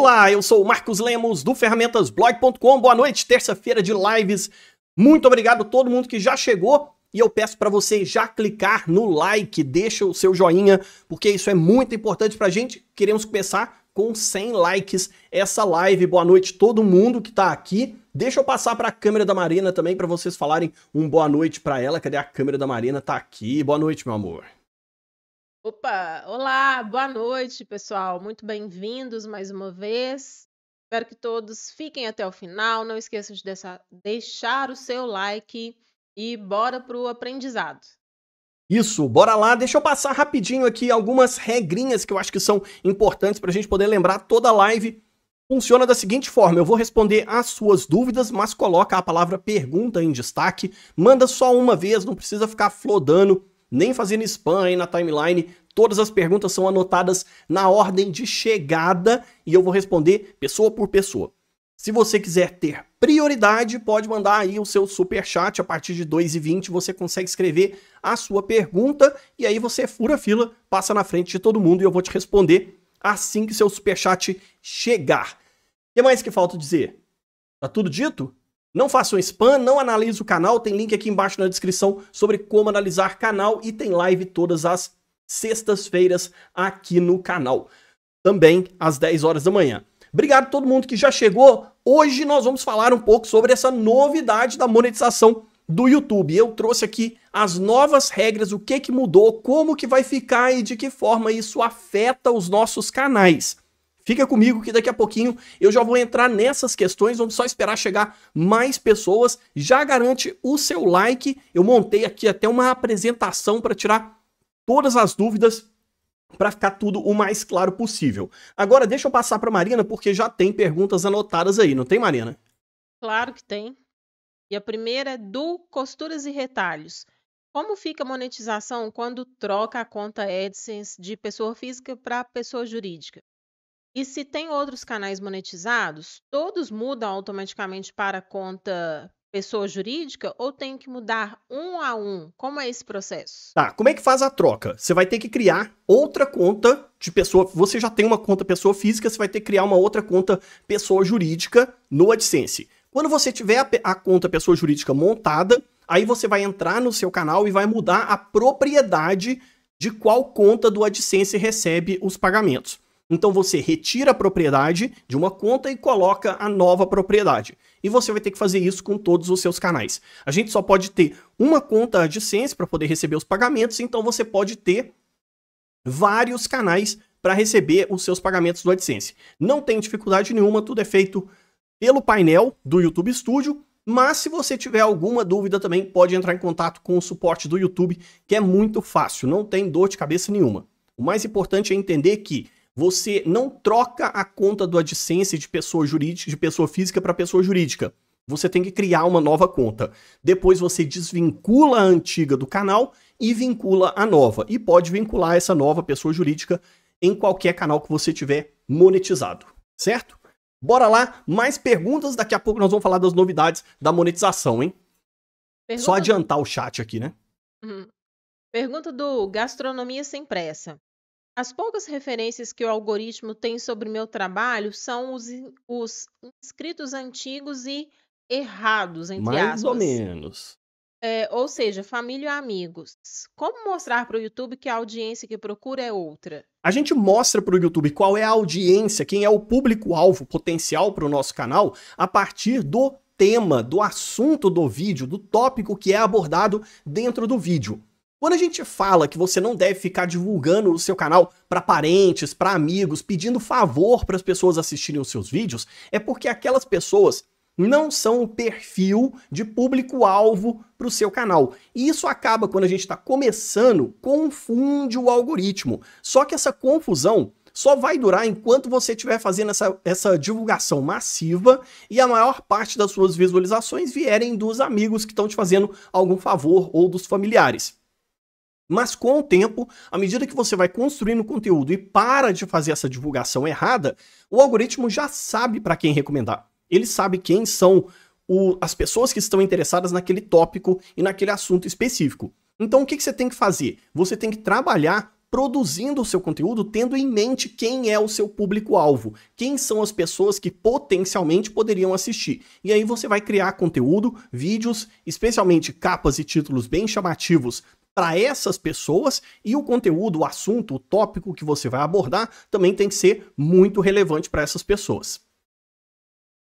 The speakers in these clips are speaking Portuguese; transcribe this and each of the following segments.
Olá, eu sou o Marcos Lemos do ferramentasblog.com. Boa noite, terça-feira de lives. Muito obrigado a todo mundo que já chegou e eu peço para você já clicar no like, deixa o seu joinha, porque isso é muito importante para a gente. Queremos começar com 100 likes essa live. Boa noite todo mundo que está aqui. Deixa eu passar para a câmera da Marina também para vocês falarem um boa noite para ela. Cadê a câmera da Marina? Tá aqui. Boa noite, meu amor. Opa, olá, boa noite, pessoal. Muito bem-vindos mais uma vez. Espero que todos fiquem até o final. Não esqueçam de deixar o seu like e bora pro aprendizado. Isso, bora lá. Deixa eu passar rapidinho aqui algumas regrinhas que eu acho que são importantes para a gente poder lembrar toda a live. Funciona da seguinte forma: eu vou responder as suas dúvidas, mas coloca a palavra pergunta em destaque. Manda só uma vez, não precisa ficar flodando nem fazendo spam aí na timeline. Todas as perguntas são anotadas na ordem de chegada e eu vou responder pessoa por pessoa. Se você quiser ter prioridade, pode mandar aí o seu super chat a partir de 2,20 você consegue escrever a sua pergunta e aí você fura a fila, passa na frente de todo mundo e eu vou te responder assim que seu super chat chegar. O que mais que falta dizer? Tá tudo dito? Não façam spam, não analise o canal, tem link aqui embaixo na descrição sobre como analisar canal e tem live todas as sextas-feiras aqui no canal, também às 10 horas da manhã. Obrigado a todo mundo que já chegou. Hoje nós vamos falar um pouco sobre essa novidade da monetização do YouTube. Eu trouxe aqui as novas regras, o que que mudou, como que vai ficar e de que forma isso afeta os nossos canais. Fica comigo que daqui a pouquinho eu já vou entrar nessas questões, vamos só esperar chegar mais pessoas. Já garante o seu like. Eu montei aqui até uma apresentação para tirar todas as dúvidas para ficar tudo o mais claro possível. Agora deixa eu passar para Marina porque já tem perguntas anotadas aí, não tem Marina? Claro que tem. E a primeira é do Costuras e Retalhos. Como fica a monetização quando troca a conta AdSense de pessoa física para pessoa jurídica? E se tem outros canais monetizados, todos mudam automaticamente para conta pessoa jurídica ou tem que mudar um a um? Como é esse processo? Tá, como é que faz a troca? Você vai ter que criar outra conta de pessoa. Você já tem uma conta pessoa física, você vai ter que criar uma outra conta pessoa jurídica no AdSense. Quando você tiver a, a conta pessoa jurídica montada, aí você vai entrar no seu canal e vai mudar a propriedade de qual conta do AdSense recebe os pagamentos. Então você retira a propriedade de uma conta e coloca a nova propriedade. E você vai ter que fazer isso com todos os seus canais. A gente só pode ter uma conta AdSense para poder receber os pagamentos, então você pode ter vários canais para receber os seus pagamentos do AdSense. Não tem dificuldade nenhuma, tudo é feito pelo painel do YouTube Studio, mas se você tiver alguma dúvida também, pode entrar em contato com o suporte do YouTube, que é muito fácil, não tem dor de cabeça nenhuma. O mais importante é entender que você não troca a conta do AdSense de pessoa jurídica, de pessoa física para pessoa jurídica. Você tem que criar uma nova conta. Depois você desvincula a antiga do canal e vincula a nova. E pode vincular essa nova pessoa jurídica em qualquer canal que você tiver monetizado, certo? Bora lá, mais perguntas. Daqui a pouco nós vamos falar das novidades da monetização, hein? Pergunta Só adiantar o chat aqui, né? Uhum. Pergunta do Gastronomia Sem Pressa. As poucas referências que o algoritmo tem sobre meu trabalho são os, os inscritos antigos e errados, entre Mais aspas. ou menos. É, ou seja, família e amigos. Como mostrar para o YouTube que a audiência que procura é outra? A gente mostra para o YouTube qual é a audiência, quem é o público-alvo potencial para o nosso canal, a partir do tema, do assunto do vídeo, do tópico que é abordado dentro do vídeo. Quando a gente fala que você não deve ficar divulgando o seu canal para parentes, para amigos, pedindo favor para as pessoas assistirem os seus vídeos, é porque aquelas pessoas não são o perfil de público-alvo para o seu canal. E isso acaba, quando a gente está começando, confunde o algoritmo. Só que essa confusão só vai durar enquanto você estiver fazendo essa, essa divulgação massiva e a maior parte das suas visualizações vierem dos amigos que estão te fazendo algum favor ou dos familiares. Mas com o tempo, à medida que você vai construindo conteúdo e para de fazer essa divulgação errada, o algoritmo já sabe para quem recomendar. Ele sabe quem são o, as pessoas que estão interessadas naquele tópico e naquele assunto específico. Então, o que, que você tem que fazer? Você tem que trabalhar produzindo o seu conteúdo, tendo em mente quem é o seu público-alvo, quem são as pessoas que potencialmente poderiam assistir. E aí você vai criar conteúdo, vídeos, especialmente capas e títulos bem chamativos para essas pessoas e o conteúdo, o assunto, o tópico que você vai abordar também tem que ser muito relevante para essas pessoas.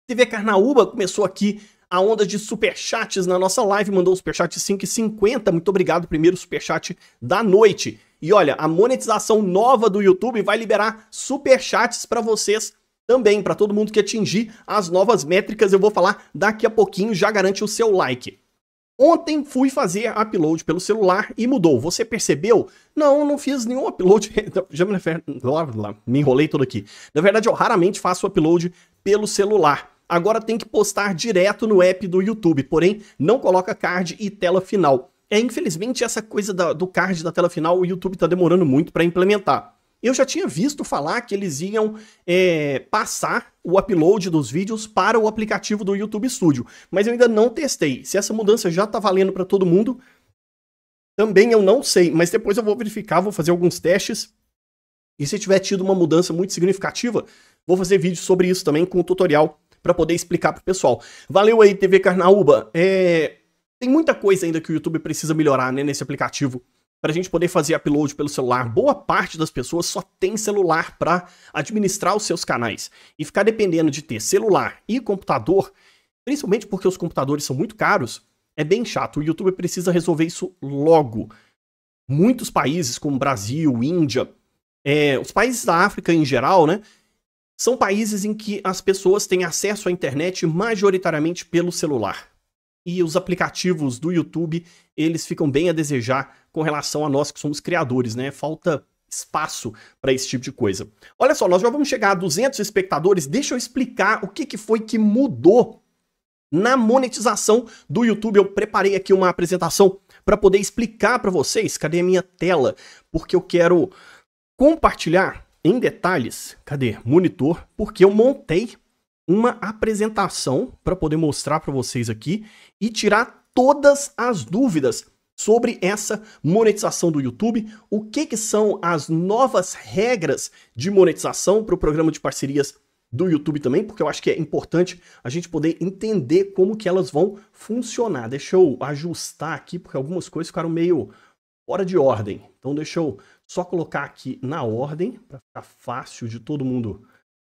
TV Carnaúba começou aqui a onda de superchats na nossa live, mandou um superchat 5,50. Muito obrigado, primeiro superchat da noite. E olha, a monetização nova do YouTube vai liberar superchats para vocês também, para todo mundo que atingir as novas métricas. Eu vou falar daqui a pouquinho, já garante o seu like. Ontem fui fazer upload pelo celular e mudou. Você percebeu? Não, não fiz nenhum upload. Então, já me, me enrolei todo aqui. Na verdade, eu raramente faço upload pelo celular. Agora tem que postar direto no app do YouTube, porém não coloca card e tela final. É, infelizmente, essa coisa da, do card da tela final o YouTube está demorando muito para implementar. Eu já tinha visto falar que eles iam é, passar o upload dos vídeos para o aplicativo do YouTube Studio, mas eu ainda não testei. Se essa mudança já está valendo para todo mundo, também eu não sei, mas depois eu vou verificar, vou fazer alguns testes. E se tiver tido uma mudança muito significativa, vou fazer vídeo sobre isso também com um tutorial para poder explicar para o pessoal. Valeu aí, TV Carnaúba. É... Tem muita coisa ainda que o YouTube precisa melhorar né, nesse aplicativo para a gente poder fazer upload pelo celular. Boa parte das pessoas só tem celular para administrar os seus canais. E ficar dependendo de ter celular e computador, principalmente porque os computadores são muito caros, é bem chato. O YouTube precisa resolver isso logo. Muitos países, como Brasil, Índia, é, os países da África em geral, né? São países em que as pessoas têm acesso à internet majoritariamente pelo celular e os aplicativos do YouTube, eles ficam bem a desejar com relação a nós que somos criadores, né? Falta espaço para esse tipo de coisa. Olha só, nós já vamos chegar a 200 espectadores. Deixa eu explicar o que, que foi que mudou na monetização do YouTube. Eu preparei aqui uma apresentação para poder explicar para vocês. Cadê a minha tela? Porque eu quero compartilhar em detalhes. Cadê? Monitor, porque eu montei uma apresentação para poder mostrar para vocês aqui e tirar todas as dúvidas sobre essa monetização do YouTube, o que, que são as novas regras de monetização para o programa de parcerias do YouTube também, porque eu acho que é importante a gente poder entender como que elas vão funcionar. Deixa eu ajustar aqui, porque algumas coisas ficaram meio fora de ordem. Então deixa eu só colocar aqui na ordem, para ficar fácil de todo mundo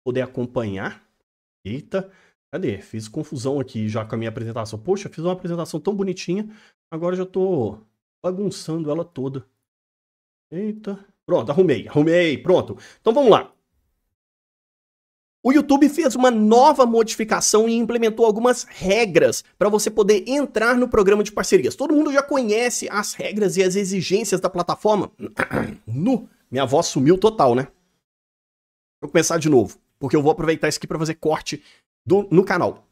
poder acompanhar. Eita, cadê? Fiz confusão aqui já com a minha apresentação. Poxa, fiz uma apresentação tão bonitinha, agora já tô bagunçando ela toda. Eita. Pronto, arrumei, arrumei, pronto. Então vamos lá. O YouTube fez uma nova modificação e implementou algumas regras para você poder entrar no programa de parcerias. Todo mundo já conhece as regras e as exigências da plataforma. Nu, minha voz sumiu total, né? Vou começar de novo porque eu vou aproveitar isso aqui para fazer corte do, no canal.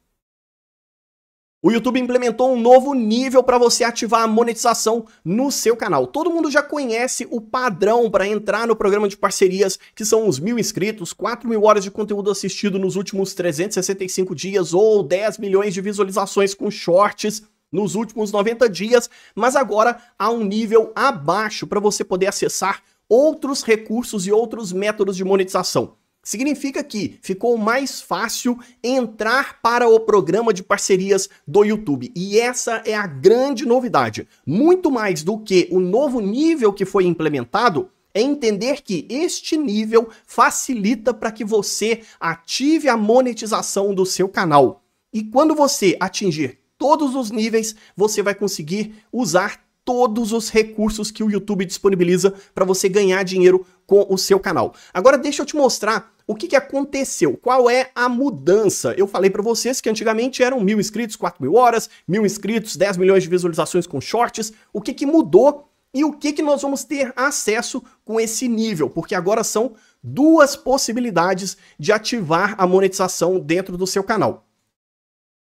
O YouTube implementou um novo nível para você ativar a monetização no seu canal. Todo mundo já conhece o padrão para entrar no programa de parcerias, que são os mil inscritos, 4 mil horas de conteúdo assistido nos últimos 365 dias ou 10 milhões de visualizações com shorts nos últimos 90 dias, mas agora há um nível abaixo para você poder acessar outros recursos e outros métodos de monetização. Significa que ficou mais fácil entrar para o programa de parcerias do YouTube. E essa é a grande novidade. Muito mais do que o novo nível que foi implementado, é entender que este nível facilita para que você ative a monetização do seu canal. E quando você atingir todos os níveis, você vai conseguir usar todos os recursos que o YouTube disponibiliza para você ganhar dinheiro com o seu canal. Agora deixa eu te mostrar o que, que aconteceu? Qual é a mudança? Eu falei para vocês que antigamente eram mil inscritos, quatro mil horas, mil inscritos, 10 milhões de visualizações com shorts. O que, que mudou e o que, que nós vamos ter acesso com esse nível? Porque agora são duas possibilidades de ativar a monetização dentro do seu canal.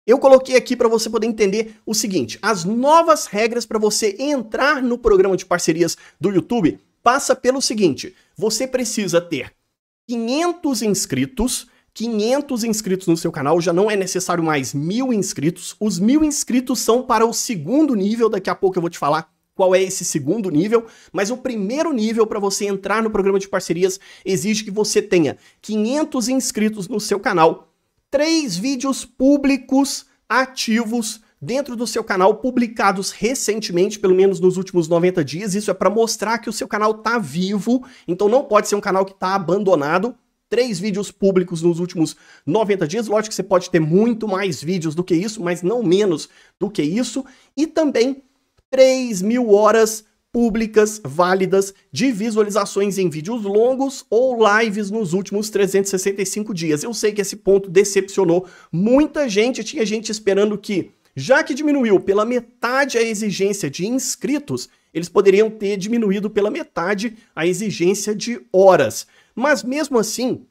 Eu coloquei aqui para você poder entender o seguinte: as novas regras para você entrar no programa de parcerias do YouTube passa pelo seguinte: você precisa ter 500 inscritos, 500 inscritos no seu canal, já não é necessário mais mil inscritos. Os mil inscritos são para o segundo nível, daqui a pouco eu vou te falar qual é esse segundo nível, mas o primeiro nível para você entrar no programa de parcerias exige que você tenha 500 inscritos no seu canal, três vídeos públicos ativos dentro do seu canal publicados recentemente, pelo menos nos últimos 90 dias. Isso é para mostrar que o seu canal está vivo, então não pode ser um canal que está abandonado. Três vídeos públicos nos últimos 90 dias. Lógico que você pode ter muito mais vídeos do que isso, mas não menos do que isso. E também 3 mil horas públicas válidas de visualizações em vídeos longos ou lives nos últimos 365 dias. Eu sei que esse ponto decepcionou muita gente, tinha gente esperando que já que diminuiu pela metade a exigência de inscritos, eles poderiam ter diminuído pela metade a exigência de horas. Mas mesmo assim,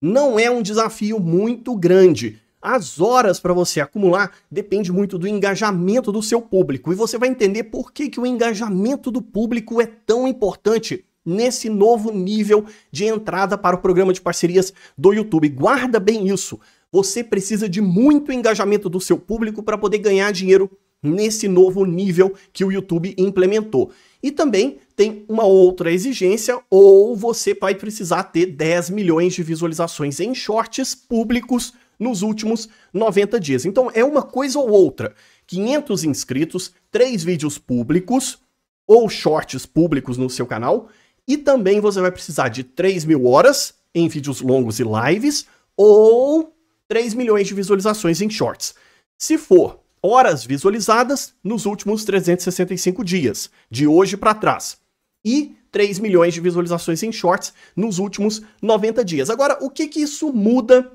não é um desafio muito grande. As horas para você acumular depende muito do engajamento do seu público e você vai entender por que, que o engajamento do público é tão importante nesse novo nível de entrada para o programa de parcerias do YouTube. Guarda bem isso você precisa de muito engajamento do seu público para poder ganhar dinheiro nesse novo nível que o YouTube implementou. E também tem uma outra exigência, ou você vai precisar ter 10 milhões de visualizações em shorts públicos nos últimos 90 dias. Então é uma coisa ou outra. 500 inscritos, 3 vídeos públicos ou shorts públicos no seu canal, e também você vai precisar de 3 mil horas em vídeos longos e lives, ou 3 milhões de visualizações em shorts. Se for horas visualizadas nos últimos 365 dias, de hoje para trás. E 3 milhões de visualizações em shorts nos últimos 90 dias. Agora, o que, que isso muda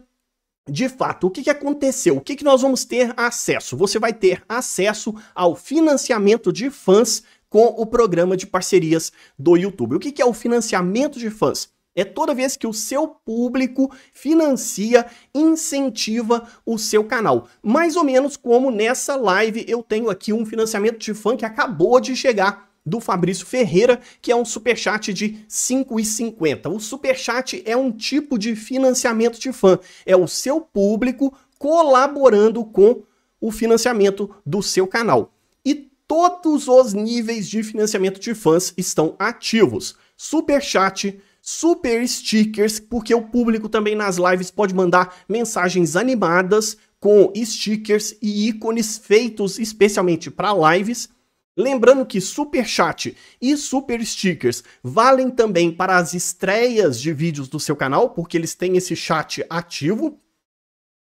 de fato, o que, que aconteceu? O que, que nós vamos ter acesso? Você vai ter acesso ao financiamento de fãs com o programa de parcerias do YouTube. O que, que é o financiamento de fãs? É toda vez que o seu público financia, incentiva o seu canal. Mais ou menos como nessa live eu tenho aqui um financiamento de fã que acabou de chegar do Fabrício Ferreira, que é um superchat de R$ 5,50. O superchat é um tipo de financiamento de fã, é o seu público colaborando com o financiamento do seu canal. E todos os níveis de financiamento de fãs estão ativos. Superchat, super stickers, porque o público também nas lives pode mandar mensagens animadas com stickers e ícones feitos especialmente para lives. Lembrando que super chat e super stickers valem também para as estreias de vídeos do seu canal, porque eles têm esse chat ativo.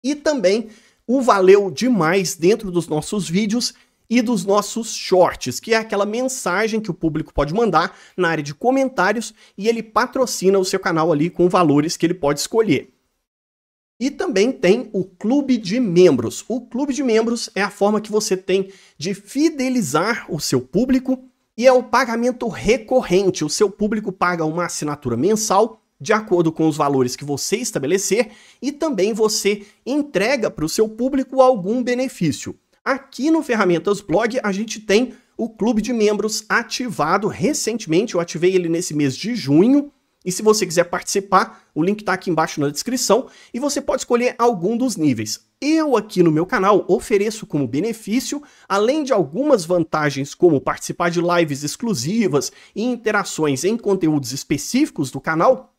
E também o valeu demais dentro dos nossos vídeos e dos nossos shorts, que é aquela mensagem que o público pode mandar na área de comentários e ele patrocina o seu canal ali com valores que ele pode escolher. E também tem o clube de membros. O clube de membros é a forma que você tem de fidelizar o seu público e é o pagamento recorrente. O seu público paga uma assinatura mensal de acordo com os valores que você estabelecer e também você entrega para o seu público algum benefício. Aqui no Ferramentas Blog a gente tem o clube de membros ativado recentemente, eu ativei ele nesse mês de junho. E se você quiser participar, o link está aqui embaixo na descrição e você pode escolher algum dos níveis. Eu aqui no meu canal ofereço como benefício, além de algumas vantagens como participar de lives exclusivas e interações em conteúdos específicos do canal,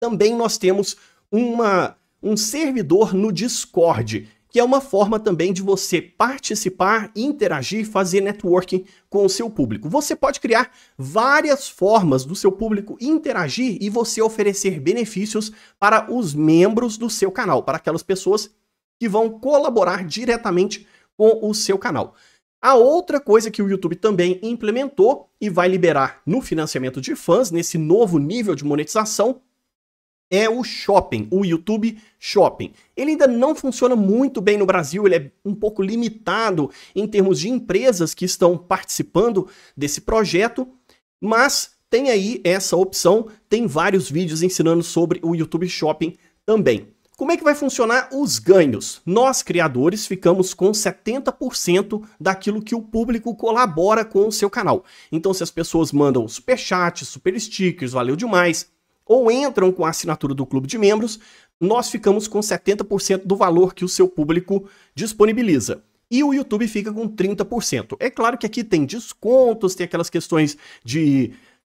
também nós temos uma, um servidor no Discord que é uma forma também de você participar, interagir, fazer networking com o seu público. Você pode criar várias formas do seu público interagir e você oferecer benefícios para os membros do seu canal, para aquelas pessoas que vão colaborar diretamente com o seu canal. A outra coisa que o YouTube também implementou e vai liberar no financiamento de fãs, nesse novo nível de monetização, é o Shopping, o YouTube Shopping. Ele ainda não funciona muito bem no Brasil, ele é um pouco limitado em termos de empresas que estão participando desse projeto, mas tem aí essa opção, tem vários vídeos ensinando sobre o YouTube Shopping também. Como é que vai funcionar os ganhos? Nós, criadores, ficamos com 70% daquilo que o público colabora com o seu canal. Então, se as pessoas mandam superchats, super stickers, valeu demais, ou entram com a assinatura do clube de membros, nós ficamos com 70% do valor que o seu público disponibiliza. E o YouTube fica com 30%. É claro que aqui tem descontos, tem aquelas questões de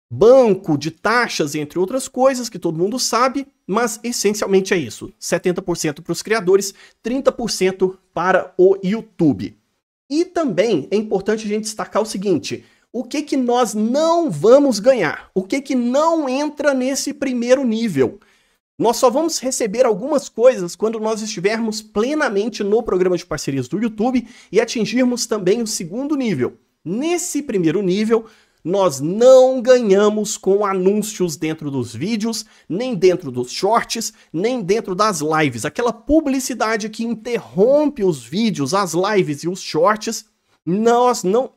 banco, de taxas, entre outras coisas que todo mundo sabe, mas essencialmente é isso: 70% para os criadores, 30% para o YouTube. E também é importante a gente destacar o seguinte: o que que nós não vamos ganhar? O que que não entra nesse primeiro nível? Nós só vamos receber algumas coisas quando nós estivermos plenamente no programa de parcerias do YouTube e atingirmos também o segundo nível. Nesse primeiro nível, nós não ganhamos com anúncios dentro dos vídeos, nem dentro dos shorts, nem dentro das lives. Aquela publicidade que interrompe os vídeos, as lives e os shorts, nós não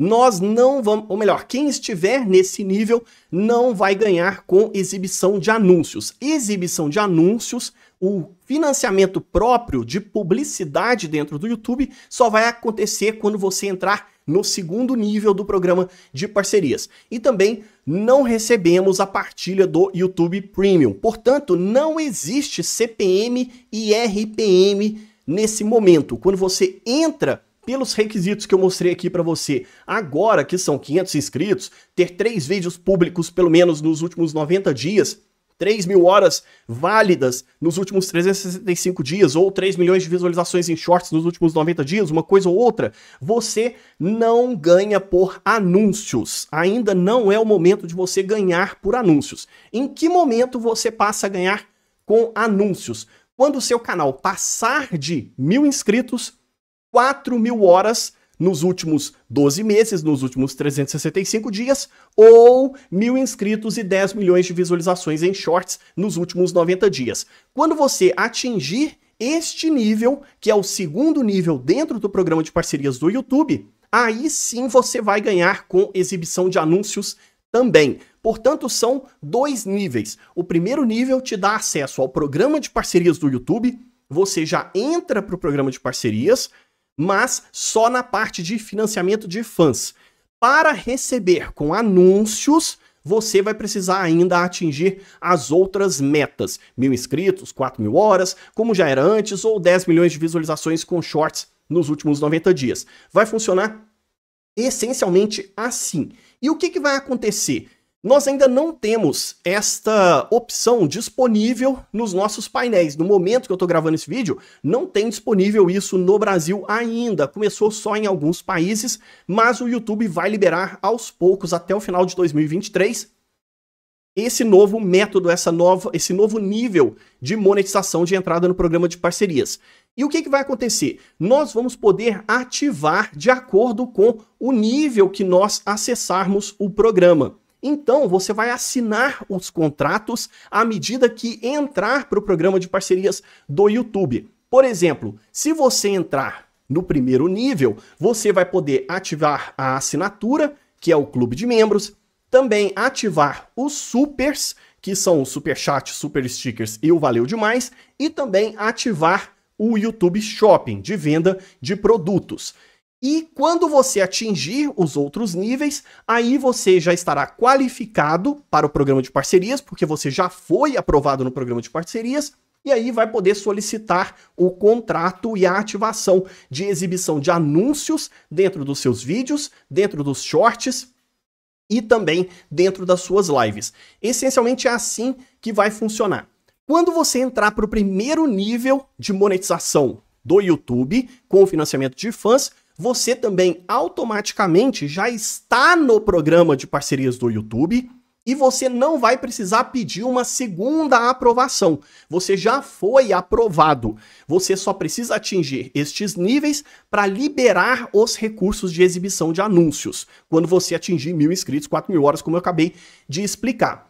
nós não vamos, ou melhor, quem estiver nesse nível não vai ganhar com exibição de anúncios. Exibição de anúncios, o financiamento próprio de publicidade dentro do YouTube só vai acontecer quando você entrar no segundo nível do programa de parcerias. E também não recebemos a partilha do YouTube Premium. Portanto, não existe CPM e RPM nesse momento. Quando você entra pelos requisitos que eu mostrei aqui para você. Agora que são 500 inscritos, ter três vídeos públicos pelo menos nos últimos 90 dias, 3 mil horas válidas nos últimos 365 dias, ou 3 milhões de visualizações em shorts nos últimos 90 dias, uma coisa ou outra, você não ganha por anúncios. Ainda não é o momento de você ganhar por anúncios. Em que momento você passa a ganhar com anúncios? Quando o seu canal passar de mil inscritos 4 mil horas nos últimos 12 meses, nos últimos 365 dias, ou mil inscritos e 10 milhões de visualizações em shorts nos últimos 90 dias. Quando você atingir este nível, que é o segundo nível dentro do programa de parcerias do YouTube, aí sim você vai ganhar com exibição de anúncios também. Portanto, são dois níveis. O primeiro nível te dá acesso ao programa de parcerias do YouTube, você já entra para o programa de parcerias, mas só na parte de financiamento de fãs. Para receber com anúncios, você vai precisar ainda atingir as outras metas: mil inscritos, 4 mil horas, como já era antes, ou 10 milhões de visualizações com shorts nos últimos 90 dias. Vai funcionar essencialmente assim. E o que, que vai acontecer? Nós ainda não temos esta opção disponível nos nossos painéis. No momento que eu estou gravando esse vídeo, não tem disponível isso no Brasil ainda. Começou só em alguns países, mas o YouTube vai liberar aos poucos até o final de 2023 esse novo método, essa nova, esse novo nível de monetização de entrada no programa de parcerias. E o que, que vai acontecer? Nós vamos poder ativar de acordo com o nível que nós acessarmos o programa. Então, você vai assinar os contratos à medida que entrar para o programa de parcerias do YouTube. Por exemplo, se você entrar no primeiro nível, você vai poder ativar a assinatura, que é o clube de membros, também ativar os supers, que são o super chat, super stickers e o valeu demais, e também ativar o YouTube Shopping de venda de produtos. E quando você atingir os outros níveis, aí você já estará qualificado para o programa de parcerias, porque você já foi aprovado no programa de parcerias, e aí vai poder solicitar o contrato e a ativação de exibição de anúncios dentro dos seus vídeos, dentro dos shorts e também dentro das suas lives. Essencialmente é assim que vai funcionar. Quando você entrar para o primeiro nível de monetização do YouTube com o financiamento de fãs, você também automaticamente já está no programa de parcerias do YouTube e você não vai precisar pedir uma segunda aprovação. Você já foi aprovado. Você só precisa atingir estes níveis para liberar os recursos de exibição de anúncios, quando você atingir mil inscritos, quatro mil horas, como eu acabei de explicar.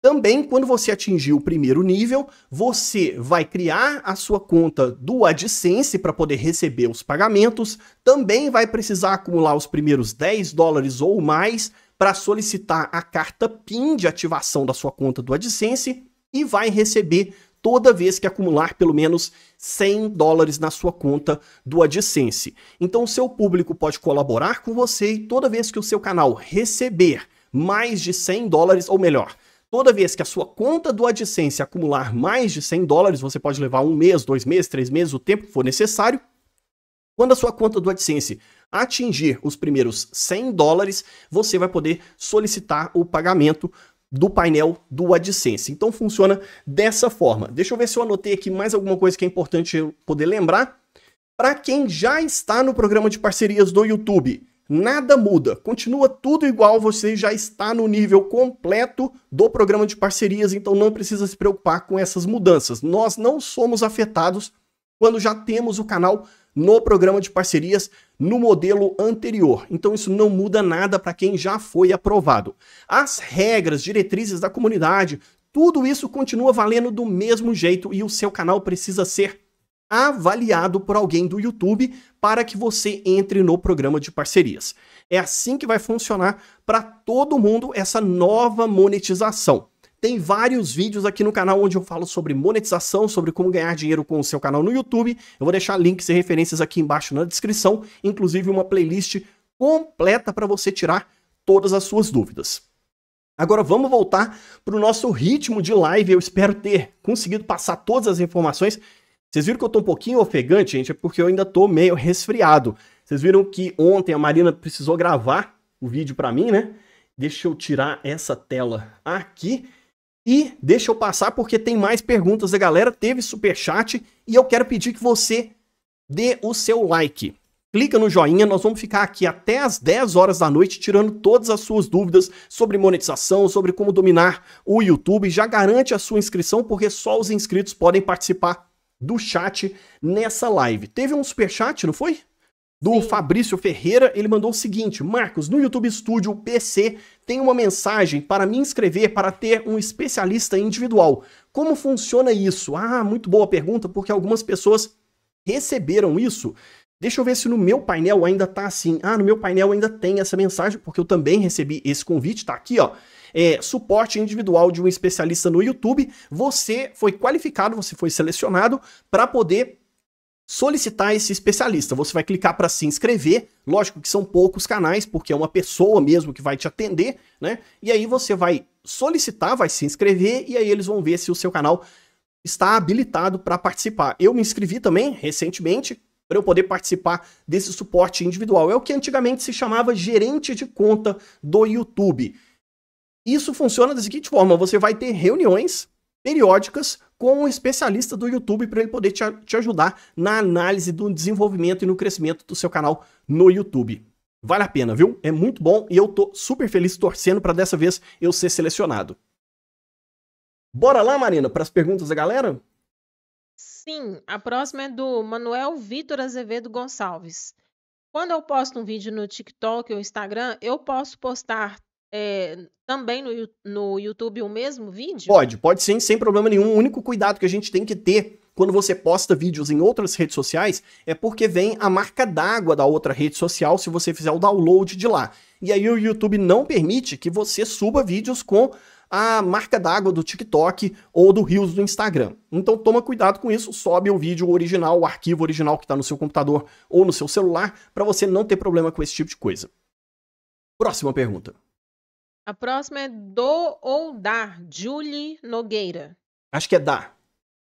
Também, quando você atingir o primeiro nível, você vai criar a sua conta do AdSense para poder receber os pagamentos. Também vai precisar acumular os primeiros 10 dólares ou mais para solicitar a carta PIN de ativação da sua conta do AdSense e vai receber toda vez que acumular pelo menos 100 dólares na sua conta do AdSense. Então, o seu público pode colaborar com você e toda vez que o seu canal receber mais de 100 dólares, ou melhor, Toda vez que a sua conta do AdSense acumular mais de 100 dólares, você pode levar um mês, dois meses, três meses, o tempo que for necessário. Quando a sua conta do AdSense atingir os primeiros 100 dólares, você vai poder solicitar o pagamento do painel do AdSense. Então funciona dessa forma. Deixa eu ver se eu anotei aqui mais alguma coisa que é importante eu poder lembrar. Para quem já está no programa de parcerias do YouTube, Nada muda, continua tudo igual, você já está no nível completo do programa de parcerias, então não precisa se preocupar com essas mudanças. Nós não somos afetados quando já temos o canal no programa de parcerias no modelo anterior. Então isso não muda nada para quem já foi aprovado. As regras, diretrizes da comunidade, tudo isso continua valendo do mesmo jeito e o seu canal precisa ser avaliado por alguém do YouTube para que você entre no programa de parcerias. É assim que vai funcionar para todo mundo essa nova monetização. Tem vários vídeos aqui no canal onde eu falo sobre monetização, sobre como ganhar dinheiro com o seu canal no YouTube. Eu vou deixar links e referências aqui embaixo na descrição, inclusive uma playlist completa para você tirar todas as suas dúvidas. Agora vamos voltar para o nosso ritmo de live. Eu espero ter conseguido passar todas as informações vocês viram que eu tô um pouquinho ofegante, gente? É porque eu ainda tô meio resfriado. Vocês viram que ontem a Marina precisou gravar o vídeo para mim, né? Deixa eu tirar essa tela aqui e deixa eu passar porque tem mais perguntas da galera, teve super chat e eu quero pedir que você dê o seu like. Clica no joinha, nós vamos ficar aqui até as 10 horas da noite tirando todas as suas dúvidas sobre monetização, sobre como dominar o YouTube. Já garante a sua inscrição porque só os inscritos podem participar do chat nessa live. Teve um super chat, não foi? Do Sim. Fabrício Ferreira, ele mandou o seguinte: Marcos, no YouTube Studio PC tem uma mensagem para me inscrever para ter um especialista individual. Como funciona isso? Ah, muito boa pergunta, porque algumas pessoas receberam isso. Deixa eu ver se no meu painel ainda tá assim. Ah, no meu painel ainda tem essa mensagem, porque eu também recebi esse convite, tá aqui, ó é, suporte individual de um especialista no YouTube, você foi qualificado, você foi selecionado para poder solicitar esse especialista. Você vai clicar para se inscrever. Lógico que são poucos canais, porque é uma pessoa mesmo que vai te atender, né? E aí você vai solicitar, vai se inscrever e aí eles vão ver se o seu canal está habilitado para participar. Eu me inscrevi também recentemente para eu poder participar desse suporte individual. É o que antigamente se chamava gerente de conta do YouTube. Isso funciona da seguinte forma: você vai ter reuniões periódicas com um especialista do YouTube para ele poder te, te ajudar na análise do desenvolvimento e no crescimento do seu canal no YouTube. Vale a pena, viu? É muito bom e eu tô super feliz torcendo para dessa vez eu ser selecionado. Bora lá, Marina, para as perguntas da galera? Sim, a próxima é do Manuel Vitor Azevedo Gonçalves. Quando eu posto um vídeo no TikTok ou Instagram, eu posso postar é, também no, no YouTube o mesmo vídeo? Pode, pode sim, sem problema nenhum. O único cuidado que a gente tem que ter quando você posta vídeos em outras redes sociais é porque vem a marca d'água da outra rede social se você fizer o download de lá. E aí o YouTube não permite que você suba vídeos com a marca d'água do TikTok ou do Reels do Instagram. Então toma cuidado com isso, sobe o vídeo original, o arquivo original que está no seu computador ou no seu celular, para você não ter problema com esse tipo de coisa. Próxima pergunta. A próxima é do ou da Julie Nogueira. Acho que é da.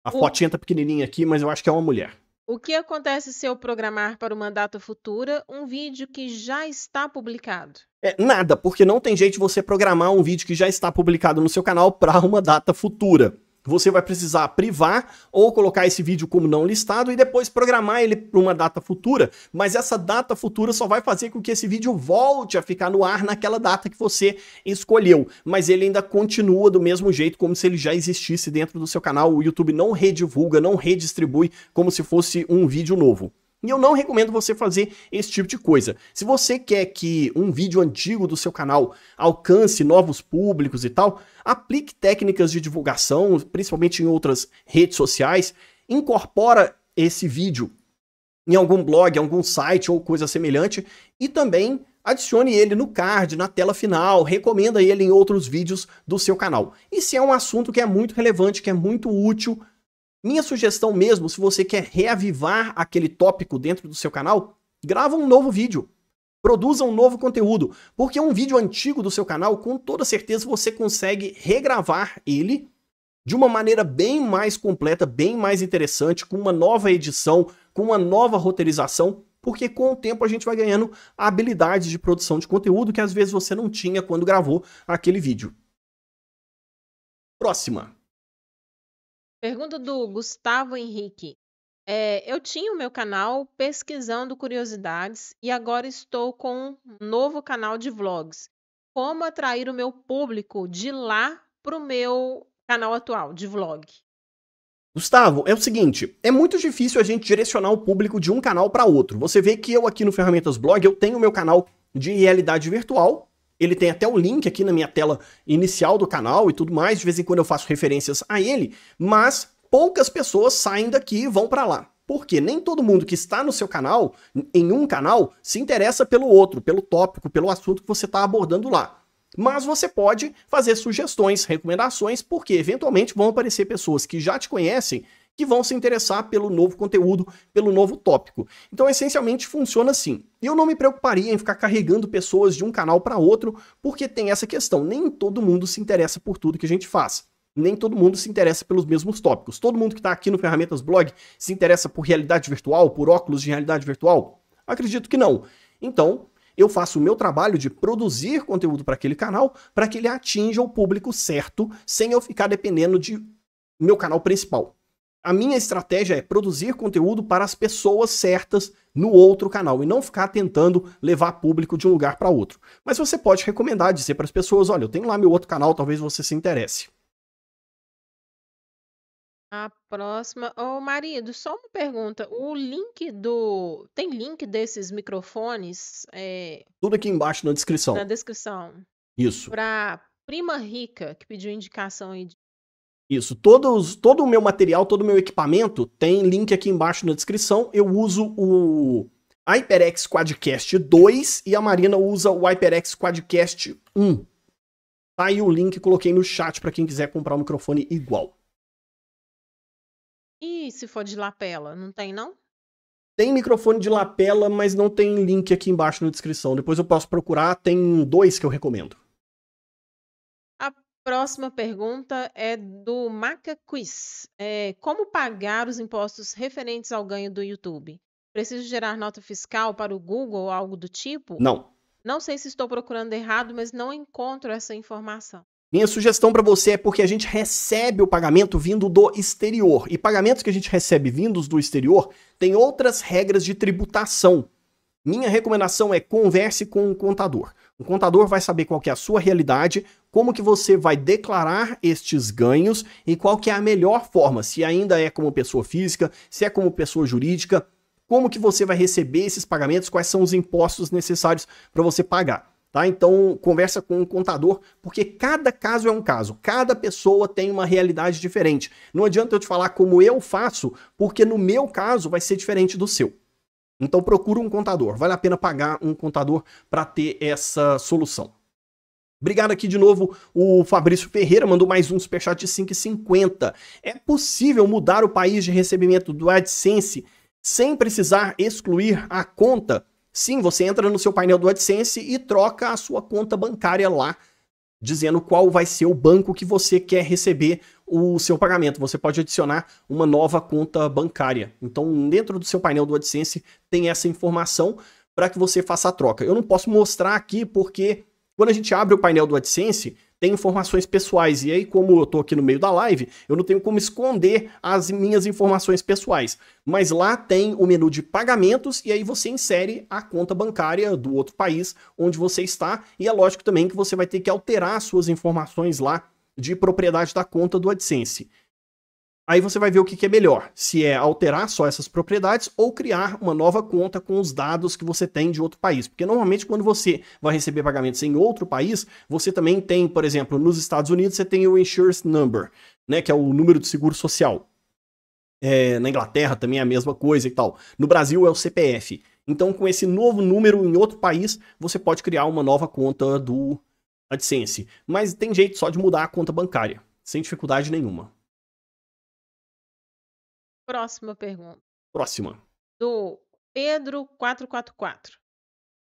A o... fotinha tá pequenininha aqui, mas eu acho que é uma mulher. O que acontece se eu programar para uma data futura um vídeo que já está publicado? É, nada, porque não tem jeito de você programar um vídeo que já está publicado no seu canal para uma data futura. Você vai precisar privar ou colocar esse vídeo como não listado e depois programar ele para uma data futura, mas essa data futura só vai fazer com que esse vídeo volte a ficar no ar naquela data que você escolheu, mas ele ainda continua do mesmo jeito como se ele já existisse dentro do seu canal. O YouTube não redivulga, não redistribui como se fosse um vídeo novo. E eu não recomendo você fazer esse tipo de coisa. Se você quer que um vídeo antigo do seu canal alcance novos públicos e tal, aplique técnicas de divulgação, principalmente em outras redes sociais, incorpora esse vídeo em algum blog, algum site ou coisa semelhante e também adicione ele no card, na tela final, recomenda ele em outros vídeos do seu canal. E se é um assunto que é muito relevante, que é muito útil, minha sugestão mesmo, se você quer reavivar aquele tópico dentro do seu canal, grava um novo vídeo. Produza um novo conteúdo, porque um vídeo antigo do seu canal, com toda certeza você consegue regravar ele de uma maneira bem mais completa, bem mais interessante, com uma nova edição, com uma nova roteirização, porque com o tempo a gente vai ganhando habilidades de produção de conteúdo que às vezes você não tinha quando gravou aquele vídeo. Próxima. Pergunta do Gustavo Henrique. É, eu tinha o meu canal pesquisando curiosidades e agora estou com um novo canal de vlogs. Como atrair o meu público de lá para o meu canal atual de vlog? Gustavo, é o seguinte, é muito difícil a gente direcionar o público de um canal para outro. Você vê que eu aqui no Ferramentas Blog, eu tenho o meu canal de realidade virtual, ele tem até o link aqui na minha tela inicial do canal e tudo mais. De vez em quando eu faço referências a ele, mas poucas pessoas saem daqui e vão para lá. Porque nem todo mundo que está no seu canal, em um canal, se interessa pelo outro, pelo tópico, pelo assunto que você está abordando lá. Mas você pode fazer sugestões, recomendações, porque eventualmente vão aparecer pessoas que já te conhecem que vão se interessar pelo novo conteúdo, pelo novo tópico. Então, essencialmente, funciona assim. Eu não me preocuparia em ficar carregando pessoas de um canal para outro, porque tem essa questão: nem todo mundo se interessa por tudo que a gente faz. Nem todo mundo se interessa pelos mesmos tópicos. Todo mundo que está aqui no Ferramentas Blog se interessa por realidade virtual, por óculos de realidade virtual? Acredito que não. Então, eu faço o meu trabalho de produzir conteúdo para aquele canal para que ele atinja o público certo, sem eu ficar dependendo de meu canal principal. A minha estratégia é produzir conteúdo para as pessoas certas no outro canal e não ficar tentando levar público de um lugar para outro. Mas você pode recomendar, dizer para as pessoas: olha, eu tenho lá meu outro canal, talvez você se interesse. A próxima. Ô, marido, só uma pergunta. O link do. Tem link desses microfones? É, Tudo aqui embaixo na descrição. na descrição. Isso. Para prima rica, que pediu indicação aí de isso, todos, todo o meu material, todo o meu equipamento tem link aqui embaixo na descrição. Eu uso o HyperX Quadcast 2 e a Marina usa o HyperX Quadcast 1. Tá aí o link, coloquei no chat para quem quiser comprar um microfone igual. E se for de lapela, não tem não? Tem microfone de lapela, mas não tem link aqui embaixo na descrição. Depois eu posso procurar, tem dois que eu recomendo próxima pergunta é do Maca Quiz. É, como pagar os impostos referentes ao ganho do YouTube? Preciso gerar nota fiscal para o Google ou algo do tipo? Não. Não sei se estou procurando errado, mas não encontro essa informação. Minha sugestão para você é porque a gente recebe o pagamento vindo do exterior. E pagamentos que a gente recebe vindos do exterior têm outras regras de tributação. Minha recomendação é converse com o contador. Um contador vai saber qual é a sua realidade, como que você vai declarar estes ganhos e qual que é a melhor forma, se ainda é como pessoa física, se é como pessoa jurídica, como que você vai receber esses pagamentos, quais são os impostos necessários para você pagar. Tá? Então, conversa com o um contador, porque cada caso é um caso, cada pessoa tem uma realidade diferente. Não adianta eu te falar como eu faço, porque no meu caso vai ser diferente do seu. Então procura um contador. Vale a pena pagar um contador para ter essa solução. Obrigado aqui de novo, o Fabrício Ferreira mandou mais um superchat de 5,50. É possível mudar o país de recebimento do AdSense sem precisar excluir a conta? Sim, você entra no seu painel do AdSense e troca a sua conta bancária lá, dizendo qual vai ser o banco que você quer receber o seu pagamento. Você pode adicionar uma nova conta bancária. Então, dentro do seu painel do AdSense tem essa informação para que você faça a troca. Eu não posso mostrar aqui porque quando a gente abre o painel do AdSense, tem informações pessoais. E aí, como eu estou aqui no meio da live, eu não tenho como esconder as minhas informações pessoais. Mas lá tem o menu de pagamentos e aí você insere a conta bancária do outro país onde você está. E é lógico também que você vai ter que alterar suas informações lá de propriedade da conta do AdSense. Aí você vai ver o que, que é melhor, se é alterar só essas propriedades ou criar uma nova conta com os dados que você tem de outro país. Porque normalmente quando você vai receber pagamentos em outro país, você também tem, por exemplo, nos Estados Unidos você tem o Insurance Number, né, que é o número de seguro social. É, na Inglaterra também é a mesma coisa e tal. No Brasil é o CPF. Então, com esse novo número em outro país, você pode criar uma nova conta do AdSense. Mas tem jeito só de mudar a conta bancária, sem dificuldade nenhuma. Próxima pergunta. Próxima. Do Pedro444.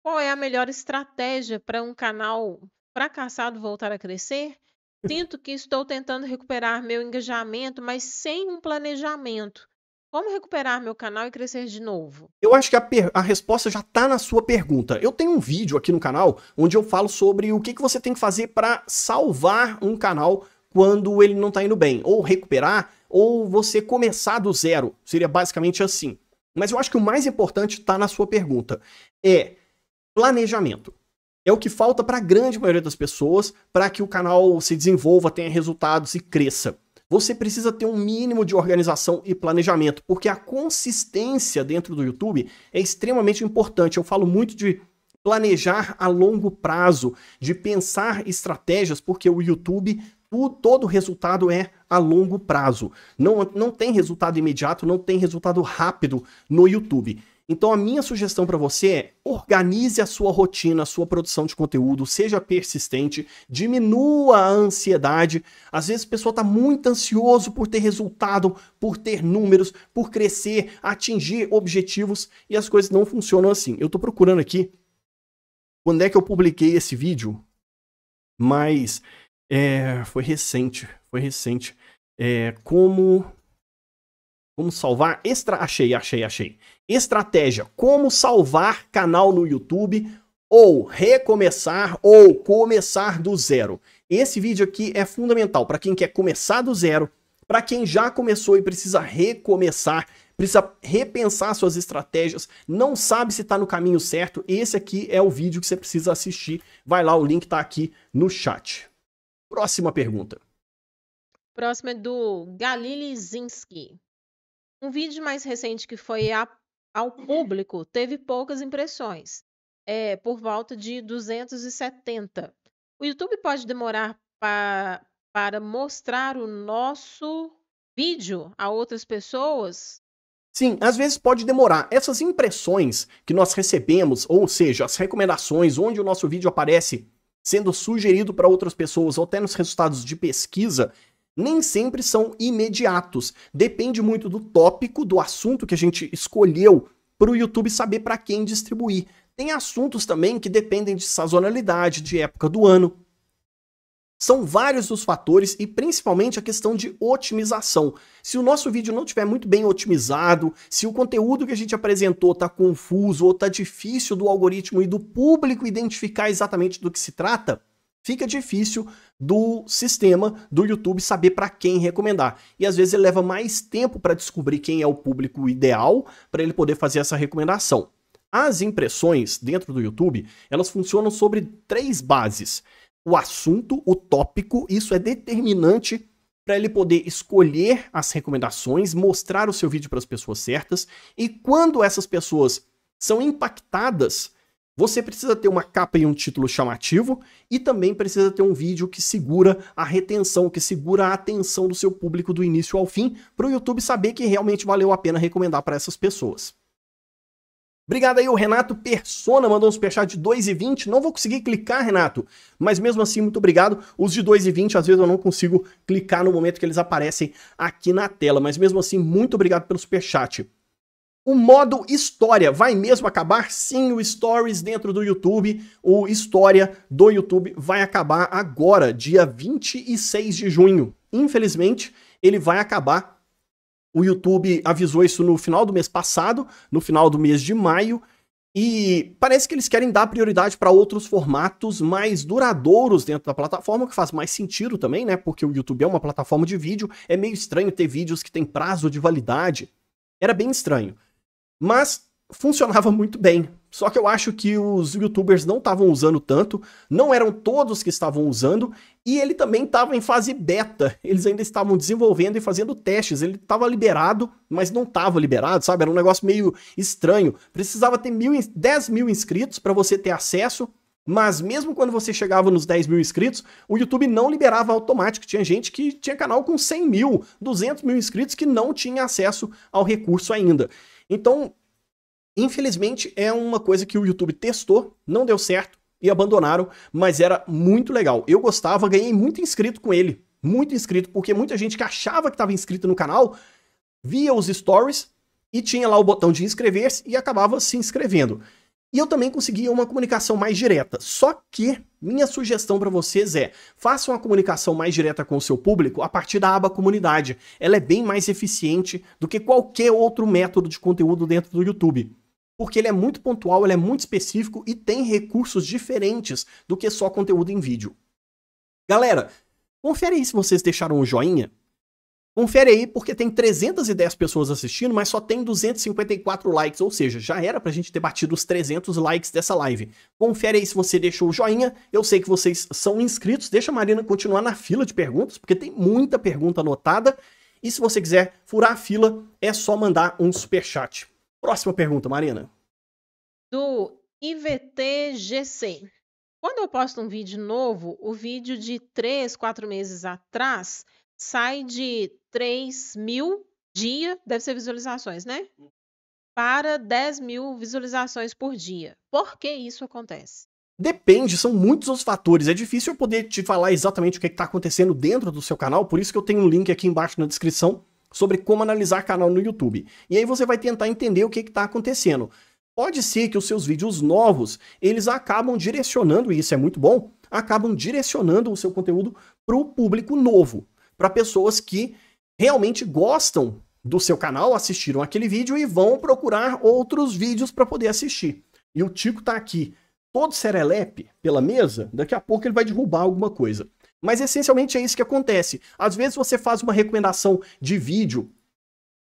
Qual é a melhor estratégia para um canal fracassado voltar a crescer? Sinto que estou tentando recuperar meu engajamento, mas sem um planejamento. Como recuperar meu canal e crescer de novo? Eu acho que a, a resposta já está na sua pergunta. Eu tenho um vídeo aqui no canal onde eu falo sobre o que, que você tem que fazer para salvar um canal quando ele não está indo bem, ou recuperar, ou você começar do zero. Seria basicamente assim. Mas eu acho que o mais importante está na sua pergunta. É planejamento. É o que falta para a grande maioria das pessoas para que o canal se desenvolva, tenha resultados e cresça você precisa ter um mínimo de organização e planejamento, porque a consistência dentro do YouTube é extremamente importante. Eu falo muito de planejar a longo prazo, de pensar estratégias, porque o YouTube todo resultado é a longo prazo. Não, não tem resultado imediato, não tem resultado rápido no YouTube. Então a minha sugestão para você é: organize a sua rotina, a sua produção de conteúdo, seja persistente, diminua a ansiedade. Às vezes a pessoa está muito ansioso por ter resultado, por ter números, por crescer, atingir objetivos e as coisas não funcionam assim. Eu estou procurando aqui quando é que eu publiquei esse vídeo, mas é, foi recente, foi recente. É, como como salvar extra. Achei, achei, achei. Estratégia: como salvar canal no YouTube ou recomeçar ou começar do zero. Esse vídeo aqui é fundamental para quem quer começar do zero, para quem já começou e precisa recomeçar, precisa repensar suas estratégias, não sabe se está no caminho certo. Esse aqui é o vídeo que você precisa assistir. Vai lá, o link está aqui no chat. Próxima pergunta. Próxima é do Galilizinski. Zinski. Um vídeo mais recente que foi a, ao público teve poucas impressões, é, por volta de 270. O YouTube pode demorar pa, para mostrar o nosso vídeo a outras pessoas? Sim, às vezes pode demorar. Essas impressões que nós recebemos, ou seja, as recomendações onde o nosso vídeo aparece sendo sugerido para outras pessoas ou até nos resultados de pesquisa, nem sempre são imediatos. Depende muito do tópico, do assunto que a gente escolheu para o YouTube saber para quem distribuir. Tem assuntos também que dependem de sazonalidade, de época do ano. São vários os fatores e principalmente a questão de otimização. Se o nosso vídeo não estiver muito bem otimizado, se o conteúdo que a gente apresentou está confuso ou está difícil do algoritmo e do público identificar exatamente do que se trata, fica difícil do sistema do YouTube saber para quem recomendar. E às vezes ele leva mais tempo para descobrir quem é o público ideal para ele poder fazer essa recomendação. As impressões dentro do YouTube, elas funcionam sobre três bases. O assunto, o tópico, isso é determinante para ele poder escolher as recomendações, mostrar o seu vídeo para as pessoas certas e quando essas pessoas são impactadas você precisa ter uma capa e um título chamativo e também precisa ter um vídeo que segura a retenção, que segura a atenção do seu público do início ao fim, para o YouTube saber que realmente valeu a pena recomendar para essas pessoas. Obrigado aí, o Renato Persona mandou um superchat de 2,20. Não vou conseguir clicar, Renato, mas mesmo assim, muito obrigado. Os de 2,20, às vezes eu não consigo clicar no momento que eles aparecem aqui na tela, mas mesmo assim, muito obrigado pelo superchat. O modo história vai mesmo acabar? Sim, o Stories dentro do YouTube, o História do YouTube vai acabar agora, dia 26 de junho. Infelizmente, ele vai acabar. O YouTube avisou isso no final do mês passado, no final do mês de maio, e parece que eles querem dar prioridade para outros formatos mais duradouros dentro da plataforma, o que faz mais sentido também, né? Porque o YouTube é uma plataforma de vídeo, é meio estranho ter vídeos que têm prazo de validade. Era bem estranho. Mas funcionava muito bem. Só que eu acho que os youtubers não estavam usando tanto, não eram todos que estavam usando, e ele também estava em fase beta. Eles ainda estavam desenvolvendo e fazendo testes. Ele estava liberado, mas não estava liberado, sabe? Era um negócio meio estranho. Precisava ter mil, 10 mil inscritos para você ter acesso. Mas mesmo quando você chegava nos 10 mil inscritos, o YouTube não liberava automático. Tinha gente que tinha canal com 100 mil, 200 mil inscritos que não tinha acesso ao recurso ainda. Então, infelizmente, é uma coisa que o YouTube testou, não deu certo e abandonaram, mas era muito legal. Eu gostava, ganhei muito inscrito com ele, muito inscrito, porque muita gente que achava que estava inscrito no canal via os stories e tinha lá o botão de inscrever-se e acabava se inscrevendo. E eu também conseguia uma comunicação mais direta. Só que minha sugestão para vocês é: faça uma comunicação mais direta com o seu público a partir da aba comunidade. Ela é bem mais eficiente do que qualquer outro método de conteúdo dentro do YouTube. Porque ele é muito pontual, ele é muito específico e tem recursos diferentes do que só conteúdo em vídeo. Galera, confere aí se vocês deixaram o joinha. Confere aí, porque tem 310 pessoas assistindo, mas só tem 254 likes, ou seja, já era pra gente ter batido os 300 likes dessa live. Confere aí se você deixou o joinha, eu sei que vocês são inscritos, deixa a Marina continuar na fila de perguntas, porque tem muita pergunta anotada, e se você quiser furar a fila, é só mandar um super chat. Próxima pergunta, Marina. Do IVTGC. Quando eu posto um vídeo novo, o vídeo de 3, 4 meses atrás sai de 3 mil dia, deve ser visualizações, né? Hum. Para 10 mil visualizações por dia. Por que isso acontece? Depende, são muitos os fatores. É difícil eu poder te falar exatamente o que é está acontecendo dentro do seu canal, por isso que eu tenho um link aqui embaixo na descrição sobre como analisar canal no YouTube. E aí você vai tentar entender o que é está acontecendo. Pode ser que os seus vídeos novos, eles acabam direcionando, e isso é muito bom, acabam direcionando o seu conteúdo para o público novo, para pessoas que realmente gostam do seu canal, assistiram aquele vídeo e vão procurar outros vídeos para poder assistir. E o Tico está aqui, todo serelepe pela mesa, daqui a pouco ele vai derrubar alguma coisa. Mas essencialmente é isso que acontece. Às vezes você faz uma recomendação de vídeo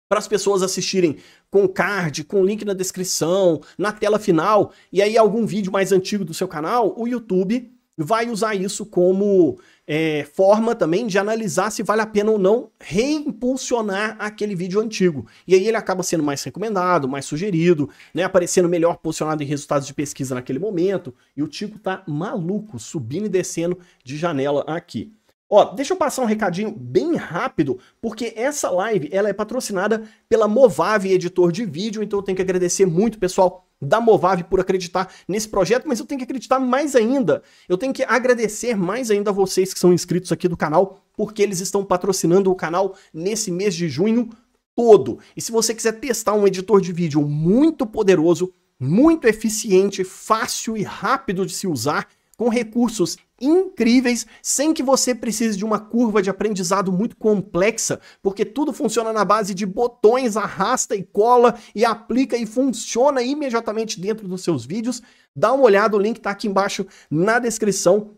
para as pessoas assistirem com card, com link na descrição, na tela final, e aí algum vídeo mais antigo do seu canal, o YouTube vai usar isso como é, forma também de analisar se vale a pena ou não reimpulsionar aquele vídeo antigo. E aí ele acaba sendo mais recomendado, mais sugerido, né, aparecendo melhor posicionado em resultados de pesquisa naquele momento. E o Tico tá maluco, subindo e descendo de janela aqui. Ó, deixa eu passar um recadinho bem rápido, porque essa live ela é patrocinada pela Movave Editor de Vídeo, então eu tenho que agradecer muito, pessoal, da Movave por acreditar nesse projeto, mas eu tenho que acreditar mais ainda. Eu tenho que agradecer mais ainda a vocês que são inscritos aqui do canal, porque eles estão patrocinando o canal nesse mês de junho todo. E se você quiser testar um editor de vídeo muito poderoso, muito eficiente, fácil e rápido de se usar, com recursos incríveis, sem que você precise de uma curva de aprendizado muito complexa, porque tudo funciona na base de botões, arrasta e cola e aplica e funciona imediatamente dentro dos seus vídeos. Dá uma olhada, o link está aqui embaixo na descrição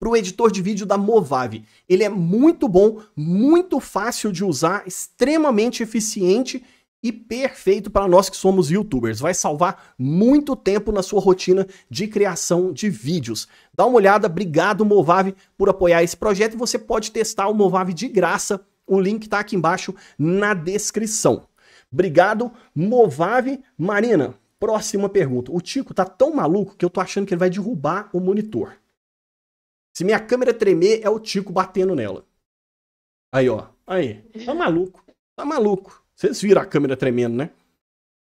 para o editor de vídeo da Movave. Ele é muito bom, muito fácil de usar, extremamente eficiente e perfeito para nós que somos youtubers. Vai salvar muito tempo na sua rotina de criação de vídeos. Dá uma olhada, obrigado Movave por apoiar esse projeto você pode testar o Movave de graça. O link está aqui embaixo na descrição. Obrigado, Movave. Marina, próxima pergunta. O Tico tá tão maluco que eu tô achando que ele vai derrubar o monitor. Se minha câmera tremer, é o Tico batendo nela. Aí, ó. Aí. Tá maluco. Tá maluco. Vocês viram a câmera tremendo, né?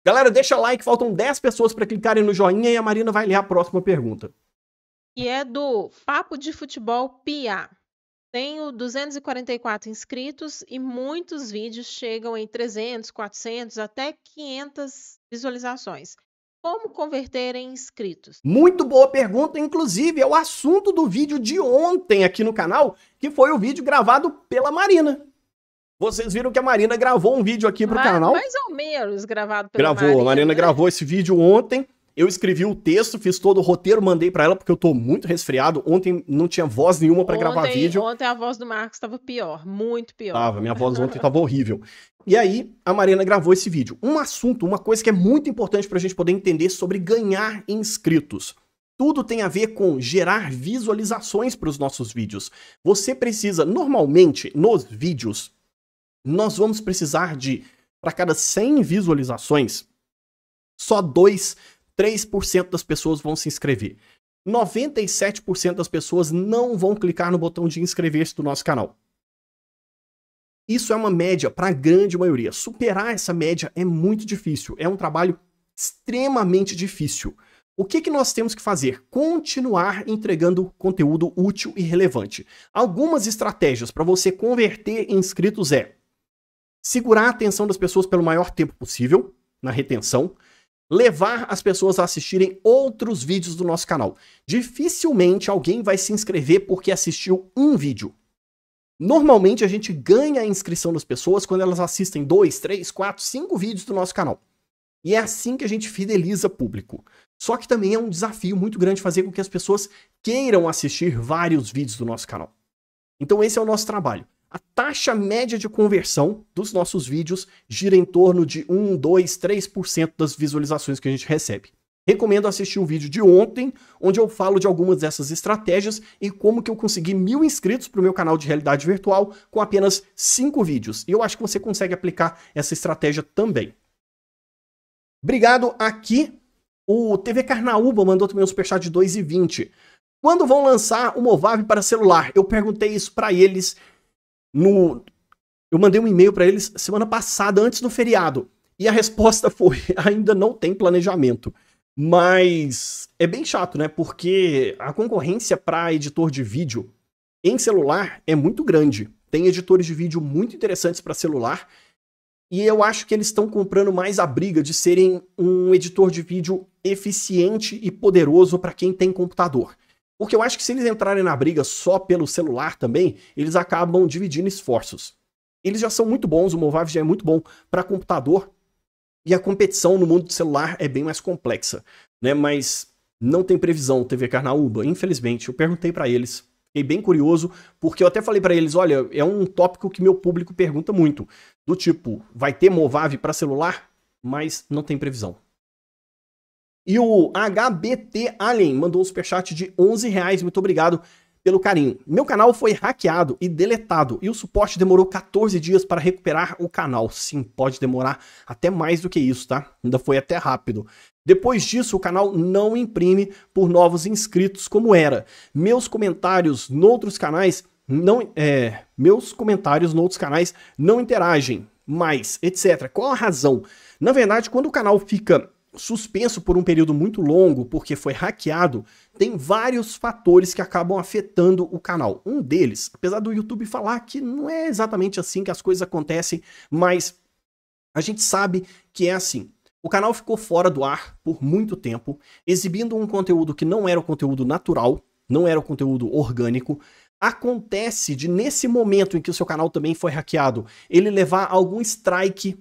Galera, deixa like, faltam 10 pessoas para clicarem no joinha e a Marina vai ler a próxima pergunta. E é do Papo de Futebol Pia. Tenho 244 inscritos e muitos vídeos chegam em 300, 400, até 500 visualizações. Como converter em inscritos? Muito boa pergunta, inclusive é o assunto do vídeo de ontem aqui no canal, que foi o vídeo gravado pela Marina. Vocês viram que a Marina gravou um vídeo aqui pro canal? Mais ou menos gravado pela Gravou, Marina, a Marina né? gravou esse vídeo ontem. Eu escrevi o texto, fiz todo o roteiro, mandei para ela porque eu tô muito resfriado. Ontem não tinha voz nenhuma para gravar vídeo. Ontem a voz do Marcos estava pior, muito pior. Tava, minha voz ontem estava horrível. E aí a Marina gravou esse vídeo. Um assunto, uma coisa que é muito importante para a gente poder entender sobre ganhar inscritos. Tudo tem a ver com gerar visualizações para os nossos vídeos. Você precisa, normalmente, nos vídeos, nós vamos precisar de, para cada 100 visualizações, só 2, 3% das pessoas vão se inscrever. 97% das pessoas não vão clicar no botão de inscrever-se do nosso canal. Isso é uma média para a grande maioria. Superar essa média é muito difícil, é um trabalho extremamente difícil. O que, que nós temos que fazer? Continuar entregando conteúdo útil e relevante. Algumas estratégias para você converter inscritos é segurar a atenção das pessoas pelo maior tempo possível, na retenção, levar as pessoas a assistirem outros vídeos do nosso canal. Dificilmente alguém vai se inscrever porque assistiu um vídeo. Normalmente a gente ganha a inscrição das pessoas quando elas assistem dois, três, quatro, cinco vídeos do nosso canal. E é assim que a gente fideliza público. Só que também é um desafio muito grande fazer com que as pessoas queiram assistir vários vídeos do nosso canal. Então esse é o nosso trabalho. A taxa média de conversão dos nossos vídeos gira em torno de 1, 2, 3% das visualizações que a gente recebe. Recomendo assistir o vídeo de ontem, onde eu falo de algumas dessas estratégias e como que eu consegui mil inscritos para o meu canal de realidade virtual com apenas cinco vídeos. E eu acho que você consegue aplicar essa estratégia também. Obrigado aqui. O TV Carnaúba mandou também um superchat de 2,20. Quando vão lançar o Movavi para celular? Eu perguntei isso para eles no eu mandei um e-mail para eles semana passada antes do feriado e a resposta foi ainda não tem planejamento. Mas é bem chato, né? Porque a concorrência para editor de vídeo em celular é muito grande. Tem editores de vídeo muito interessantes para celular e eu acho que eles estão comprando mais a briga de serem um editor de vídeo eficiente e poderoso para quem tem computador. Porque eu acho que se eles entrarem na briga só pelo celular também, eles acabam dividindo esforços. Eles já são muito bons, o Movavi já é muito bom para computador, e a competição no mundo do celular é bem mais complexa, né? Mas não tem previsão TV Carnaúba, infelizmente. Eu perguntei para eles, fiquei bem curioso, porque eu até falei para eles, olha, é um tópico que meu público pergunta muito, do tipo, vai ter Movave para celular? Mas não tem previsão. E o HBT Alien mandou um superchat de 11 reais. Muito obrigado pelo carinho. Meu canal foi hackeado e deletado, e o suporte demorou 14 dias para recuperar o canal. Sim, pode demorar até mais do que isso, tá? Ainda foi até rápido. Depois disso, o canal não imprime por novos inscritos como era. Meus comentários noutros canais não é, meus comentários noutros canais não interagem mais, etc. Qual a razão? Na verdade, quando o canal fica suspenso por um período muito longo porque foi hackeado, tem vários fatores que acabam afetando o canal. Um deles, apesar do YouTube falar que não é exatamente assim que as coisas acontecem, mas a gente sabe que é assim. O canal ficou fora do ar por muito tempo, exibindo um conteúdo que não era o conteúdo natural, não era o conteúdo orgânico, acontece de nesse momento em que o seu canal também foi hackeado, ele levar algum strike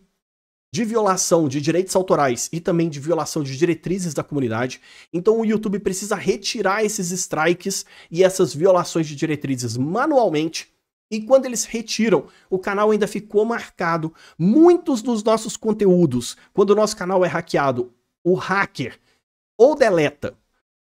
de violação de direitos autorais e também de violação de diretrizes da comunidade. Então o YouTube precisa retirar esses strikes e essas violações de diretrizes manualmente. E quando eles retiram, o canal ainda ficou marcado. Muitos dos nossos conteúdos, quando o nosso canal é hackeado, o hacker ou deleta,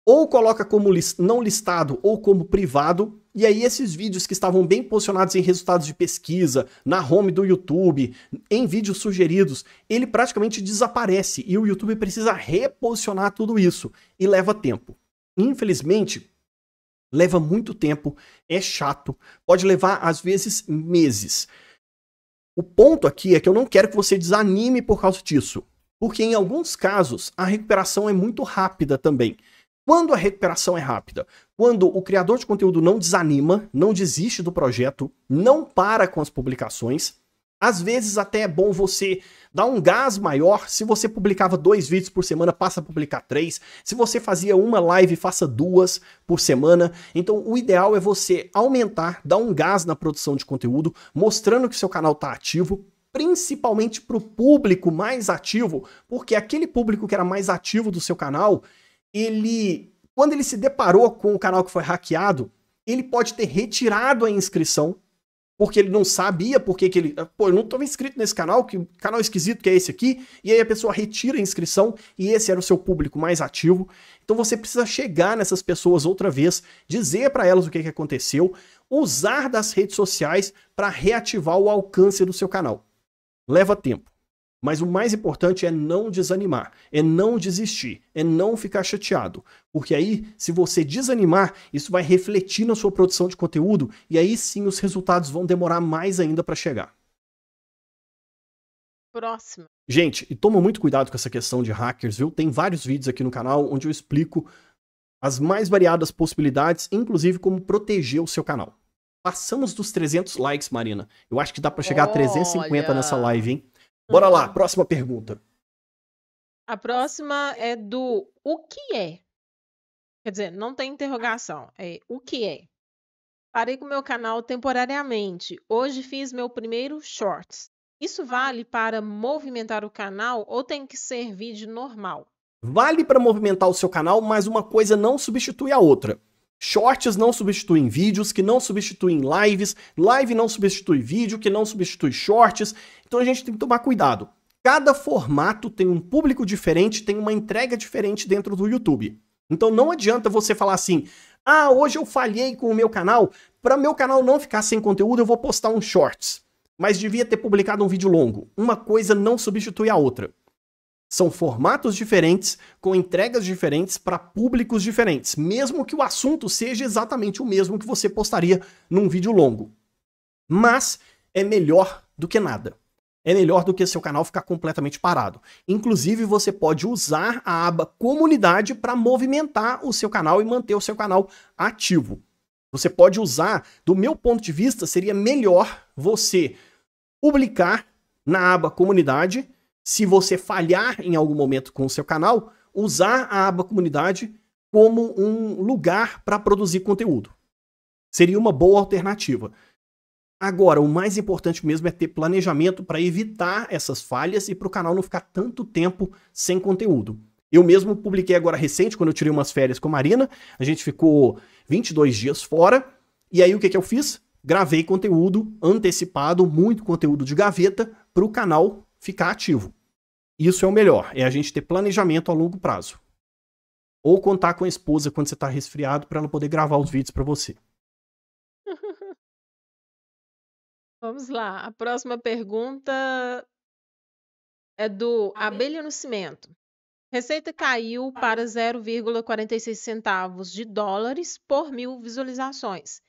ou coloca como list não listado ou como privado, e aí esses vídeos que estavam bem posicionados em resultados de pesquisa, na home do YouTube, em vídeos sugeridos, ele praticamente desaparece e o YouTube precisa reposicionar tudo isso e leva tempo. Infelizmente, leva muito tempo, é chato, pode levar às vezes meses. O ponto aqui é que eu não quero que você desanime por causa disso, porque em alguns casos a recuperação é muito rápida também. Quando a recuperação é rápida, quando o criador de conteúdo não desanima, não desiste do projeto, não para com as publicações, às vezes até é bom você dar um gás maior. Se você publicava dois vídeos por semana, passa a publicar três. Se você fazia uma live, faça duas por semana. Então, o ideal é você aumentar, dar um gás na produção de conteúdo, mostrando que seu canal está ativo, principalmente para o público mais ativo, porque aquele público que era mais ativo do seu canal, ele, quando ele se deparou com o canal que foi hackeado, ele pode ter retirado a inscrição, porque ele não sabia por que ele. Ah, pô, eu não estava inscrito nesse canal, que canal esquisito que é esse aqui, e aí a pessoa retira a inscrição e esse era o seu público mais ativo. Então você precisa chegar nessas pessoas outra vez, dizer para elas o que, que aconteceu, usar das redes sociais para reativar o alcance do seu canal. Leva tempo. Mas o mais importante é não desanimar, é não desistir, é não ficar chateado. Porque aí, se você desanimar, isso vai refletir na sua produção de conteúdo e aí sim os resultados vão demorar mais ainda para chegar. Próximo. Gente, e toma muito cuidado com essa questão de hackers, viu? Tem vários vídeos aqui no canal onde eu explico as mais variadas possibilidades, inclusive como proteger o seu canal. Passamos dos 300 likes, Marina. Eu acho que dá para chegar Olha... a 350 nessa live, hein? Bora lá, próxima pergunta. A próxima é do o que é? Quer dizer, não tem interrogação, é o que é? Parei com meu canal temporariamente. Hoje fiz meu primeiro shorts. Isso vale para movimentar o canal ou tem que ser vídeo normal? Vale para movimentar o seu canal, mas uma coisa não substitui a outra. Shorts não substituem vídeos, que não substituem lives, live não substitui vídeo, que não substitui shorts. Então a gente tem que tomar cuidado. Cada formato tem um público diferente, tem uma entrega diferente dentro do YouTube. Então não adianta você falar assim: "Ah, hoje eu falhei com o meu canal, para meu canal não ficar sem conteúdo, eu vou postar um shorts". Mas devia ter publicado um vídeo longo. Uma coisa não substitui a outra. São formatos diferentes, com entregas diferentes para públicos diferentes, mesmo que o assunto seja exatamente o mesmo que você postaria num vídeo longo. Mas é melhor do que nada. É melhor do que seu canal ficar completamente parado. Inclusive, você pode usar a aba comunidade para movimentar o seu canal e manter o seu canal ativo. Você pode usar, do meu ponto de vista, seria melhor você publicar na aba comunidade se você falhar em algum momento com o seu canal, usar a aba comunidade como um lugar para produzir conteúdo. Seria uma boa alternativa. Agora, o mais importante mesmo é ter planejamento para evitar essas falhas e para o canal não ficar tanto tempo sem conteúdo. Eu mesmo publiquei agora recente, quando eu tirei umas férias com a Marina, a gente ficou 22 dias fora, e aí o que, que eu fiz? Gravei conteúdo antecipado, muito conteúdo de gaveta, para o canal ficar ativo. Isso é o melhor, é a gente ter planejamento a longo prazo. Ou contar com a esposa quando você está resfriado para ela poder gravar os vídeos para você. Vamos lá, a próxima pergunta é do Abelha no Cimento. Receita caiu para 0,46 centavos de dólares por mil visualizações,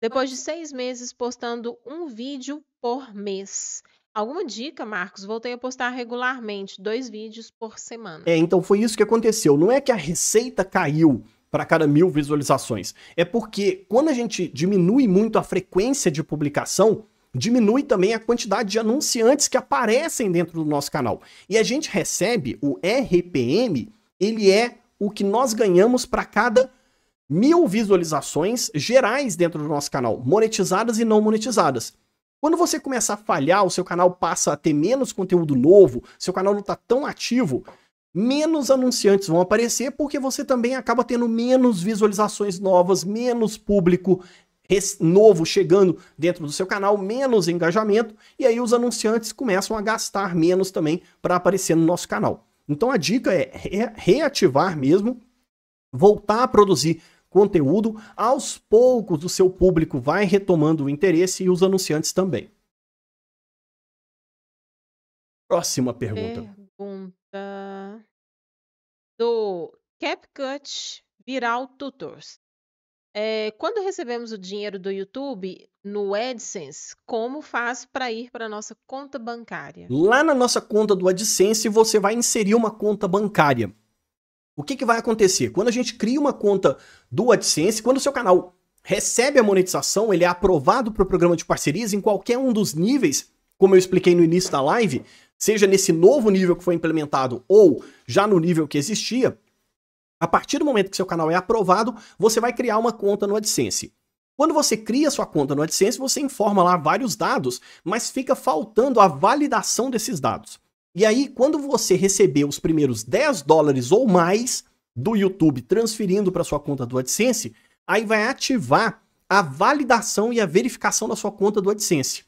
depois de seis meses postando um vídeo por mês. Alguma dica, Marcos? Voltei a postar regularmente, dois vídeos por semana. É, então foi isso que aconteceu. Não é que a receita caiu para cada mil visualizações. É porque quando a gente diminui muito a frequência de publicação, diminui também a quantidade de anunciantes que aparecem dentro do nosso canal. E a gente recebe o RPM, ele é o que nós ganhamos para cada mil visualizações gerais dentro do nosso canal, monetizadas e não monetizadas. Quando você começar a falhar, o seu canal passa a ter menos conteúdo novo, seu canal não está tão ativo, menos anunciantes vão aparecer porque você também acaba tendo menos visualizações novas, menos público novo chegando dentro do seu canal, menos engajamento, e aí os anunciantes começam a gastar menos também para aparecer no nosso canal. Então a dica é re reativar mesmo, voltar a produzir conteúdo, aos poucos o seu público vai retomando o interesse e os anunciantes também. Próxima pergunta. Pergunta do CapCut Viral Tutors. É, quando recebemos o dinheiro do YouTube no AdSense, como faz para ir para nossa conta bancária? Lá na nossa conta do AdSense, você vai inserir uma conta bancária. O que, que vai acontecer? Quando a gente cria uma conta do AdSense, quando o seu canal recebe a monetização, ele é aprovado para o programa de parcerias em qualquer um dos níveis, como eu expliquei no início da live, seja nesse novo nível que foi implementado ou já no nível que existia, a partir do momento que seu canal é aprovado, você vai criar uma conta no AdSense. Quando você cria sua conta no AdSense, você informa lá vários dados, mas fica faltando a validação desses dados. E aí, quando você receber os primeiros 10 dólares ou mais do YouTube transferindo para sua conta do AdSense, aí vai ativar a validação e a verificação da sua conta do AdSense.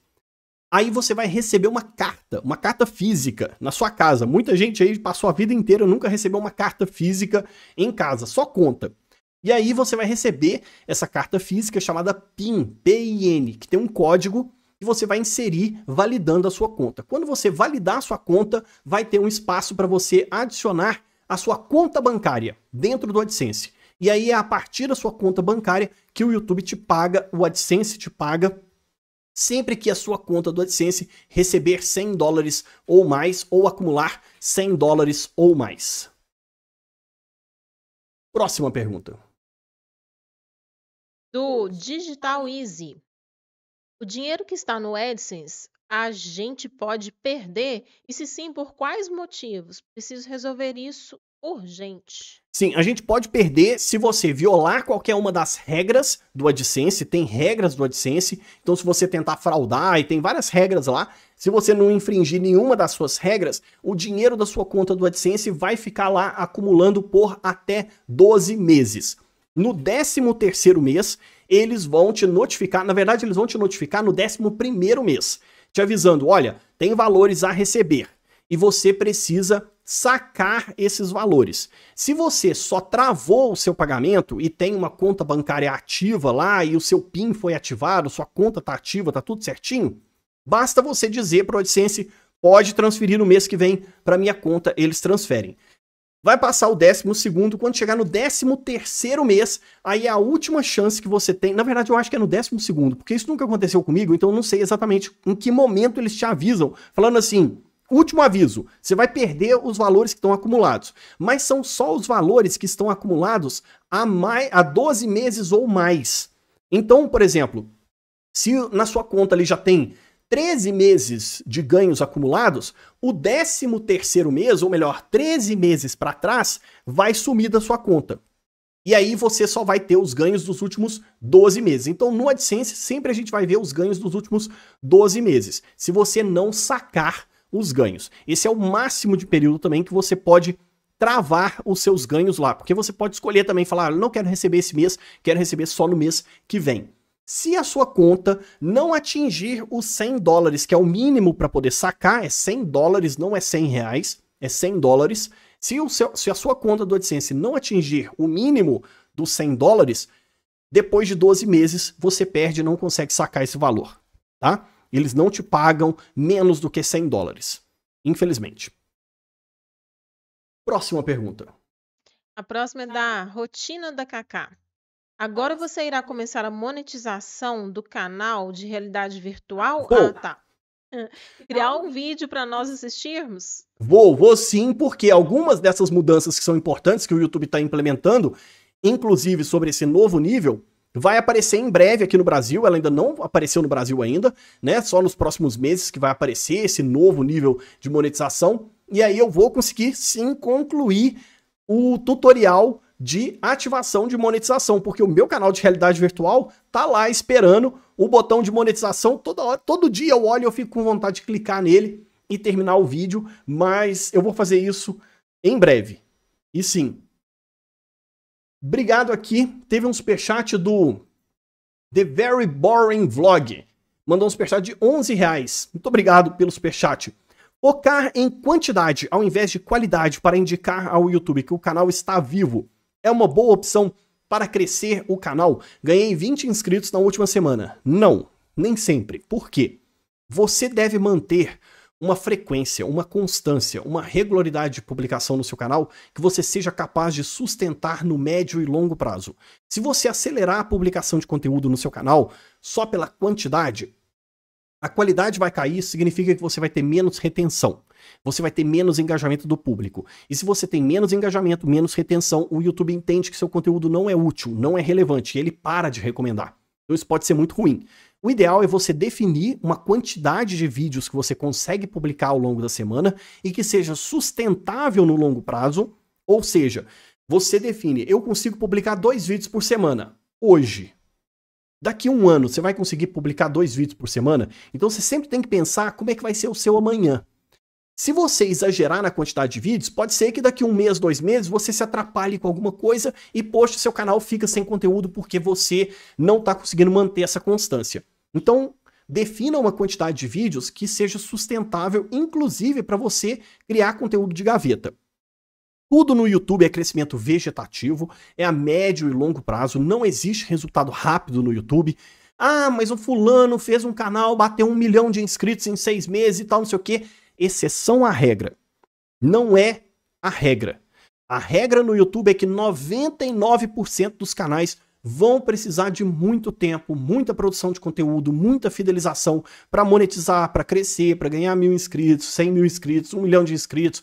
Aí você vai receber uma carta, uma carta física na sua casa. Muita gente aí passou a vida inteira nunca recebeu uma carta física em casa, só conta. E aí você vai receber essa carta física chamada PIN, P-I-N, que tem um código e você vai inserir validando a sua conta. Quando você validar a sua conta, vai ter um espaço para você adicionar a sua conta bancária dentro do AdSense. E aí é a partir da sua conta bancária que o YouTube te paga, o AdSense te paga sempre que a sua conta do AdSense receber 100 dólares ou mais ou acumular 100 dólares ou mais. Próxima pergunta. Do Digital Easy. O dinheiro que está no AdSense, a gente pode perder? E se sim, por quais motivos? Preciso resolver isso urgente. Sim, a gente pode perder se você violar qualquer uma das regras do AdSense, tem regras do AdSense, então se você tentar fraudar e tem várias regras lá, se você não infringir nenhuma das suas regras, o dinheiro da sua conta do AdSense vai ficar lá acumulando por até 12 meses. No 13º mês, eles vão te notificar, na verdade eles vão te notificar no 11º mês, te avisando, olha, tem valores a receber e você precisa sacar esses valores. Se você só travou o seu pagamento e tem uma conta bancária ativa lá e o seu PIN foi ativado, sua conta está ativa, está tudo certinho, basta você dizer para o AdSense, pode transferir no mês que vem para minha conta, eles transferem. Vai passar o 12, quando chegar no 13 mês, aí é a última chance que você tem. Na verdade, eu acho que é no 12, porque isso nunca aconteceu comigo, então eu não sei exatamente em que momento eles te avisam, falando assim. Último aviso, você vai perder os valores que estão acumulados, mas são só os valores que estão acumulados há mais, há 12 meses ou mais. Então, por exemplo, se na sua conta ali já tem 13 meses de ganhos acumulados, o 13 terceiro mês, ou melhor, 13 meses para trás, vai sumir da sua conta. E aí você só vai ter os ganhos dos últimos 12 meses. Então no AdSense sempre a gente vai ver os ganhos dos últimos 12 meses, se você não sacar os ganhos. Esse é o máximo de período também que você pode travar os seus ganhos lá, porque você pode escolher também falar, não quero receber esse mês, quero receber só no mês que vem. Se a sua conta não atingir os 100 dólares, que é o mínimo para poder sacar, é 100 dólares, não é 100 reais, é 100 dólares. Se, seu, se a sua conta do AdSense não atingir o mínimo dos 100 dólares, depois de 12 meses você perde e não consegue sacar esse valor, tá? Eles não te pagam menos do que 100 dólares, infelizmente. Próxima pergunta. A próxima é da rotina da Kaká. Agora você irá começar a monetização do canal de realidade virtual? Ah, vou. Ah, tá. Criar então um vídeo para nós assistirmos? Vou, vou sim, porque algumas dessas mudanças que são importantes que o YouTube está implementando, inclusive sobre esse novo nível, vai aparecer em breve aqui no Brasil. Ela ainda não apareceu no Brasil ainda, né? Só nos próximos meses que vai aparecer esse novo nível de monetização. E aí eu vou conseguir sim concluir o tutorial de ativação de monetização, porque o meu canal de realidade virtual tá lá esperando o botão de monetização toda hora, todo dia eu olho e eu fico com vontade de clicar nele e terminar o vídeo, mas eu vou fazer isso em breve. E sim. Obrigado aqui. Teve um superchat do The Very Boring Vlog. Mandou um superchat de 11 reais. Muito obrigado pelo superchat. Focar em quantidade ao invés de qualidade para indicar ao YouTube que o canal está vivo é uma boa opção para crescer o canal? Ganhei 20 inscritos na última semana. Não, nem sempre. Por quê? Você deve manter uma frequência, uma constância, uma regularidade de publicação no seu canal que você seja capaz de sustentar no médio e longo prazo. Se você acelerar a publicação de conteúdo no seu canal só pela quantidade, a qualidade vai cair, significa que você vai ter menos retenção. Você vai ter menos engajamento do público. E se você tem menos engajamento, menos retenção, o YouTube entende que seu conteúdo não é útil, não é relevante, e ele para de recomendar. Então isso pode ser muito ruim. O ideal é você definir uma quantidade de vídeos que você consegue publicar ao longo da semana e que seja sustentável no longo prazo, ou seja, você define, eu consigo publicar dois vídeos por semana, hoje. Daqui um ano, você vai conseguir publicar dois vídeos por semana? Então você sempre tem que pensar como é que vai ser o seu amanhã. Se você exagerar na quantidade de vídeos, pode ser que daqui um mês, dois meses, você se atrapalhe com alguma coisa e, poxa, seu canal fica sem conteúdo porque você não está conseguindo manter essa constância. Então, defina uma quantidade de vídeos que seja sustentável, inclusive para você criar conteúdo de gaveta. Tudo no YouTube é crescimento vegetativo, é a médio e longo prazo, não existe resultado rápido no YouTube. Ah, mas o fulano fez um canal, bateu um milhão de inscritos em seis meses e tal, não sei o quê exceção à regra. Não é a regra. A regra no YouTube é que 99% dos canais vão precisar de muito tempo, muita produção de conteúdo, muita fidelização para monetizar, para crescer, para ganhar mil inscritos, cem mil inscritos, um milhão de inscritos,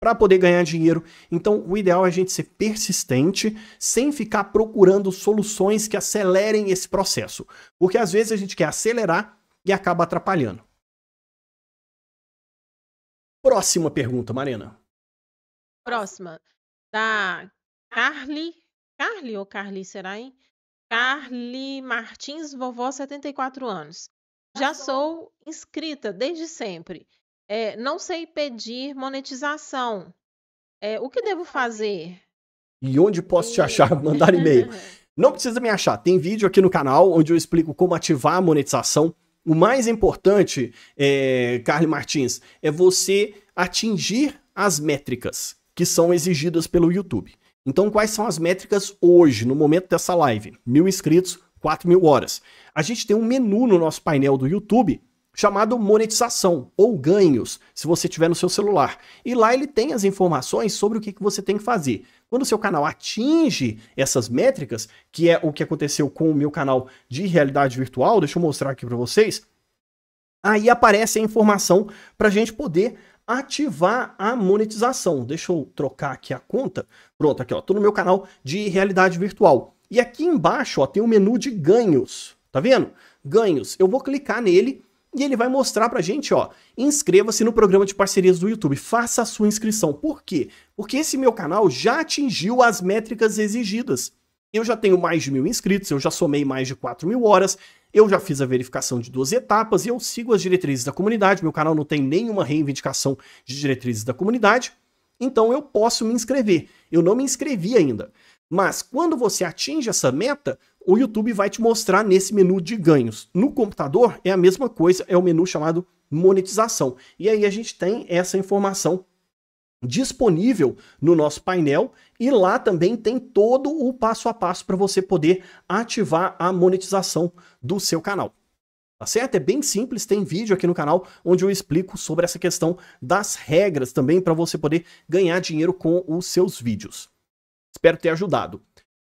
para poder ganhar dinheiro. Então, o ideal é a gente ser persistente, sem ficar procurando soluções que acelerem esse processo, porque às vezes a gente quer acelerar e acaba atrapalhando. Próxima pergunta, Marina. Próxima. Da Carly. Carly ou Carly, será, hein? Carly Martins, vovó, 74 anos. Já tá sou inscrita desde sempre. É, não sei pedir monetização. É, o que devo tá fazer? E onde posso te achar? Mandar e-mail. não precisa me achar. Tem vídeo aqui no canal onde eu explico como ativar a monetização. O mais importante, é, Carly Martins, é você atingir as métricas que são exigidas pelo YouTube. Então, quais são as métricas hoje, no momento dessa live? Mil inscritos, quatro mil horas. A gente tem um menu no nosso painel do YouTube chamado monetização ou ganhos, se você tiver no seu celular. E lá ele tem as informações sobre o que, que você tem que fazer. Quando o seu canal atinge essas métricas, que é o que aconteceu com o meu canal de realidade virtual, deixa eu mostrar aqui para vocês. Aí aparece a informação para a gente poder ativar a monetização. Deixa eu trocar aqui a conta. Pronto, aqui ó, tô no meu canal de realidade virtual. E aqui embaixo ó, tem o um menu de ganhos, tá vendo? Ganhos. Eu vou clicar nele e ele vai mostrar pra gente, ó, inscreva-se no programa de parcerias do YouTube, faça a sua inscrição. Por quê? Porque esse meu canal já atingiu as métricas exigidas. Eu já tenho mais de mil inscritos, eu já somei mais de 4 mil horas, eu já fiz a verificação de duas etapas e eu sigo as diretrizes da comunidade. Meu canal não tem nenhuma reivindicação de diretrizes da comunidade, então eu posso me inscrever. Eu não me inscrevi ainda. Mas quando você atinge essa meta, o YouTube vai te mostrar nesse menu de ganhos. No computador é a mesma coisa, é o menu chamado monetização. E aí a gente tem essa informação disponível no nosso painel e lá também tem todo o passo a passo para você poder ativar a monetização do seu canal. Tá certo? É bem simples, tem vídeo aqui no canal onde eu explico sobre essa questão das regras também para você poder ganhar dinheiro com os seus vídeos. Espero ter ajudado.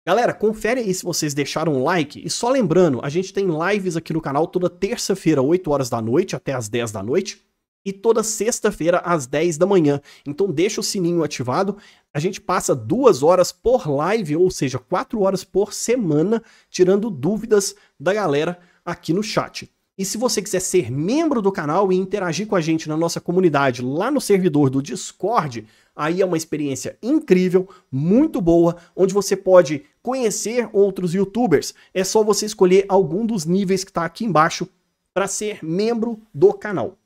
Galera, confere aí se vocês deixaram um like. E só lembrando, a gente tem lives aqui no canal toda terça-feira, 8 horas da noite até as 10 da noite. E toda sexta-feira, às 10 da manhã. Então deixa o sininho ativado. A gente passa duas horas por live, ou seja, quatro horas por semana, tirando dúvidas da galera aqui no chat. E se você quiser ser membro do canal e interagir com a gente na nossa comunidade lá no servidor do Discord, aí é uma experiência incrível, muito boa, onde você pode conhecer outros youtubers, é só você escolher algum dos níveis que está aqui embaixo para ser membro do canal.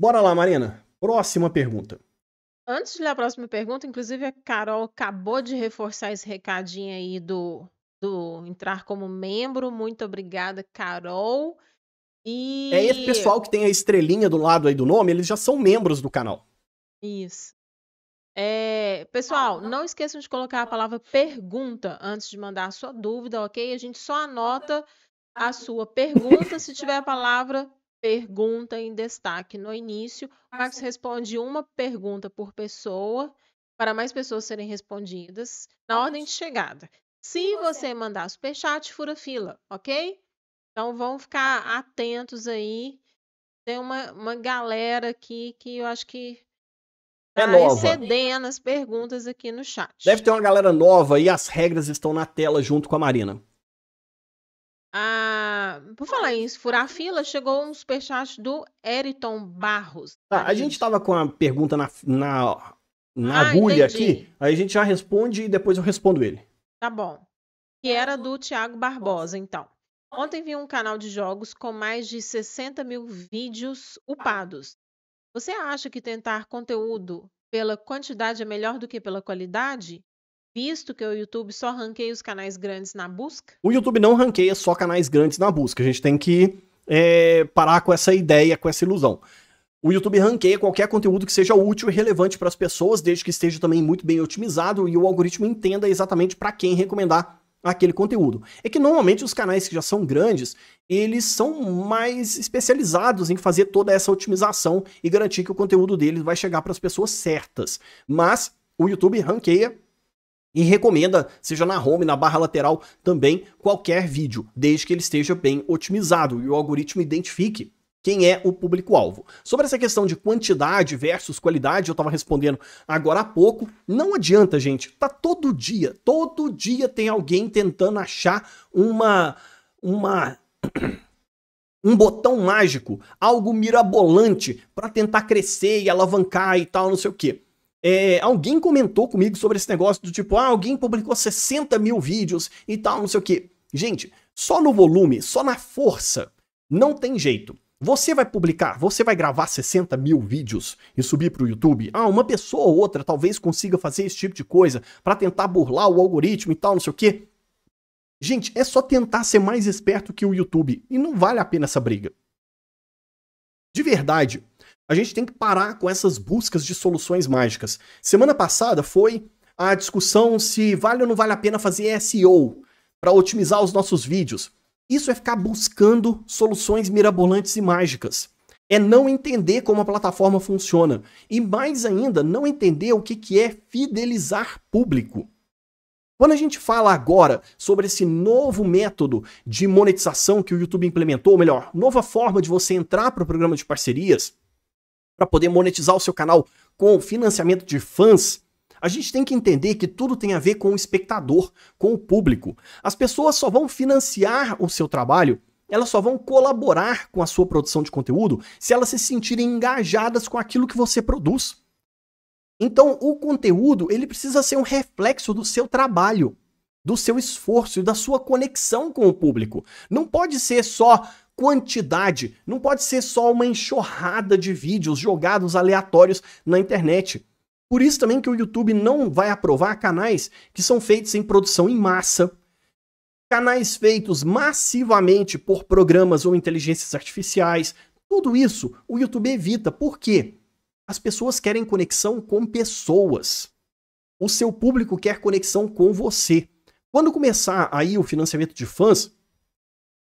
Bora lá, Marina. Próxima pergunta. Antes de ler a próxima pergunta, inclusive a Carol acabou de reforçar esse recadinho aí do, do entrar como membro. Muito obrigada, Carol. E... É esse pessoal que tem a estrelinha do lado aí do nome, eles já são membros do canal. Isso. É, pessoal, não esqueçam de colocar a palavra pergunta antes de mandar a sua dúvida, ok? A gente só anota a sua pergunta se tiver a palavra pergunta em destaque no início. O tá Max responde uma pergunta por pessoa para mais pessoas serem respondidas na tá ordem de chegada. Se você mandar superchat, fura fila, ok? Então vão ficar atentos aí. Tem uma, uma galera aqui que eu acho que é tá nova. excedendo as perguntas aqui no chat. Deve ter uma galera nova e as regras estão na tela junto com a Marina. Ah, por falar é em furar a fila, chegou um superchat do Eriton Barros. Tá, a tá gente estava com a pergunta na, na, na ah, agulha entendi. aqui, aí a gente já responde e depois eu respondo ele. Tá bom. Que era do Tiago Barbosa, então. Ontem vi um canal de jogos com mais de 60 mil vídeos upados. Você acha que tentar conteúdo pela quantidade é melhor do que pela qualidade? Visto que o YouTube só ranqueia os canais grandes na busca? O YouTube não ranqueia só canais grandes na busca. A gente tem que é, parar com essa ideia, com essa ilusão. O YouTube ranqueia qualquer conteúdo que seja útil e relevante para as pessoas, desde que esteja também muito bem otimizado e o algoritmo entenda exatamente para quem recomendar aquele conteúdo. É que normalmente os canais que já são grandes, eles são mais especializados em fazer toda essa otimização e garantir que o conteúdo deles vai chegar para as pessoas certas. Mas o YouTube ranqueia e recomenda, seja na home, na barra lateral, também qualquer vídeo, desde que ele esteja bem otimizado e o algoritmo identifique quem é o público-alvo. Sobre essa questão de quantidade versus qualidade, eu estava respondendo agora há pouco. Não adianta, gente. Tá todo dia, todo dia tem alguém tentando achar uma uma um botão mágico, algo mirabolante para tentar crescer e alavancar e tal, não sei o quê. É, alguém comentou comigo sobre esse negócio do tipo, ah, alguém publicou 60 mil vídeos e tal, não sei o quê. Gente, só no volume, só na força, não tem jeito. Você vai publicar, você vai gravar 60 mil vídeos e subir para o YouTube? Ah, uma pessoa ou outra talvez consiga fazer esse tipo de coisa para tentar burlar o algoritmo e tal, não sei o quê. Gente, é só tentar ser mais esperto que o YouTube e não vale a pena essa briga. De verdade, a gente tem que parar com essas buscas de soluções mágicas. Semana passada foi a discussão se vale ou não vale a pena fazer SEO para otimizar os nossos vídeos. Isso é ficar buscando soluções mirabolantes e mágicas. É não entender como a plataforma funciona. E mais ainda, não entender o que, que é fidelizar público. Quando a gente fala agora sobre esse novo método de monetização que o YouTube implementou, ou melhor, nova forma de você entrar para o programa de parcerias, para poder monetizar o seu canal com financiamento de fãs, a gente tem que entender que tudo tem a ver com o espectador, com o público. As pessoas só vão financiar o seu trabalho elas só vão colaborar com a sua produção de conteúdo se elas se sentirem engajadas com aquilo que você produz. Então, o conteúdo, ele precisa ser um reflexo do seu trabalho, do seu esforço e da sua conexão com o público. Não pode ser só quantidade, não pode ser só uma enxurrada de vídeos jogados aleatórios na internet. Por isso também que o YouTube não vai aprovar canais que são feitos em produção em massa, canais feitos massivamente por programas ou inteligências artificiais. Tudo isso o YouTube evita. Por quê? As pessoas querem conexão com pessoas. O seu público quer conexão com você. Quando começar aí o financiamento de fãs,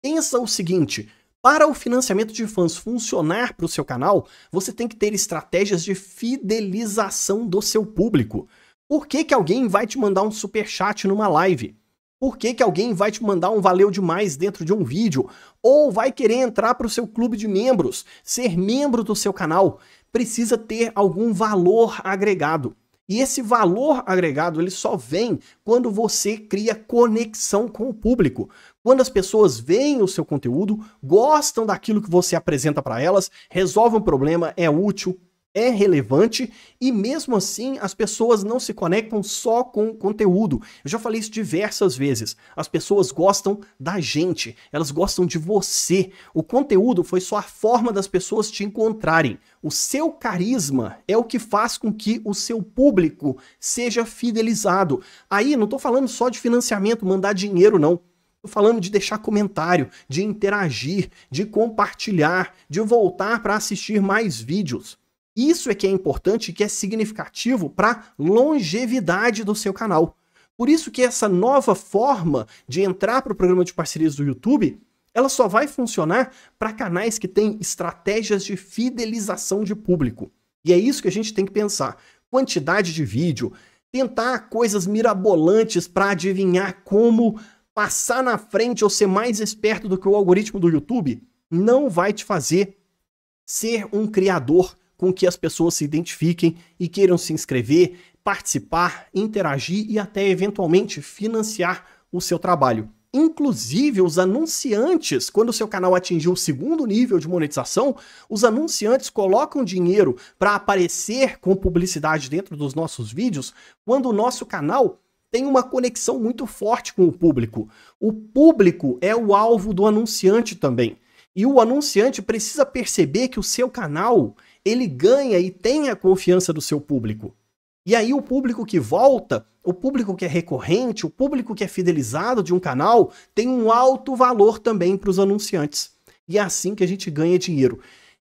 pensa o seguinte: para o financiamento de fãs funcionar para o seu canal, você tem que ter estratégias de fidelização do seu público. Por que, que alguém vai te mandar um super chat numa live? Por que, que alguém vai te mandar um valeu demais dentro de um vídeo? Ou vai querer entrar para o seu clube de membros, ser membro do seu canal? Precisa ter algum valor agregado. E esse valor agregado ele só vem quando você cria conexão com o público. Quando as pessoas veem o seu conteúdo, gostam daquilo que você apresenta para elas, resolve um problema, é útil, é relevante e mesmo assim as pessoas não se conectam só com o conteúdo. Eu já falei isso diversas vezes. As pessoas gostam da gente, elas gostam de você. O conteúdo foi só a forma das pessoas te encontrarem. O seu carisma é o que faz com que o seu público seja fidelizado. Aí não estou falando só de financiamento, mandar dinheiro não. Estou falando de deixar comentário, de interagir, de compartilhar, de voltar para assistir mais vídeos. Isso é que é importante e que é significativo para a longevidade do seu canal. Por isso que essa nova forma de entrar para o programa de parcerias do YouTube, ela só vai funcionar para canais que têm estratégias de fidelização de público. E é isso que a gente tem que pensar. Quantidade de vídeo, tentar coisas mirabolantes para adivinhar como passar na frente ou ser mais esperto do que o algoritmo do YouTube não vai te fazer ser um criador com que as pessoas se identifiquem e queiram se inscrever, participar, interagir e até eventualmente financiar o seu trabalho. Inclusive, os anunciantes, quando o seu canal atingiu o segundo nível de monetização, os anunciantes colocam dinheiro para aparecer com publicidade dentro dos nossos vídeos quando o nosso canal tem uma conexão muito forte com o público. O público é o alvo do anunciante também. E o anunciante precisa perceber que o seu canal, ele ganha e tem a confiança do seu público. E aí o público que volta, o público que é recorrente, o público que é fidelizado de um canal, tem um alto valor também para os anunciantes. E é assim que a gente ganha dinheiro.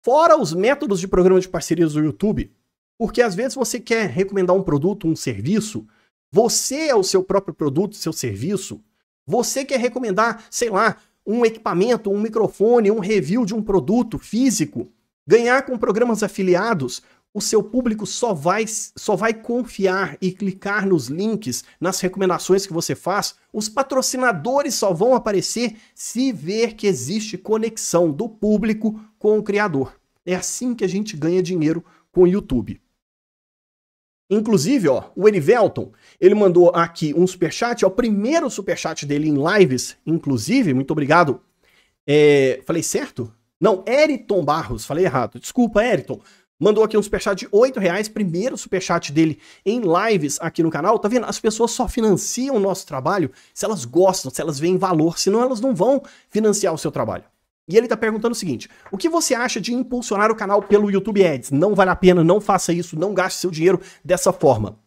Fora os métodos de programa de parcerias do YouTube, porque às vezes você quer recomendar um produto, um serviço, você é o seu próprio produto, seu serviço. Você quer recomendar, sei lá, um equipamento, um microfone, um review de um produto físico, ganhar com programas afiliados, o seu público só vai, só vai confiar e clicar nos links, nas recomendações que você faz. Os patrocinadores só vão aparecer se ver que existe conexão do público com o criador. É assim que a gente ganha dinheiro com o YouTube. Inclusive, ó, o Enivelton, ele mandou aqui um superchat, é o primeiro superchat dele em lives, inclusive, muito obrigado. É, falei certo? Não, Eriton Barros, falei errado. Desculpa, Eriton. Mandou aqui um superchat de 8 reais, primeiro superchat dele em lives aqui no canal. Tá vendo? As pessoas só financiam o nosso trabalho se elas gostam, se elas veem valor, senão elas não vão financiar o seu trabalho. E ele tá perguntando o seguinte: o que você acha de impulsionar o canal pelo YouTube Ads? Não vale a pena, não faça isso, não gaste seu dinheiro dessa forma.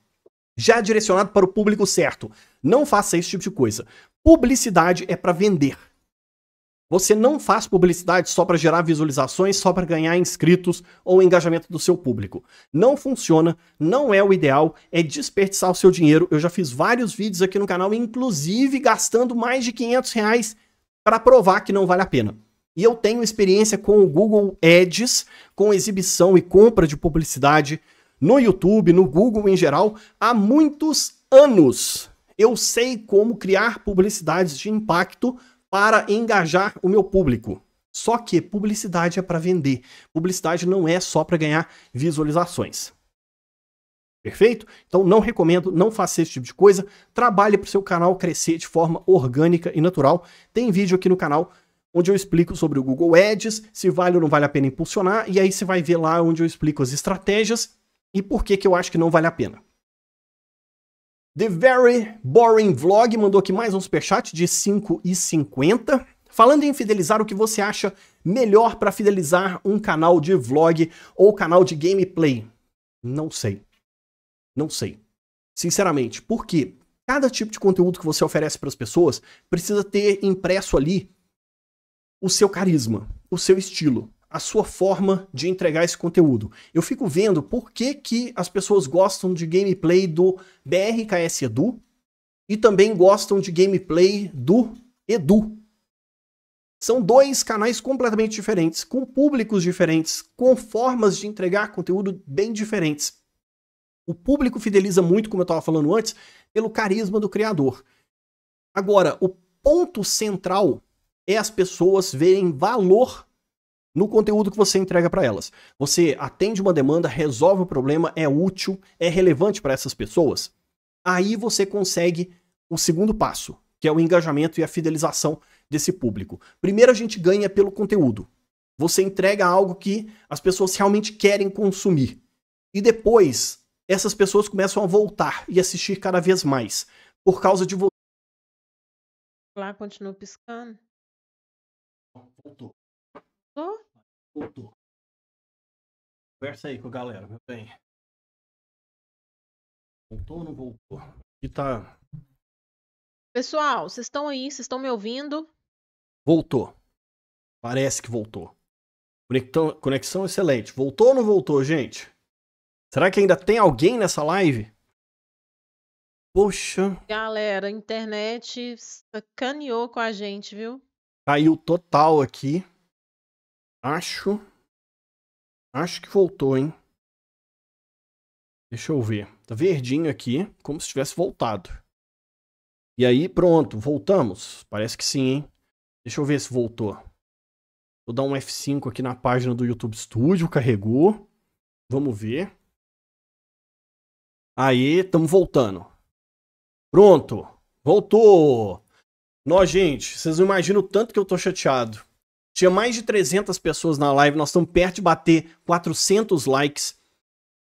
Já direcionado para o público certo. Não faça esse tipo de coisa. Publicidade é para vender. Você não faz publicidade só para gerar visualizações, só para ganhar inscritos ou engajamento do seu público. Não funciona, não é o ideal, é desperdiçar o seu dinheiro. Eu já fiz vários vídeos aqui no canal, inclusive gastando mais de 500 reais para provar que não vale a pena. E eu tenho experiência com o Google Ads, com exibição e compra de publicidade no YouTube, no Google em geral, há muitos anos. Eu sei como criar publicidades de impacto para engajar o meu público. Só que publicidade é para vender. Publicidade não é só para ganhar visualizações. Perfeito? Então não recomendo, não faça esse tipo de coisa. Trabalhe para o seu canal crescer de forma orgânica e natural. Tem vídeo aqui no canal onde eu explico sobre o Google Ads, se vale ou não vale a pena impulsionar, e aí você vai ver lá onde eu explico as estratégias e por que, que eu acho que não vale a pena. The Very Boring Vlog mandou aqui mais um superchat de 5,50. Falando em fidelizar, o que você acha melhor para fidelizar um canal de vlog ou canal de gameplay? Não sei. Não sei. Sinceramente, porque cada tipo de conteúdo que você oferece para as pessoas precisa ter impresso ali o seu carisma, o seu estilo, a sua forma de entregar esse conteúdo. Eu fico vendo por que, que as pessoas gostam de gameplay do BRKS Edu e também gostam de gameplay do Edu. São dois canais completamente diferentes, com públicos diferentes, com formas de entregar conteúdo bem diferentes. O público fideliza muito, como eu estava falando antes, pelo carisma do criador. Agora, o ponto central é as pessoas verem valor no conteúdo que você entrega para elas. Você atende uma demanda, resolve o problema, é útil, é relevante para essas pessoas. Aí você consegue o segundo passo, que é o engajamento e a fidelização desse público. Primeiro a gente ganha pelo conteúdo. Você entrega algo que as pessoas realmente querem consumir. E depois, essas pessoas começam a voltar e assistir cada vez mais por causa de você. Lá continua piscando. Voltou. Voltou? Voltou. Conversa aí com a galera, meu bem. Voltou ou não voltou? Aqui tá. Pessoal, vocês estão aí? Vocês estão me ouvindo? Voltou. Parece que voltou. Conectão, conexão excelente. Voltou ou não voltou, gente? Será que ainda tem alguém nessa live? Poxa. Galera, a internet sacaneou com a gente, viu? Caiu total aqui. Acho. Acho que voltou, hein? Deixa eu ver. Tá verdinho aqui, como se tivesse voltado. E aí, pronto, voltamos. Parece que sim, hein? Deixa eu ver se voltou. Vou dar um F5 aqui na página do YouTube Studio, carregou. Vamos ver. Aí, estamos voltando. Pronto, voltou! Nós, gente, vocês não imaginam o tanto que eu tô chateado. Tinha mais de 300 pessoas na live, nós estamos perto de bater 400 likes.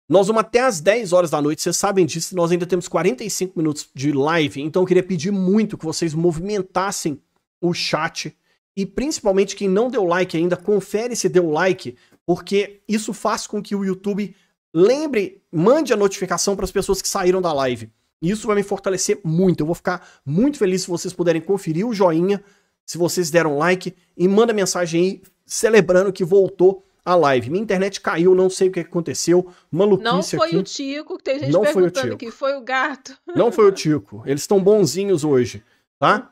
Nós vamos até às 10 horas da noite, vocês sabem disso, nós ainda temos 45 minutos de live, então eu queria pedir muito que vocês movimentassem o chat e principalmente quem não deu like ainda, confere se deu like, porque isso faz com que o YouTube lembre, mande a notificação para as pessoas que saíram da live. Isso vai me fortalecer muito. Eu vou ficar muito feliz se vocês puderem conferir o joinha, se vocês deram like e manda mensagem aí celebrando que voltou a live. Minha internet caiu, não sei o que aconteceu. Maluquice Não foi aqui. o Tico, que tem gente não perguntando foi que foi o gato. Não foi o Tico. Eles estão bonzinhos hoje, tá?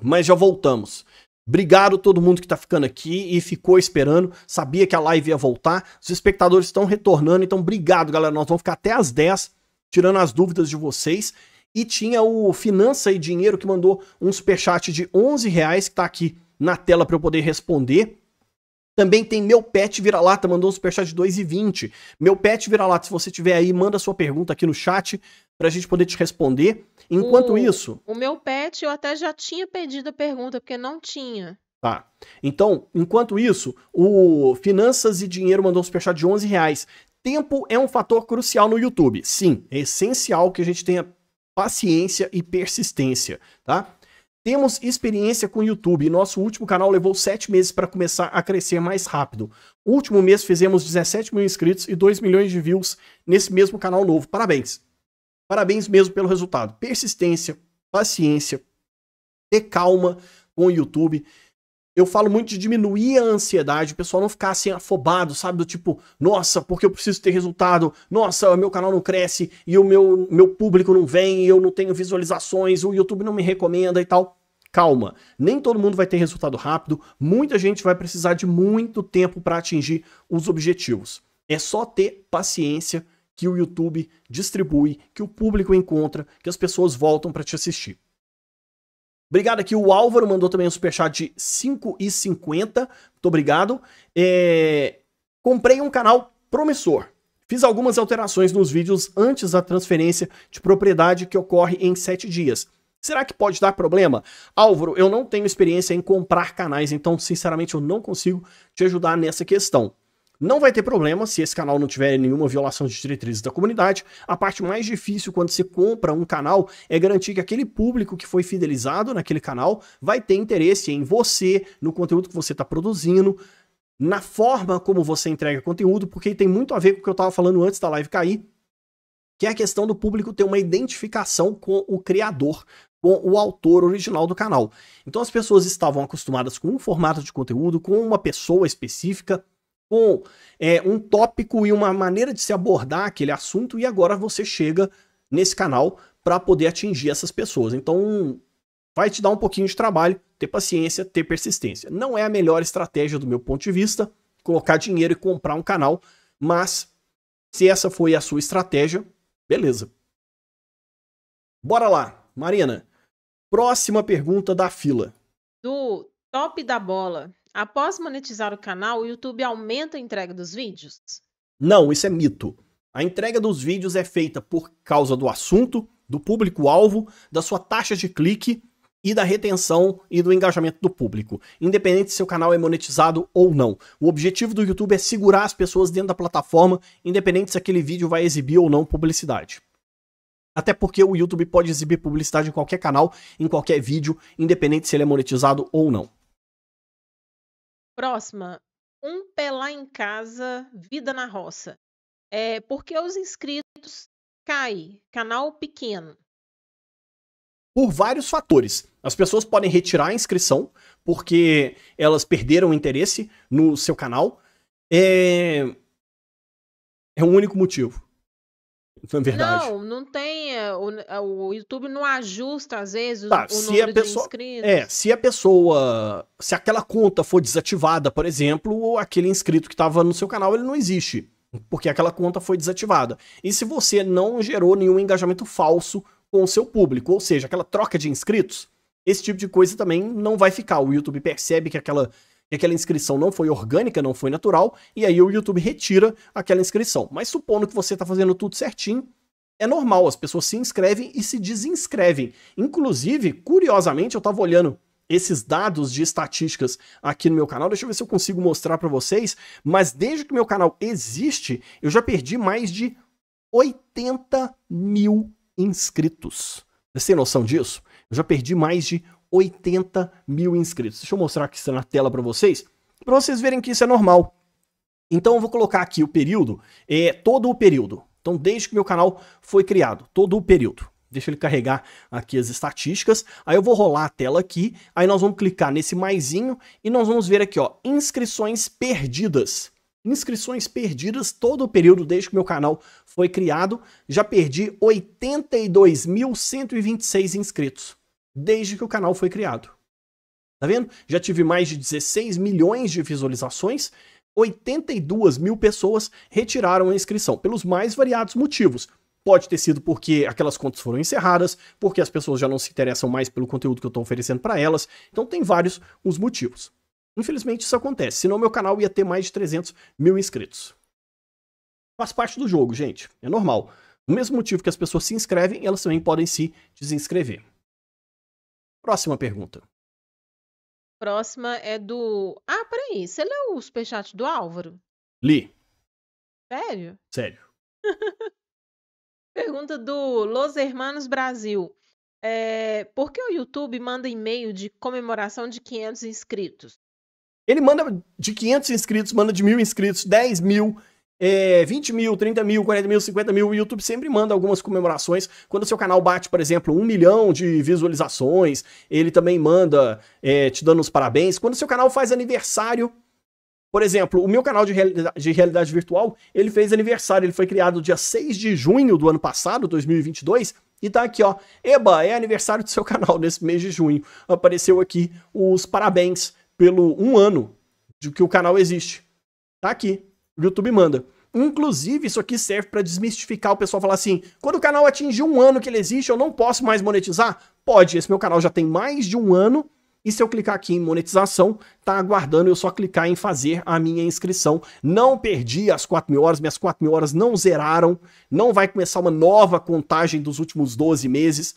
Mas já voltamos. Obrigado a todo mundo que tá ficando aqui e ficou esperando. Sabia que a live ia voltar. Os espectadores estão retornando, então obrigado, galera. Nós vamos ficar até as 10 tirando as dúvidas de vocês. E tinha o Finança e Dinheiro que mandou um superchat de 11 reais que tá aqui na tela para eu poder responder. Também tem Meu Pet Vira-Lata, mandou um superchat de 2,20. Meu Pet Vira-Lata, se você tiver aí, manda sua pergunta aqui no chat para a gente poder te responder. Enquanto o, isso... O Meu Pet, eu até já tinha pedido a pergunta, porque não tinha. Tá. Então, enquanto isso, o Finanças e Dinheiro mandou um superchat de 11 reais. Tempo é um fator crucial no YouTube. Sim, é essencial que a gente tenha paciência e persistência, tá? Temos experiência com o YouTube. Nosso último canal levou sete meses para começar a crescer mais rápido. O último mês fizemos 17 mil inscritos e 2 milhões de views nesse mesmo canal novo. Parabéns. Parabéns mesmo pelo resultado. Persistência, paciência, ter calma com o YouTube eu falo muito de diminuir a ansiedade, o pessoal não ficar assim afobado, sabe? Do tipo, nossa, porque eu preciso ter resultado, nossa, meu canal não cresce e o meu, meu público não vem, e eu não tenho visualizações, o YouTube não me recomenda e tal. Calma, nem todo mundo vai ter resultado rápido, muita gente vai precisar de muito tempo para atingir os objetivos. É só ter paciência que o YouTube distribui, que o público encontra, que as pessoas voltam para te assistir. Obrigado aqui, o Álvaro mandou também um superchat de 5,50. Muito obrigado. É... Comprei um canal promissor. Fiz algumas alterações nos vídeos antes da transferência de propriedade que ocorre em 7 dias. Será que pode dar problema? Álvaro, eu não tenho experiência em comprar canais, então sinceramente eu não consigo te ajudar nessa questão. Não vai ter problema se esse canal não tiver nenhuma violação de diretrizes da comunidade. A parte mais difícil quando você compra um canal é garantir que aquele público que foi fidelizado naquele canal vai ter interesse em você, no conteúdo que você está produzindo, na forma como você entrega conteúdo, porque tem muito a ver com o que eu estava falando antes da live cair, que é a questão do público ter uma identificação com o criador, com o autor original do canal. Então as pessoas estavam acostumadas com um formato de conteúdo, com uma pessoa específica, com é, um tópico e uma maneira de se abordar aquele assunto, e agora você chega nesse canal para poder atingir essas pessoas. Então, vai te dar um pouquinho de trabalho, ter paciência, ter persistência. Não é a melhor estratégia do meu ponto de vista colocar dinheiro e comprar um canal, mas se essa foi a sua estratégia, beleza. Bora lá, Marina. Próxima pergunta da fila. Do top da bola. Após monetizar o canal, o YouTube aumenta a entrega dos vídeos? Não, isso é mito. A entrega dos vídeos é feita por causa do assunto, do público-alvo, da sua taxa de clique e da retenção e do engajamento do público, independente se seu canal é monetizado ou não. O objetivo do YouTube é segurar as pessoas dentro da plataforma, independente se aquele vídeo vai exibir ou não publicidade. Até porque o YouTube pode exibir publicidade em qualquer canal, em qualquer vídeo, independente se ele é monetizado ou não. Próxima, um pé lá em casa, vida na roça. É, porque os inscritos cai, canal pequeno. Por vários fatores. As pessoas podem retirar a inscrição porque elas perderam o interesse no seu canal. É, é um único motivo. É verdade. Não, não tem. Eh, o, eh, o YouTube não ajusta, às vezes, tá, o, o número pessoa, de inscritos. É, se a pessoa. Se aquela conta for desativada, por exemplo, aquele inscrito que estava no seu canal, ele não existe. Porque aquela conta foi desativada. E se você não gerou nenhum engajamento falso com o seu público, ou seja, aquela troca de inscritos, esse tipo de coisa também não vai ficar. O YouTube percebe que aquela e aquela inscrição não foi orgânica, não foi natural, e aí o YouTube retira aquela inscrição. Mas supondo que você está fazendo tudo certinho, é normal, as pessoas se inscrevem e se desinscrevem. Inclusive, curiosamente, eu estava olhando esses dados de estatísticas aqui no meu canal. Deixa eu ver se eu consigo mostrar para vocês. Mas desde que meu canal existe, eu já perdi mais de 80 mil inscritos. Você tem noção disso? Eu já perdi mais de 80 mil inscritos. Deixa eu mostrar aqui é na tela para vocês, para vocês verem que isso é normal. Então eu vou colocar aqui o período, é, todo o período. Então desde que meu canal foi criado, todo o período. Deixa ele carregar aqui as estatísticas. Aí eu vou rolar a tela aqui, aí nós vamos clicar nesse maisinho e nós vamos ver aqui, ó, inscrições perdidas. Inscrições perdidas todo o período desde que meu canal foi criado, já perdi 82.126 inscritos desde que o canal foi criado. Tá vendo? Já tive mais de 16 milhões de visualizações. 82 mil pessoas retiraram a inscrição, pelos mais variados motivos. Pode ter sido porque aquelas contas foram encerradas, porque as pessoas já não se interessam mais pelo conteúdo que eu estou oferecendo para elas. Então tem vários os motivos. Infelizmente isso acontece, senão meu canal ia ter mais de 300 mil inscritos. Faz parte do jogo, gente. É normal. No mesmo motivo que as pessoas se inscrevem, elas também podem se desinscrever. Próxima pergunta. Próxima é do. Ah, peraí, você leu o superchat do Álvaro? Li. Sério? Sério. Pergunta do Los Hermanos Brasil. É, por que o YouTube manda e-mail de comemoração de 500 inscritos? Ele manda de 500 inscritos, manda de mil inscritos, 10 mil, é, 20 mil, 30 mil, 40 mil, 50 mil, o YouTube sempre manda algumas comemorações. Quando o seu canal bate, por exemplo, um milhão de visualizações, ele também manda é, te dando os parabéns. Quando o seu canal faz aniversário, por exemplo, o meu canal de, realidade, de realidade virtual, ele fez aniversário, ele foi criado dia 6 de junho do ano passado, 2022, e tá aqui, ó, eba, é aniversário do seu canal nesse mês de junho. Apareceu aqui os parabéns pelo um ano de que o canal existe. Tá aqui, o YouTube manda. Inclusive, isso aqui serve para desmistificar o pessoal falar assim: quando o canal atingir um ano que ele existe, eu não posso mais monetizar? Pode, esse meu canal já tem mais de um ano. E se eu clicar aqui em monetização, tá aguardando eu só clicar em fazer a minha inscrição. Não perdi as 4 mil horas, minhas 4 mil horas não zeraram, não vai começar uma nova contagem dos últimos 12 meses.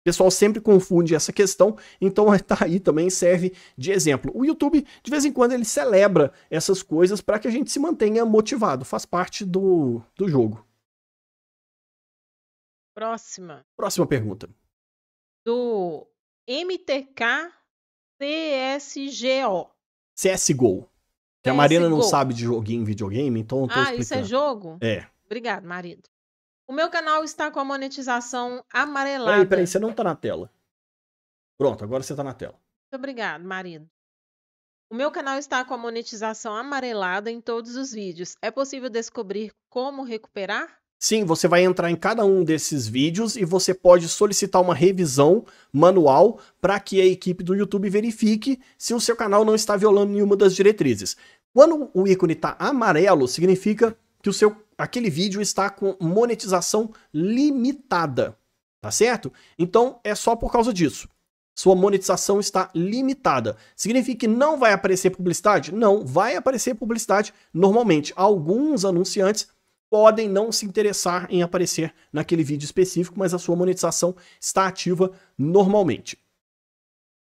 O pessoal sempre confunde essa questão, então tá aí também serve de exemplo. O YouTube, de vez em quando, ele celebra essas coisas para que a gente se mantenha motivado, faz parte do, do jogo. Próxima. Próxima pergunta. Do MTK CSGO. CSGO. Que a Marina não sabe de joguinho em videogame, então eu tô ah, explicando. Ah, isso é jogo? É. Obrigado, marido. O meu canal está com a monetização amarelada. Peraí, peraí, você não tá na tela. Pronto, agora você tá na tela. Muito obrigado, marido. O meu canal está com a monetização amarelada em todos os vídeos. É possível descobrir como recuperar? Sim, você vai entrar em cada um desses vídeos e você pode solicitar uma revisão manual para que a equipe do YouTube verifique se o seu canal não está violando nenhuma das diretrizes. Quando o ícone está amarelo, significa que o seu aquele vídeo está com monetização limitada, tá certo? Então é só por causa disso. Sua monetização está limitada. Significa que não vai aparecer publicidade? Não, vai aparecer publicidade normalmente. Alguns anunciantes podem não se interessar em aparecer naquele vídeo específico, mas a sua monetização está ativa normalmente.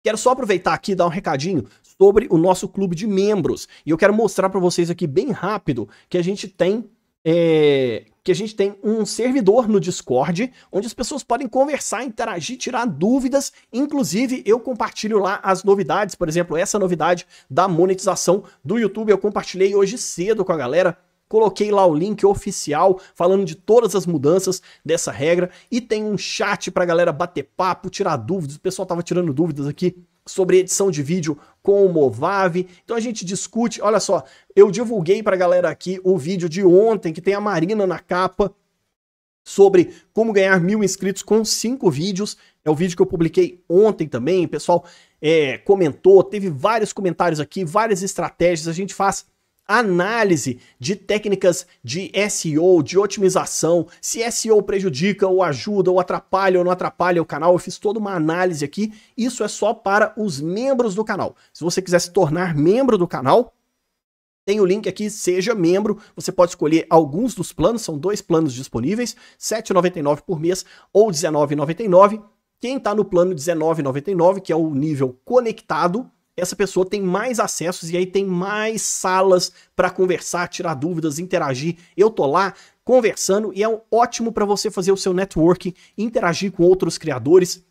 Quero só aproveitar aqui e dar um recadinho sobre o nosso clube de membros. E eu quero mostrar para vocês aqui bem rápido que a gente tem é, que a gente tem um servidor no Discord, onde as pessoas podem conversar, interagir, tirar dúvidas. Inclusive, eu compartilho lá as novidades, por exemplo, essa novidade da monetização do YouTube. Eu compartilhei hoje cedo com a galera. Coloquei lá o link oficial falando de todas as mudanças dessa regra e tem um chat pra galera bater papo, tirar dúvidas. O pessoal tava tirando dúvidas aqui sobre edição de vídeo com o Movave. Então a gente discute, olha só, eu divulguei pra galera aqui o vídeo de ontem que tem a Marina na capa sobre como ganhar mil inscritos com cinco vídeos. É o vídeo que eu publiquei ontem também, o pessoal é, comentou, teve vários comentários aqui, várias estratégias, a gente faz análise de técnicas de SEO, de otimização, se SEO prejudica ou ajuda ou atrapalha ou não atrapalha o canal. Eu fiz toda uma análise aqui. Isso é só para os membros do canal. Se você quiser se tornar membro do canal, tem o link aqui, seja membro. Você pode escolher alguns dos planos, são dois planos disponíveis, R$ 7,99 por mês ou R$ 19,99. Quem está no plano 19,99, que é o nível conectado, essa pessoa tem mais acessos e aí tem mais salas para conversar, tirar dúvidas, interagir. Eu tô lá conversando e é um ótimo para você fazer o seu networking, interagir com outros criadores,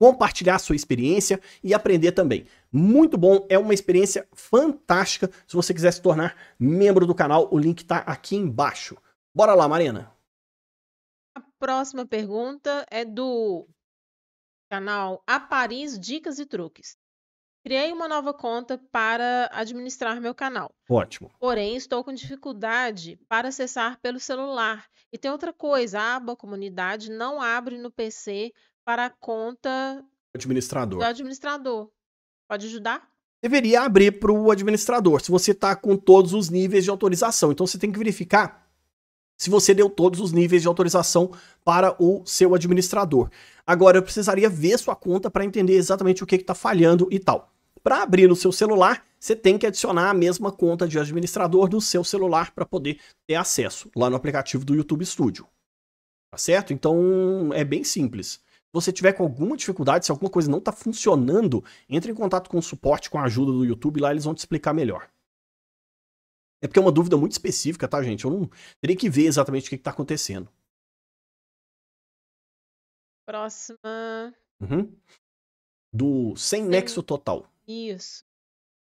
compartilhar sua experiência e aprender também. Muito bom, é uma experiência fantástica. Se você quiser se tornar membro do canal, o link está aqui embaixo. Bora lá, Marina. A próxima pergunta é do canal A Paris Dicas e Truques. Criei uma nova conta para administrar meu canal. Ótimo. Porém, estou com dificuldade para acessar pelo celular. E tem outra coisa, a aba comunidade não abre no PC para a conta administrador. do administrador. Pode ajudar? Deveria abrir para o administrador, se você está com todos os níveis de autorização. Então você tem que verificar se você deu todos os níveis de autorização para o seu administrador. Agora, eu precisaria ver sua conta para entender exatamente o que está falhando e tal. Para abrir no seu celular, você tem que adicionar a mesma conta de administrador do seu celular para poder ter acesso lá no aplicativo do YouTube Studio. Tá certo? Então é bem simples você tiver com alguma dificuldade, se alguma coisa não está funcionando, entre em contato com o suporte, com a ajuda do YouTube, lá eles vão te explicar melhor. É porque é uma dúvida muito específica, tá, gente? Eu não teria que ver exatamente o que está acontecendo. Próxima. Uhum. Do sem nexo total. Isso.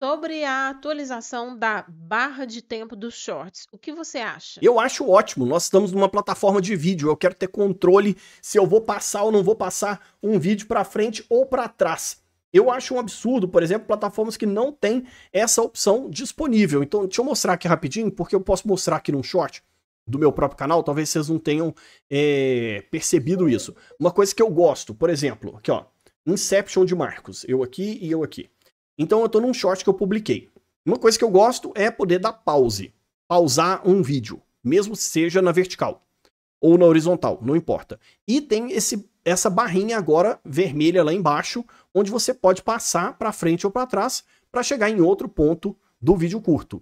Sobre a atualização da barra de tempo dos shorts, o que você acha? Eu acho ótimo. Nós estamos numa plataforma de vídeo. Eu quero ter controle se eu vou passar ou não vou passar um vídeo para frente ou para trás. Eu acho um absurdo, por exemplo, plataformas que não têm essa opção disponível. Então, deixa eu mostrar aqui rapidinho, porque eu posso mostrar aqui num short do meu próprio canal. Talvez vocês não tenham é, percebido isso. Uma coisa que eu gosto, por exemplo, aqui ó, Inception de Marcos. Eu aqui e eu aqui. Então eu estou num short que eu publiquei. Uma coisa que eu gosto é poder dar pause, pausar um vídeo, mesmo seja na vertical ou na horizontal, não importa. E tem esse essa barrinha agora vermelha lá embaixo, onde você pode passar para frente ou para trás para chegar em outro ponto do vídeo curto.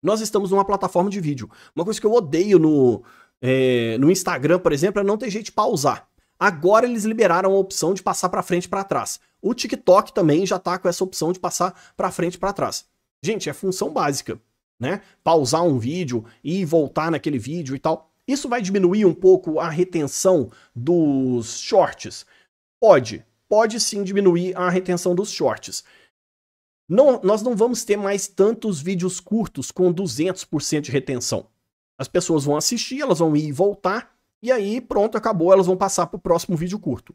Nós estamos numa plataforma de vídeo. Uma coisa que eu odeio no, é, no Instagram, por exemplo, é não ter jeito de pausar. Agora eles liberaram a opção de passar para frente e para trás. O TikTok também já tá com essa opção de passar para frente e para trás. Gente, é função básica, né? Pausar um vídeo e voltar naquele vídeo e tal. Isso vai diminuir um pouco a retenção dos shorts. Pode, pode sim diminuir a retenção dos shorts. Não, nós não vamos ter mais tantos vídeos curtos com 200% de retenção. As pessoas vão assistir, elas vão ir e voltar, e aí pronto, acabou, elas vão passar para o próximo vídeo curto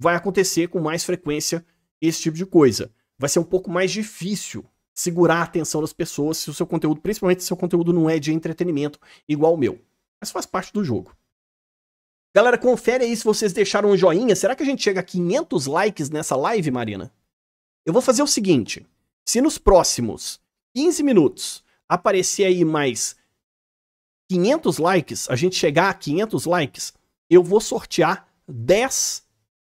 vai acontecer com mais frequência esse tipo de coisa. Vai ser um pouco mais difícil segurar a atenção das pessoas se o seu conteúdo, principalmente se o seu conteúdo não é de entretenimento igual o meu. Mas faz parte do jogo. Galera, confere aí se vocês deixaram um joinha. Será que a gente chega a 500 likes nessa live, Marina? Eu vou fazer o seguinte. Se nos próximos 15 minutos aparecer aí mais 500 likes, a gente chegar a 500 likes, eu vou sortear 10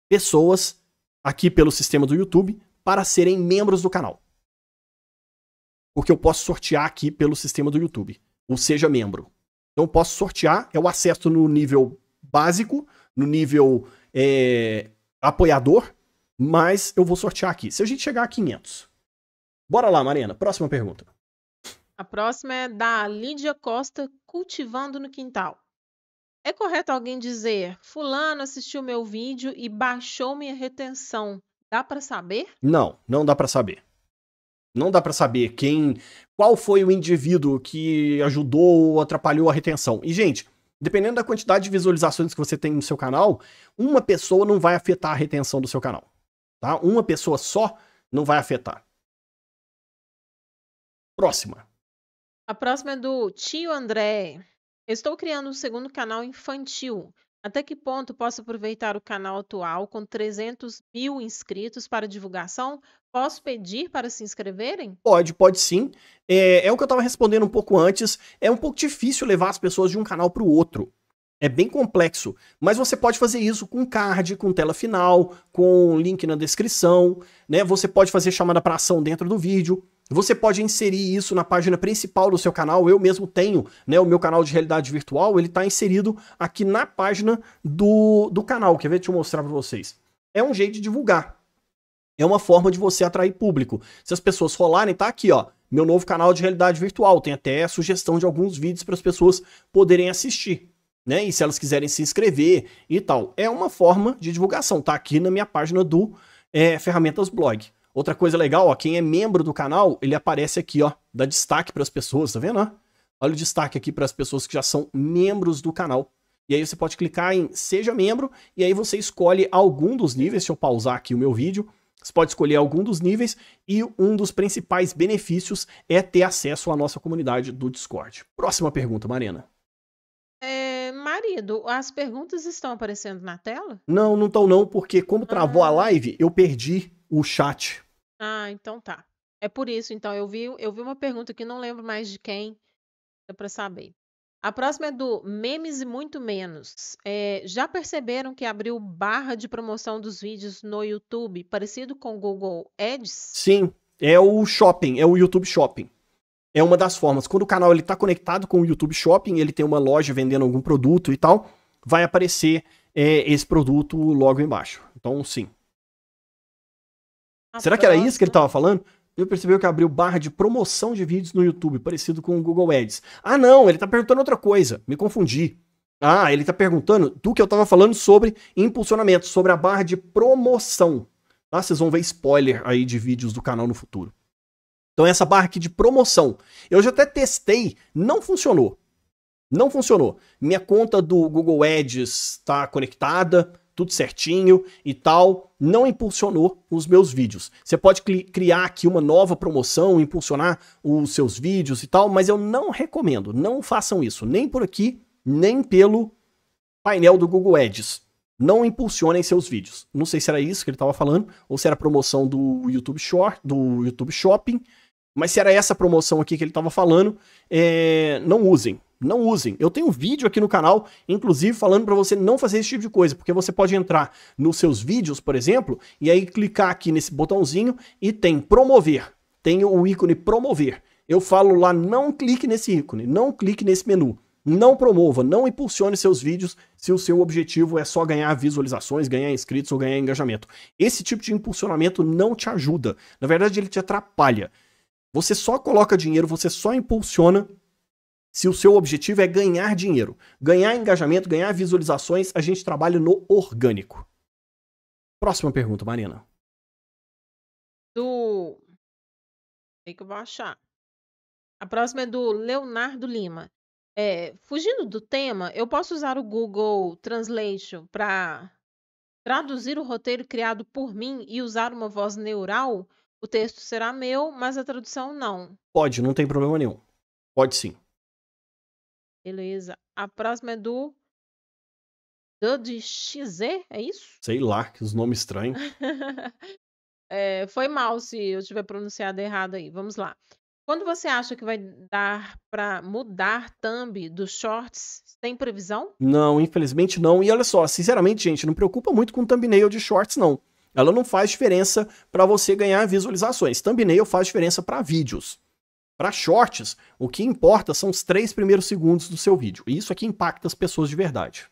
pessoas aqui pelo sistema do YouTube para serem membros do canal. Porque eu posso sortear aqui pelo sistema do YouTube, ou seja, membro. Então eu posso sortear, é o acesso no nível básico, no nível é, apoiador, mas eu vou sortear aqui. Se a gente chegar a 500. Bora lá, Mariana, próxima pergunta. A próxima é da Lídia Costa, cultivando no quintal. É correto alguém dizer: Fulano assistiu meu vídeo e baixou minha retenção. Dá para saber? Não, não dá para saber. Não dá para saber quem, qual foi o indivíduo que ajudou ou atrapalhou a retenção. E gente, dependendo da quantidade de visualizações que você tem no seu canal, uma pessoa não vai afetar a retenção do seu canal, tá? Uma pessoa só não vai afetar. Próxima. A próxima é do tio André. Estou criando um segundo canal infantil. Até que ponto posso aproveitar o canal atual com 300 mil inscritos para divulgação? Posso pedir para se inscreverem? Pode, pode sim. É, é o que eu estava respondendo um pouco antes. É um pouco difícil levar as pessoas de um canal para o outro. É bem complexo, mas você pode fazer isso com card, com tela final, com link na descrição, né? Você pode fazer chamada para ação dentro do vídeo. Você pode inserir isso na página principal do seu canal. Eu mesmo tenho, né? O meu canal de realidade virtual, ele está inserido aqui na página do, do canal. Quer ver? Deixa eu mostrar para vocês. É um jeito de divulgar. É uma forma de você atrair público. Se as pessoas rolarem, tá aqui, ó. Meu novo canal de realidade virtual. Tem até sugestão de alguns vídeos para as pessoas poderem assistir. Né? E se elas quiserem se inscrever e tal. É uma forma de divulgação. Tá aqui na minha página do é, Ferramentas Blog. Outra coisa legal, ó, quem é membro do canal, ele aparece aqui, ó, dá destaque para as pessoas, tá vendo? Olha o destaque aqui para as pessoas que já são membros do canal. E aí você pode clicar em seja membro e aí você escolhe algum dos níveis. Deixa eu pausar aqui o meu vídeo. Você pode escolher algum dos níveis e um dos principais benefícios é ter acesso à nossa comunidade do Discord. Próxima pergunta, Marina. É, marido, as perguntas estão aparecendo na tela? Não, não estão não, porque como travou ah. a live, eu perdi o chat ah, então tá. É por isso, então, eu vi, eu vi uma pergunta que não lembro mais de quem, dá é pra saber. A próxima é do Memes e Muito Menos. É, já perceberam que abriu barra de promoção dos vídeos no YouTube, parecido com o Google Ads? Sim, é o Shopping, é o YouTube Shopping. É uma das formas. Quando o canal ele está conectado com o YouTube Shopping, ele tem uma loja vendendo algum produto e tal, vai aparecer é, esse produto logo embaixo. Então, sim, ah, Será que era isso que ele estava falando? Eu percebi que abriu barra de promoção de vídeos no YouTube, parecido com o Google Ads. Ah, não, ele está perguntando outra coisa. Me confundi. Ah, ele está perguntando do que eu estava falando sobre impulsionamento, sobre a barra de promoção. Tá? Vocês vão ver spoiler aí de vídeos do canal no futuro. Então, essa barra aqui de promoção. Eu já até testei, não funcionou. Não funcionou. Minha conta do Google Ads está conectada, tudo certinho e tal, não impulsionou os meus vídeos. Você pode criar aqui uma nova promoção, impulsionar os seus vídeos e tal, mas eu não recomendo, não façam isso, nem por aqui, nem pelo painel do Google Ads. Não impulsionem seus vídeos. Não sei se era isso que ele estava falando, ou se era promoção do YouTube Short, do YouTube Shopping, mas se era essa promoção aqui que ele estava falando, é... não usem, não usem. Eu tenho um vídeo aqui no canal, inclusive, falando para você não fazer esse tipo de coisa, porque você pode entrar nos seus vídeos, por exemplo, e aí clicar aqui nesse botãozinho e tem promover. Tem o ícone promover. Eu falo lá, não clique nesse ícone, não clique nesse menu. Não promova, não impulsione seus vídeos se o seu objetivo é só ganhar visualizações, ganhar inscritos ou ganhar engajamento. Esse tipo de impulsionamento não te ajuda. Na verdade, ele te atrapalha. Você só coloca dinheiro, você só impulsiona se o seu objetivo é ganhar dinheiro, ganhar engajamento, ganhar visualizações, a gente trabalha no orgânico. Próxima pergunta, Marina. Do. Tem que eu vou achar. A próxima é do Leonardo Lima. É, fugindo do tema, eu posso usar o Google Translation para traduzir o roteiro criado por mim e usar uma voz neural? O texto será meu, mas a tradução não. Pode, não tem problema nenhum. Pode sim. Beleza. A próxima é do. de XZ, é isso? Sei lá, que os nomes estranhos. é, foi mal se eu tiver pronunciado errado aí. Vamos lá. Quando você acha que vai dar para mudar thumb dos shorts? Tem previsão? Não, infelizmente não. E olha só, sinceramente, gente, não preocupa muito com thumbnail de shorts não. Ela não faz diferença para você ganhar visualizações. Thumbnail faz diferença para vídeos. Para shorts, o que importa são os três primeiros segundos do seu vídeo. E isso aqui é impacta as pessoas de verdade.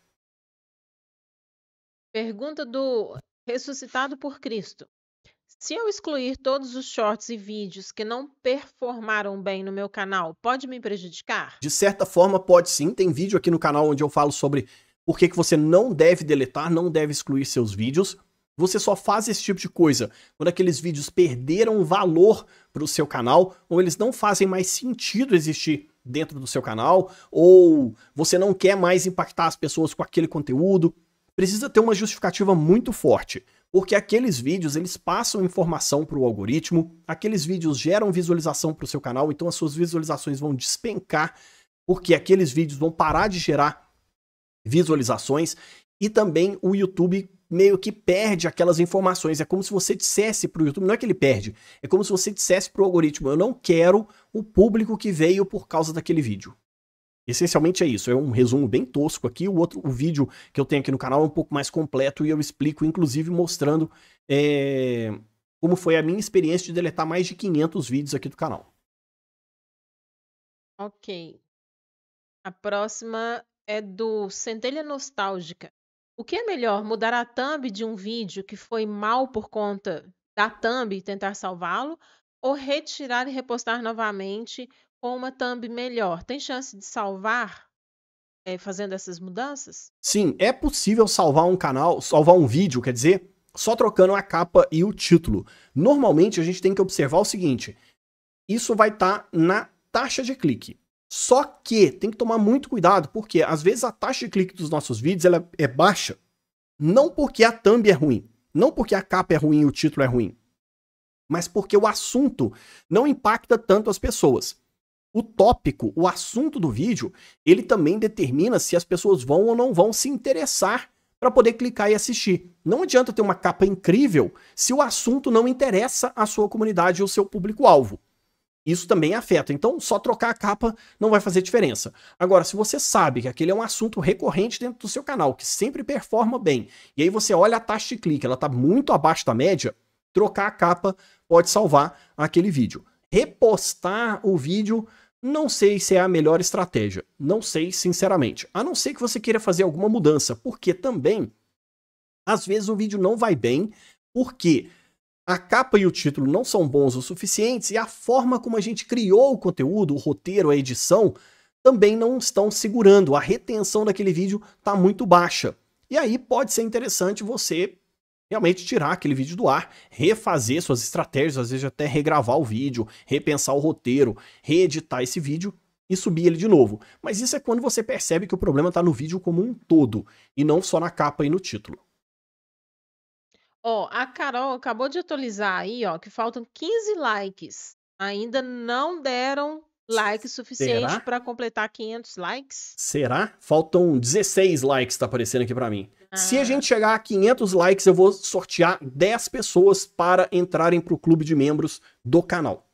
Pergunta do Ressuscitado por Cristo. Se eu excluir todos os shorts e vídeos que não performaram bem no meu canal, pode me prejudicar? De certa forma, pode sim. Tem vídeo aqui no canal onde eu falo sobre por que, que você não deve deletar, não deve excluir seus vídeos. Você só faz esse tipo de coisa quando aqueles vídeos perderam valor para o seu canal, ou eles não fazem mais sentido existir dentro do seu canal, ou você não quer mais impactar as pessoas com aquele conteúdo. Precisa ter uma justificativa muito forte, porque aqueles vídeos eles passam informação para o algoritmo, aqueles vídeos geram visualização para o seu canal, então as suas visualizações vão despencar, porque aqueles vídeos vão parar de gerar visualizações e também o YouTube meio que perde aquelas informações. É como se você dissesse para o YouTube, não é que ele perde, é como se você dissesse para o algoritmo: eu não quero o público que veio por causa daquele vídeo. Essencialmente é isso, é um resumo bem tosco aqui. O outro o vídeo que eu tenho aqui no canal é um pouco mais completo e eu explico, inclusive, mostrando é, como foi a minha experiência de deletar mais de 500 vídeos aqui do canal. Ok. A próxima é do Centelha Nostálgica. O que é melhor, mudar a thumb de um vídeo que foi mal por conta da thumb e tentar salvá-lo, ou retirar e repostar novamente com uma thumb melhor? Tem chance de salvar é, fazendo essas mudanças? Sim, é possível salvar um canal, salvar um vídeo, quer dizer, só trocando a capa e o título. Normalmente a gente tem que observar o seguinte: isso vai estar tá na taxa de clique. Só que tem que tomar muito cuidado, porque às vezes a taxa de clique dos nossos vídeos ela é baixa, não porque a thumb é ruim, não porque a capa é ruim e o título é ruim, mas porque o assunto não impacta tanto as pessoas. O tópico, o assunto do vídeo, ele também determina se as pessoas vão ou não vão se interessar para poder clicar e assistir. Não adianta ter uma capa incrível se o assunto não interessa a sua comunidade ou seu público-alvo. Isso também afeta. Então, só trocar a capa não vai fazer diferença. Agora, se você sabe que aquele é um assunto recorrente dentro do seu canal, que sempre performa bem, e aí você olha a taxa de clique, ela está muito abaixo da média, trocar a capa pode salvar aquele vídeo. Repostar o vídeo não sei se é a melhor estratégia. Não sei, sinceramente. A não ser que você queira fazer alguma mudança, porque também às vezes o vídeo não vai bem, porque a capa e o título não são bons o suficientes e a forma como a gente criou o conteúdo, o roteiro, a edição, também não estão segurando. A retenção daquele vídeo está muito baixa. E aí pode ser interessante você realmente tirar aquele vídeo do ar, refazer suas estratégias, às vezes até regravar o vídeo, repensar o roteiro, reeditar esse vídeo e subir ele de novo. Mas isso é quando você percebe que o problema está no vídeo como um todo e não só na capa e no título. Ó, a Carol acabou de atualizar aí, ó, que faltam 15 likes. Ainda não deram like suficiente para completar 500 likes? Será? Faltam 16 likes, tá aparecendo aqui para mim. Ah. Se a ah. gente chegar a 500 likes, eu vou sortear 10 pessoas para entrarem pro clube de membros do canal.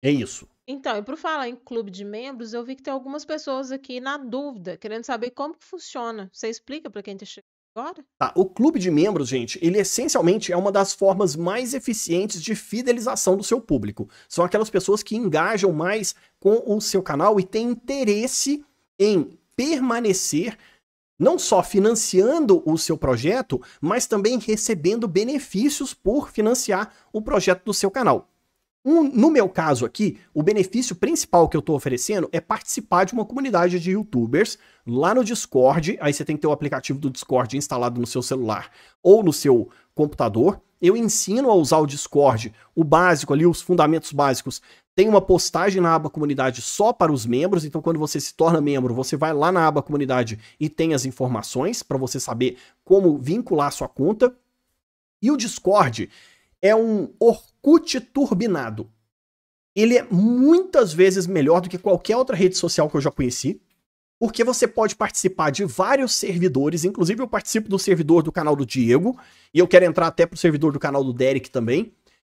É isso. Então, e por falar em clube de membros, eu vi que tem algumas pessoas aqui na dúvida, querendo saber como que funciona. Você explica para quem tá chegando agora? Tá, o clube de membros, gente, ele essencialmente é uma das formas mais eficientes de fidelização do seu público. São aquelas pessoas que engajam mais com o seu canal e têm interesse em permanecer não só financiando o seu projeto, mas também recebendo benefícios por financiar o projeto do seu canal. Um, no meu caso aqui, o benefício principal que eu estou oferecendo é participar de uma comunidade de youtubers lá no Discord. Aí você tem que ter o aplicativo do Discord instalado no seu celular ou no seu computador. Eu ensino a usar o Discord, o básico ali, os fundamentos básicos. Tem uma postagem na aba comunidade só para os membros, então quando você se torna membro, você vai lá na aba comunidade e tem as informações para você saber como vincular sua conta. E o Discord, é um Orkut turbinado. Ele é muitas vezes melhor do que qualquer outra rede social que eu já conheci, porque você pode participar de vários servidores, inclusive eu participo do servidor do canal do Diego, e eu quero entrar até pro servidor do canal do Derek também.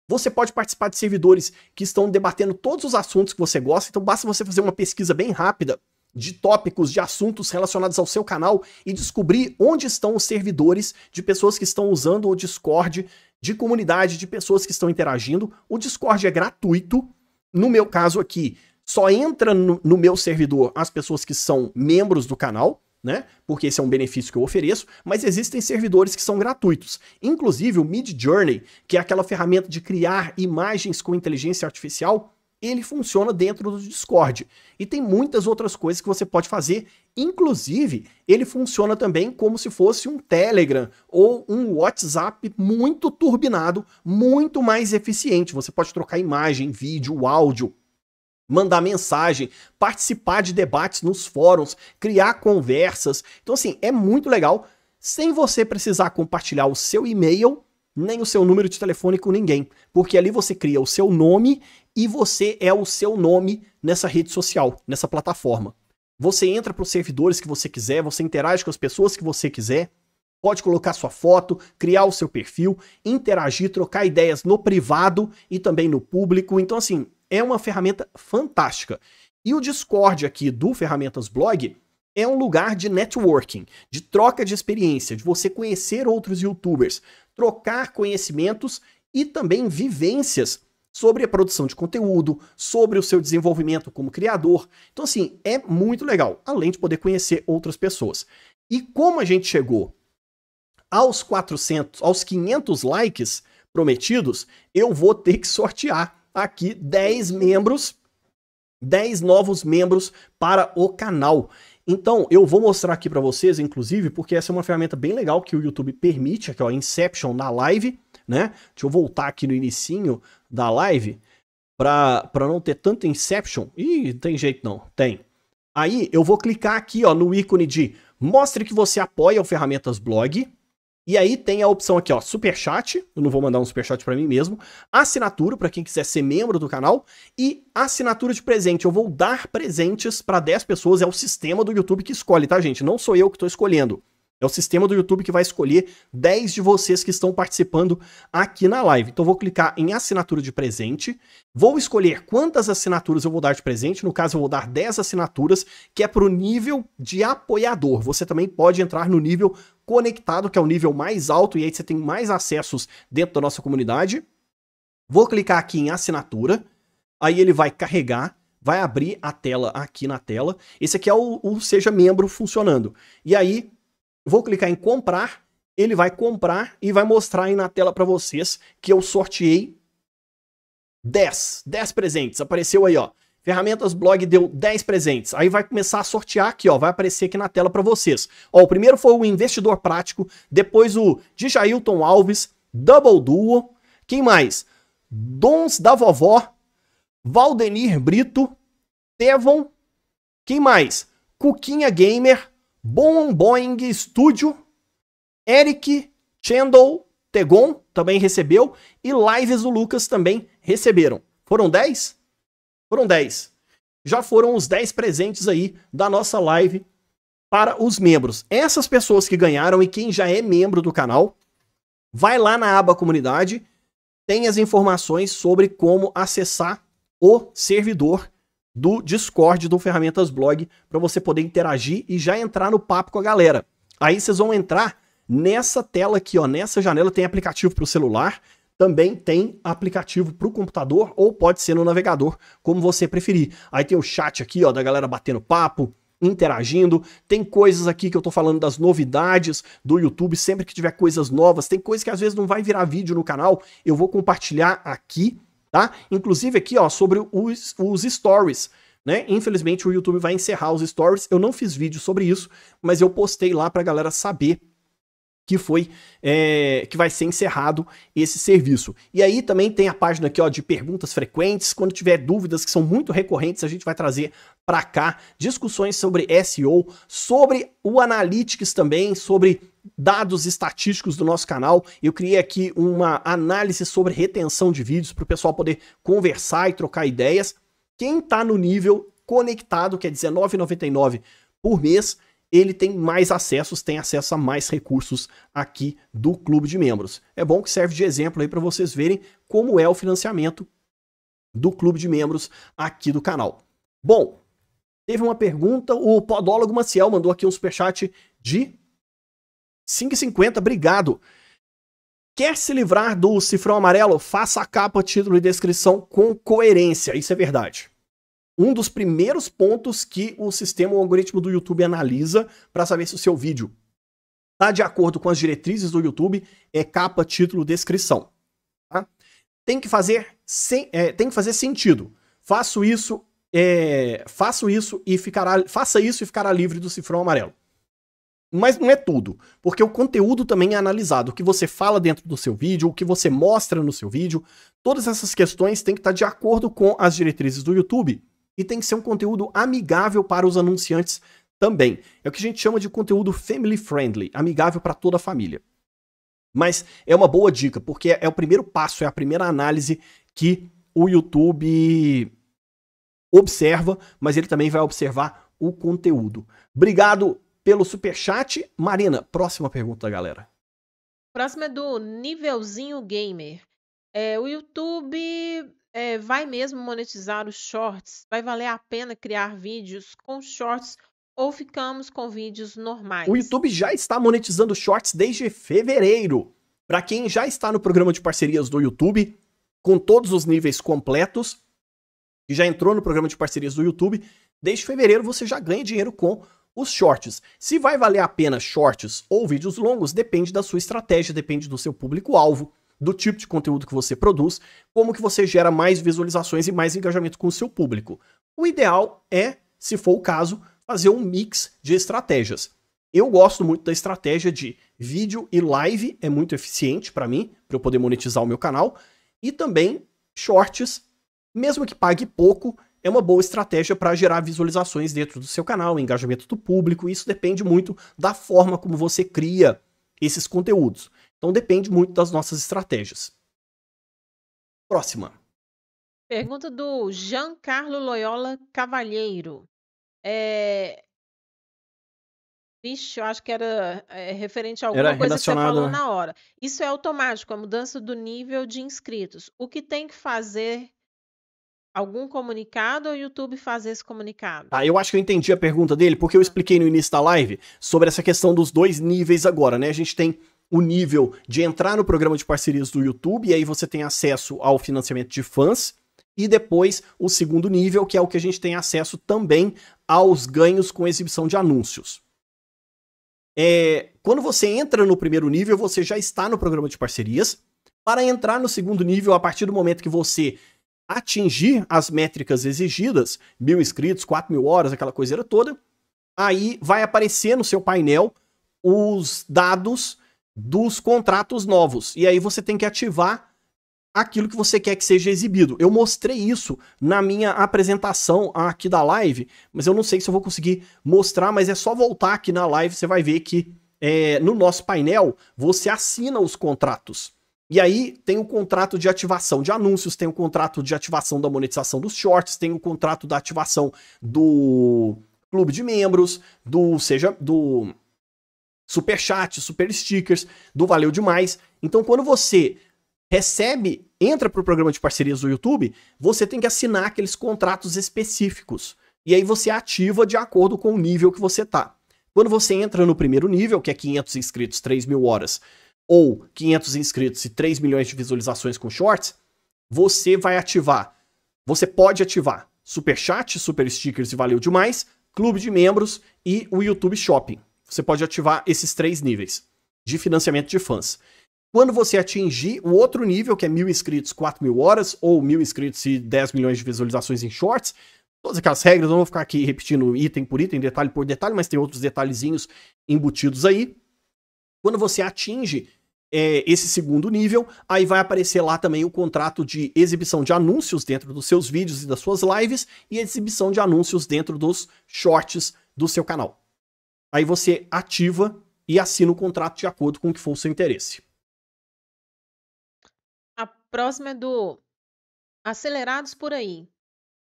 Você pode participar de servidores que estão debatendo todos os assuntos que você gosta, então basta você fazer uma pesquisa bem rápida de tópicos, de assuntos relacionados ao seu canal e descobrir onde estão os servidores de pessoas que estão usando o Discord de comunidade, de pessoas que estão interagindo. O Discord é gratuito. No meu caso aqui, só entra no, no, meu servidor as pessoas que são membros do canal, né? Porque esse é um benefício que eu ofereço, mas existem servidores que são gratuitos. Inclusive o Mid Journey, que é aquela ferramenta de criar imagens com inteligência artificial, ele funciona dentro do Discord. E tem muitas outras coisas que você pode fazer, inclusive ele funciona também como se fosse um Telegram ou um WhatsApp muito turbinado, muito mais eficiente. Você pode trocar imagem, vídeo, áudio, mandar mensagem, participar de debates nos fóruns, criar conversas. Então assim, é muito legal sem você precisar compartilhar o seu e-mail nem o seu número de telefone com ninguém, porque ali você cria o seu nome e você é o seu nome nessa rede social, nessa plataforma. Você entra para os servidores que você quiser, você interage com as pessoas que você quiser, pode colocar sua foto, criar o seu perfil, interagir, trocar ideias no privado e também no público. Então, assim, é uma ferramenta fantástica. E o Discord aqui do Ferramentas Blog é um lugar de networking, de troca de experiência, de você conhecer outros youtubers, trocar conhecimentos e também vivências sobre a produção de conteúdo, sobre o seu desenvolvimento como criador. Então, assim, é muito legal, além de poder conhecer outras pessoas. E como a gente chegou aos 400, aos 500 likes prometidos, eu vou ter que sortear aqui 10 membros, 10 novos membros para o canal. Então, eu vou mostrar aqui para vocês, inclusive, porque essa é uma ferramenta bem legal que o YouTube permite, aqui ó, Inception na live, né? Deixa eu voltar aqui no inicinho da live, para não ter tanto Inception. Ih, tem jeito não, tem. Aí, eu vou clicar aqui ó, no ícone de Mostre que você apoia o Ferramentas Blog, e aí tem a opção aqui, ó, super chat. Eu não vou mandar um super chat para mim mesmo. Assinatura para quem quiser ser membro do canal e assinatura de presente. Eu vou dar presentes para 10 pessoas, é o sistema do YouTube que escolhe, tá, gente? Não sou eu que estou escolhendo. É o sistema do YouTube que vai escolher 10 de vocês que estão participando aqui na live. Então vou clicar em assinatura de presente, vou escolher quantas assinaturas eu vou dar de presente, no caso eu vou dar 10 assinaturas, que é para o nível de apoiador. Você também pode entrar no nível conectado, que é o nível mais alto, e aí você tem mais acessos dentro da nossa comunidade. Vou clicar aqui em assinatura, aí ele vai carregar, vai abrir a tela aqui na tela. Esse aqui é o, o Seja Membro funcionando. E aí Vou clicar em comprar, ele vai comprar e vai mostrar aí na tela para vocês que eu sorteei 10, 10 presentes. Apareceu aí, ó. Ferramentas Blog deu 10 presentes. Aí vai começar a sortear aqui, ó, vai aparecer aqui na tela para vocês. Ó, o primeiro foi o investidor prático, depois o Djailton Alves, Double Duo, quem mais? Dons da Vovó, Valdenir Brito, Tevon, quem mais? Cuquinha Gamer, Boom Boeing Studio, Eric Chendol Tegon também recebeu e lives do Lucas também receberam. Foram 10? Foram 10. Já foram os 10 presentes aí da nossa live para os membros. Essas pessoas que ganharam e quem já é membro do canal, vai lá na aba comunidade, tem as informações sobre como acessar o servidor do Discord do Ferramentas Blog para você poder interagir e já entrar no papo com a galera. Aí vocês vão entrar nessa tela aqui, ó, nessa janela tem aplicativo para o celular, também tem aplicativo para o computador ou pode ser no navegador, como você preferir. Aí tem o chat aqui, ó, da galera batendo papo, interagindo. Tem coisas aqui que eu tô falando das novidades do YouTube, sempre que tiver coisas novas, tem coisas que às vezes não vai virar vídeo no canal, eu vou compartilhar aqui tá? Inclusive aqui, ó, sobre os, os stories, né? Infelizmente o YouTube vai encerrar os stories. Eu não fiz vídeo sobre isso, mas eu postei lá pra galera saber que foi é, que vai ser encerrado esse serviço. E aí também tem a página aqui ó, de perguntas frequentes. Quando tiver dúvidas que são muito recorrentes, a gente vai trazer para cá discussões sobre SEO, sobre o Analytics também, sobre dados estatísticos do nosso canal. Eu criei aqui uma análise sobre retenção de vídeos para o pessoal poder conversar e trocar ideias. Quem está no nível conectado, que é R$19,99 por mês, ele tem mais acessos, tem acesso a mais recursos aqui do clube de membros. É bom que serve de exemplo aí para vocês verem como é o financiamento do clube de membros aqui do canal. Bom, teve uma pergunta, o podólogo Maciel mandou aqui um superchat de 5,50, obrigado. Quer se livrar do cifrão amarelo? Faça a capa, título e descrição com coerência, isso é verdade um dos primeiros pontos que o sistema, o algoritmo do YouTube analisa para saber se o seu vídeo está de acordo com as diretrizes do YouTube, é capa, título, descrição. Tá? Tem, que fazer sem, é, tem que fazer sentido. Faço isso, é, faço isso e ficará, faça isso e ficará livre do cifrão amarelo. Mas não é tudo, porque o conteúdo também é analisado. O que você fala dentro do seu vídeo, o que você mostra no seu vídeo, todas essas questões têm que estar de acordo com as diretrizes do YouTube e tem que ser um conteúdo amigável para os anunciantes também. É o que a gente chama de conteúdo family friendly, amigável para toda a família. Mas é uma boa dica, porque é o primeiro passo, é a primeira análise que o YouTube observa, mas ele também vai observar o conteúdo. Obrigado pelo super chat, Marina, próxima pergunta, galera. Próxima é do Nivelzinho Gamer. É, o YouTube é, vai mesmo monetizar os shorts? Vai valer a pena criar vídeos com shorts ou ficamos com vídeos normais? O YouTube já está monetizando shorts desde fevereiro. Para quem já está no programa de parcerias do YouTube, com todos os níveis completos, e já entrou no programa de parcerias do YouTube, desde fevereiro você já ganha dinheiro com os shorts. Se vai valer a pena shorts ou vídeos longos, depende da sua estratégia, depende do seu público-alvo do tipo de conteúdo que você produz, como que você gera mais visualizações e mais engajamento com o seu público. O ideal é, se for o caso, fazer um mix de estratégias. Eu gosto muito da estratégia de vídeo e live, é muito eficiente para mim, para eu poder monetizar o meu canal, e também shorts, mesmo que pague pouco, é uma boa estratégia para gerar visualizações dentro do seu canal, engajamento do público, isso depende muito da forma como você cria esses conteúdos. Então depende muito das nossas estratégias. Próxima. Pergunta do Giancarlo Loyola Cavalheiro. É... Vixe, eu acho que era é, referente a alguma era coisa que você falou né? na hora. Isso é automático, a mudança do nível de inscritos. O que tem que fazer algum comunicado ou o YouTube fazer esse comunicado? Ah, eu acho que eu entendi a pergunta dele, porque eu ah. expliquei no início da live sobre essa questão dos dois níveis agora, né? A gente tem o nível de entrar no programa de parcerias do YouTube, e aí você tem acesso ao financiamento de fãs. E depois o segundo nível, que é o que a gente tem acesso também aos ganhos com exibição de anúncios. É, quando você entra no primeiro nível, você já está no programa de parcerias. Para entrar no segundo nível, a partir do momento que você atingir as métricas exigidas, mil inscritos, quatro mil horas, aquela coiseira toda, aí vai aparecer no seu painel os dados dos contratos novos. E aí você tem que ativar aquilo que você quer que seja exibido. Eu mostrei isso na minha apresentação aqui da live, mas eu não sei se eu vou conseguir mostrar, mas é só voltar aqui na live, você vai ver que é, no nosso painel você assina os contratos. E aí tem o contrato de ativação de anúncios, tem o contrato de ativação da monetização dos shorts, tem o contrato da ativação do clube de membros, do seja do super chat, super stickers do Valeu Demais. Então, quando você recebe, entra para o programa de parcerias do YouTube, você tem que assinar aqueles contratos específicos. E aí você ativa de acordo com o nível que você tá. Quando você entra no primeiro nível, que é 500 inscritos, 3 mil horas, ou 500 inscritos e 3 milhões de visualizações com shorts, você vai ativar. Você pode ativar super chat, super stickers e valeu demais, clube de membros e o YouTube Shopping você pode ativar esses três níveis de financiamento de fãs. Quando você atingir o outro nível, que é mil inscritos, quatro mil horas, ou mil inscritos e 10 milhões de visualizações em shorts, todas aquelas regras, não vou ficar aqui repetindo item por item, detalhe por detalhe, mas tem outros detalhezinhos embutidos aí. Quando você atinge é, esse segundo nível, aí vai aparecer lá também o contrato de exibição de anúncios dentro dos seus vídeos e das suas lives, e exibição de anúncios dentro dos shorts do seu canal. Aí você ativa e assina o contrato de acordo com o que for o seu interesse. A próxima é do Acelerados por aí.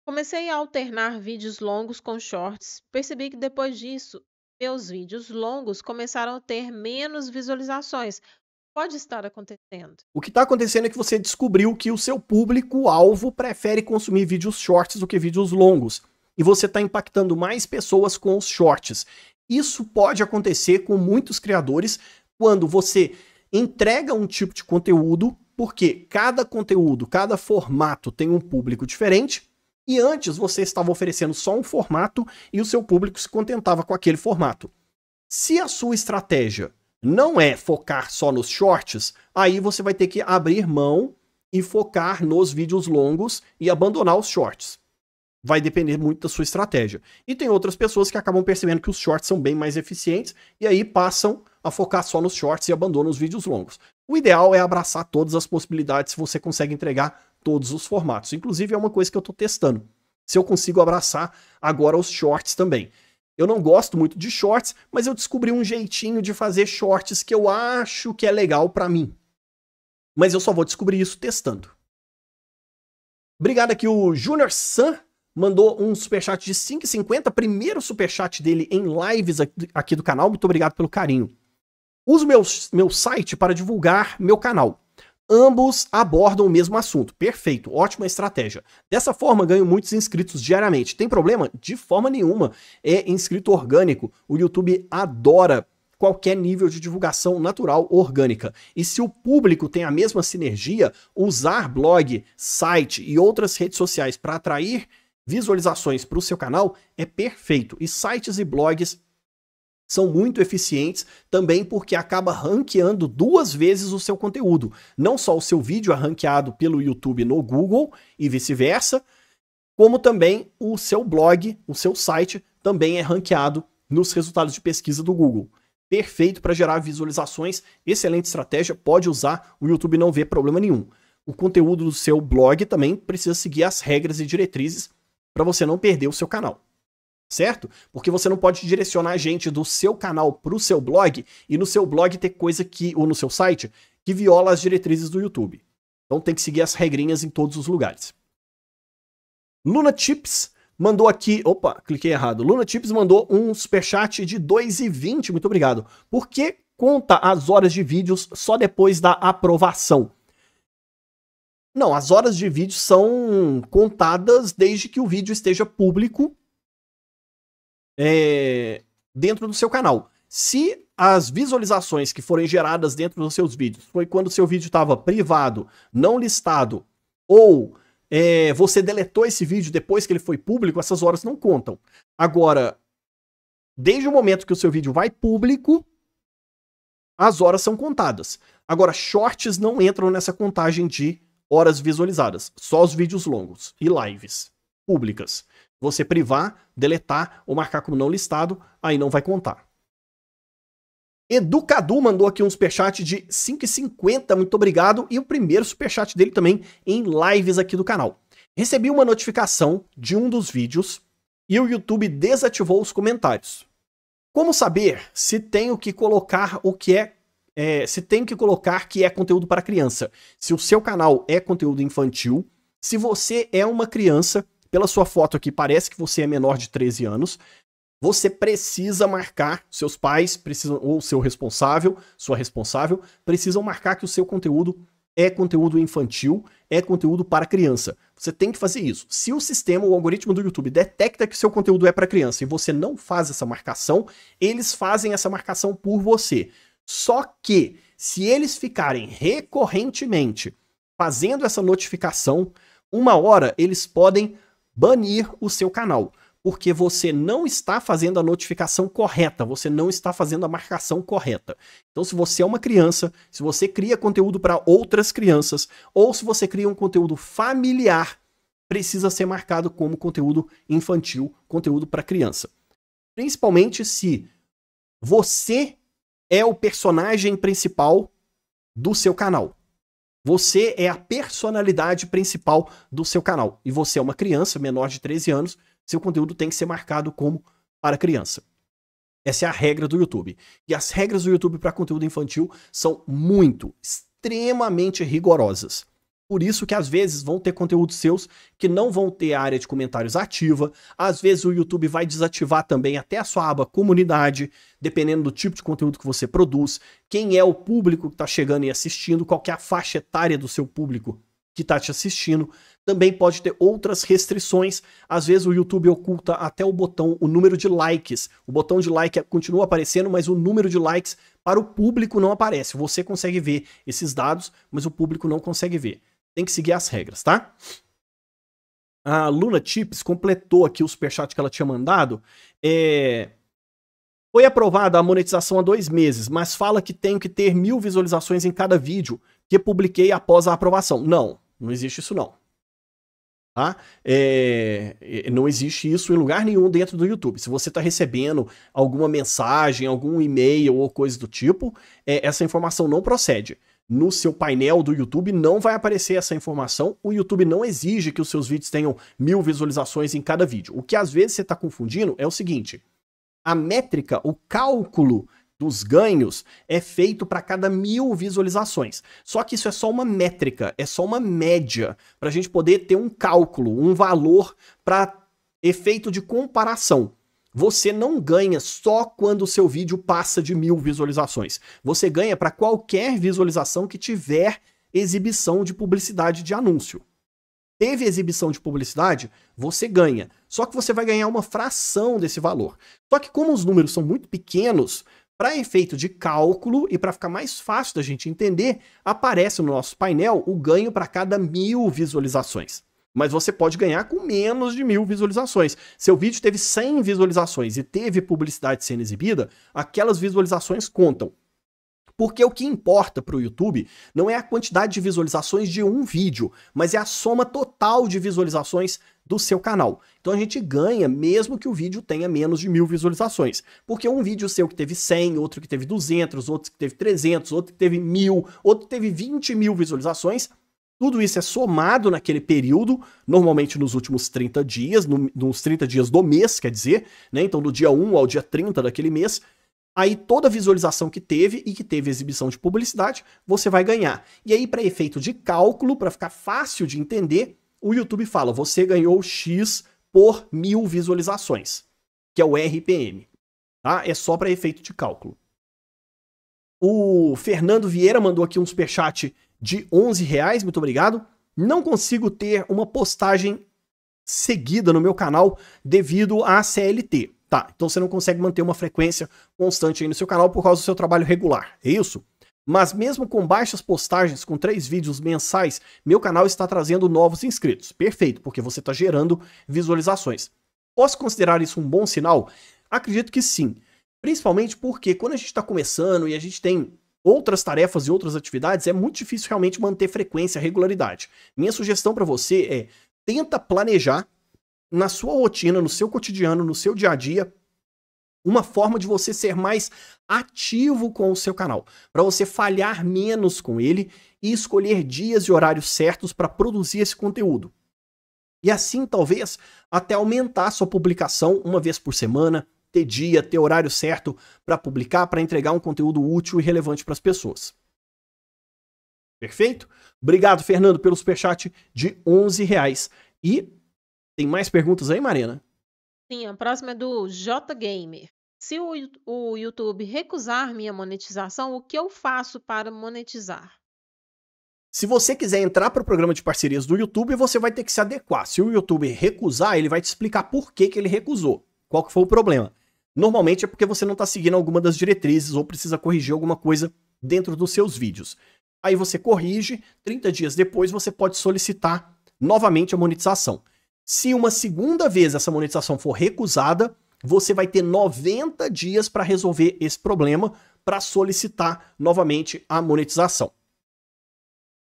Comecei a alternar vídeos longos com shorts. Percebi que depois disso, meus vídeos longos começaram a ter menos visualizações. Pode estar acontecendo. O que está acontecendo é que você descobriu que o seu público-alvo prefere consumir vídeos shorts do que vídeos longos. E você está impactando mais pessoas com os shorts. Isso pode acontecer com muitos criadores quando você entrega um tipo de conteúdo, porque cada conteúdo, cada formato tem um público diferente, e antes você estava oferecendo só um formato e o seu público se contentava com aquele formato. Se a sua estratégia não é focar só nos shorts, aí você vai ter que abrir mão e focar nos vídeos longos e abandonar os shorts vai depender muito da sua estratégia. E tem outras pessoas que acabam percebendo que os shorts são bem mais eficientes e aí passam a focar só nos shorts e abandonam os vídeos longos. O ideal é abraçar todas as possibilidades se você consegue entregar todos os formatos. Inclusive, é uma coisa que eu estou testando. Se eu consigo abraçar agora os shorts também. Eu não gosto muito de shorts, mas eu descobri um jeitinho de fazer shorts que eu acho que é legal para mim. Mas eu só vou descobrir isso testando. Obrigado aqui o Junior San mandou um superchat de 5,50, primeiro superchat dele em lives aqui do canal. Muito obrigado pelo carinho. Uso meu, meu site para divulgar meu canal. Ambos abordam o mesmo assunto. Perfeito, ótima estratégia. Dessa forma, ganho muitos inscritos diariamente. Tem problema? De forma nenhuma. É inscrito orgânico. O YouTube adora qualquer nível de divulgação natural orgânica. E se o público tem a mesma sinergia, usar blog, site e outras redes sociais para atrair visualizações para o seu canal é perfeito. E sites e blogs são muito eficientes também porque acaba ranqueando duas vezes o seu conteúdo. Não só o seu vídeo é ranqueado pelo YouTube no Google e vice-versa, como também o seu blog, o seu site também é ranqueado nos resultados de pesquisa do Google. Perfeito para gerar visualizações, excelente estratégia, pode usar, o YouTube não vê problema nenhum. O conteúdo do seu blog também precisa seguir as regras e diretrizes para você não perder o seu canal. Certo? Porque você não pode direcionar gente do seu canal para o seu blog e no seu blog ter coisa que, ou no seu site, que viola as diretrizes do YouTube. Então tem que seguir as regrinhas em todos os lugares. Luna Chips mandou aqui, opa, cliquei errado. Luna Chips mandou um superchat de 2,20, muito obrigado. Por que conta as horas de vídeos só depois da aprovação? Não, as horas de vídeo são contadas desde que o vídeo esteja público é, dentro do seu canal. Se as visualizações que forem geradas dentro dos seus vídeos foi quando seu vídeo estava privado, não listado, ou é, você deletou esse vídeo depois que ele foi público, essas horas não contam. Agora, desde o momento que o seu vídeo vai público, as horas são contadas. Agora, shorts não entram nessa contagem de horas visualizadas, só os vídeos longos e lives públicas. Você privar, deletar ou marcar como não listado, aí não vai contar. Educadu mandou aqui um superchat de 5,50, muito obrigado. E o primeiro superchat dele também em lives aqui do canal. Recebi uma notificação de um dos vídeos e o YouTube desativou os comentários. Como saber se tenho que colocar o que é é, se tem que colocar que é conteúdo para criança. Se o seu canal é conteúdo infantil, se você é uma criança, pela sua foto aqui parece que você é menor de 13 anos, você precisa marcar, seus pais precisam, ou seu responsável, sua responsável, precisam marcar que o seu conteúdo é conteúdo infantil, é conteúdo para criança. Você tem que fazer isso. Se o sistema, o algoritmo do YouTube detecta que seu conteúdo é para criança e você não faz essa marcação, eles fazem essa marcação por você. Só que, se eles ficarem recorrentemente fazendo essa notificação, uma hora eles podem banir o seu canal, porque você não está fazendo a notificação correta, você não está fazendo a marcação correta. Então, se você é uma criança, se você cria conteúdo para outras crianças, ou se você cria um conteúdo familiar, precisa ser marcado como conteúdo infantil, conteúdo para criança. Principalmente se você é o personagem principal do seu canal. Você é a personalidade principal do seu canal. E você é uma criança menor de 13 anos, seu conteúdo tem que ser marcado como para criança. Essa é a regra do YouTube. E as regras do YouTube para conteúdo infantil são muito, extremamente rigorosas. Por isso que às vezes vão ter conteúdos seus que não vão ter a área de comentários ativa. Às vezes o YouTube vai desativar também até a sua aba comunidade, dependendo do tipo de conteúdo que você produz, quem é o público que está chegando e assistindo, qual é a faixa etária do seu público que está te assistindo. Também pode ter outras restrições. Às vezes o YouTube oculta até o botão, o número de likes. O botão de like é, continua aparecendo, mas o número de likes para o público não aparece. Você consegue ver esses dados, mas o público não consegue ver tem que seguir as regras, tá? A Luna Chips completou aqui o superchat que ela tinha mandado. É... Foi aprovada a monetização há dois meses, mas fala que tenho que ter mil visualizações em cada vídeo que publiquei após a aprovação. Não, não existe isso não. Tá? É... é não existe isso em lugar nenhum dentro do YouTube. Se você está recebendo alguma mensagem, algum e-mail ou coisa do tipo, é... essa informação não procede no seu painel do YouTube, não vai aparecer essa informação. O YouTube não exige que os seus vídeos tenham mil visualizações em cada vídeo. O que às vezes você está confundindo é o seguinte: a métrica, o cálculo dos ganhos é feito para cada mil visualizações. Só que isso é só uma métrica, é só uma média, para a gente poder ter um cálculo, um valor para efeito de comparação. Você não ganha só quando o seu vídeo passa de mil visualizações. Você ganha para qualquer visualização que tiver exibição de publicidade de anúncio. Teve exibição de publicidade, você ganha. Só que você vai ganhar uma fração desse valor. Só que, como os números são muito pequenos, para efeito de cálculo e para ficar mais fácil da gente entender, aparece no nosso painel o ganho para cada mil visualizações mas você pode ganhar com menos de mil visualizações. Seu vídeo teve 100 visualizações e teve publicidade sendo exibida, aquelas visualizações contam. Porque o que importa para o YouTube não é a quantidade de visualizações de um vídeo, mas é a soma total de visualizações do seu canal. Então a gente ganha mesmo que o vídeo tenha menos de mil visualizações. Porque um vídeo seu que teve 100, outro que teve 200, outro que teve 300, outro que teve mil, outro que teve 20 mil visualizações, tudo isso é somado naquele período, normalmente nos últimos 30 dias, no, nos 30 dias do mês, quer dizer, né? Então do dia 1 ao dia 30 daquele mês, aí toda a visualização que teve e que teve exibição de publicidade, você vai ganhar. E aí para efeito de cálculo, para ficar fácil de entender, o YouTube fala: "Você ganhou X por mil visualizações", que é o RPM, tá? É só para efeito de cálculo. O Fernando Vieira mandou aqui um superchat de 11 reais, muito obrigado. Não consigo ter uma postagem seguida no meu canal devido à CLT. Tá, então você não consegue manter uma frequência constante aí no seu canal por causa do seu trabalho regular, é isso? Mas mesmo com baixas postagens, com três vídeos mensais, meu canal está trazendo novos inscritos. Perfeito, porque você está gerando visualizações. Posso considerar isso um bom sinal? Acredito que sim. Principalmente porque quando a gente está começando e a gente tem outras tarefas e outras atividades, é muito difícil realmente manter frequência, regularidade. Minha sugestão para você é tenta planejar na sua rotina, no seu cotidiano, no seu dia a dia, uma forma de você ser mais ativo com o seu canal, para você falhar menos com ele e escolher dias e horários certos para produzir esse conteúdo. E assim, talvez, até aumentar sua publicação uma vez por semana, ter dia, ter horário certo para publicar, para entregar um conteúdo útil e relevante para as pessoas. Perfeito? Obrigado, Fernando, pelo superchat de 11 reais. E tem mais perguntas aí, Marina? Sim, a próxima é do J Gamer. Se o, o YouTube recusar minha monetização, o que eu faço para monetizar? Se você quiser entrar para o programa de parcerias do YouTube, você vai ter que se adequar. Se o YouTube recusar, ele vai te explicar por que, que ele recusou, qual que foi o problema. Normalmente é porque você não está seguindo alguma das diretrizes ou precisa corrigir alguma coisa dentro dos seus vídeos. Aí você corrige, 30 dias depois você pode solicitar novamente a monetização. Se uma segunda vez essa monetização for recusada, você vai ter 90 dias para resolver esse problema para solicitar novamente a monetização.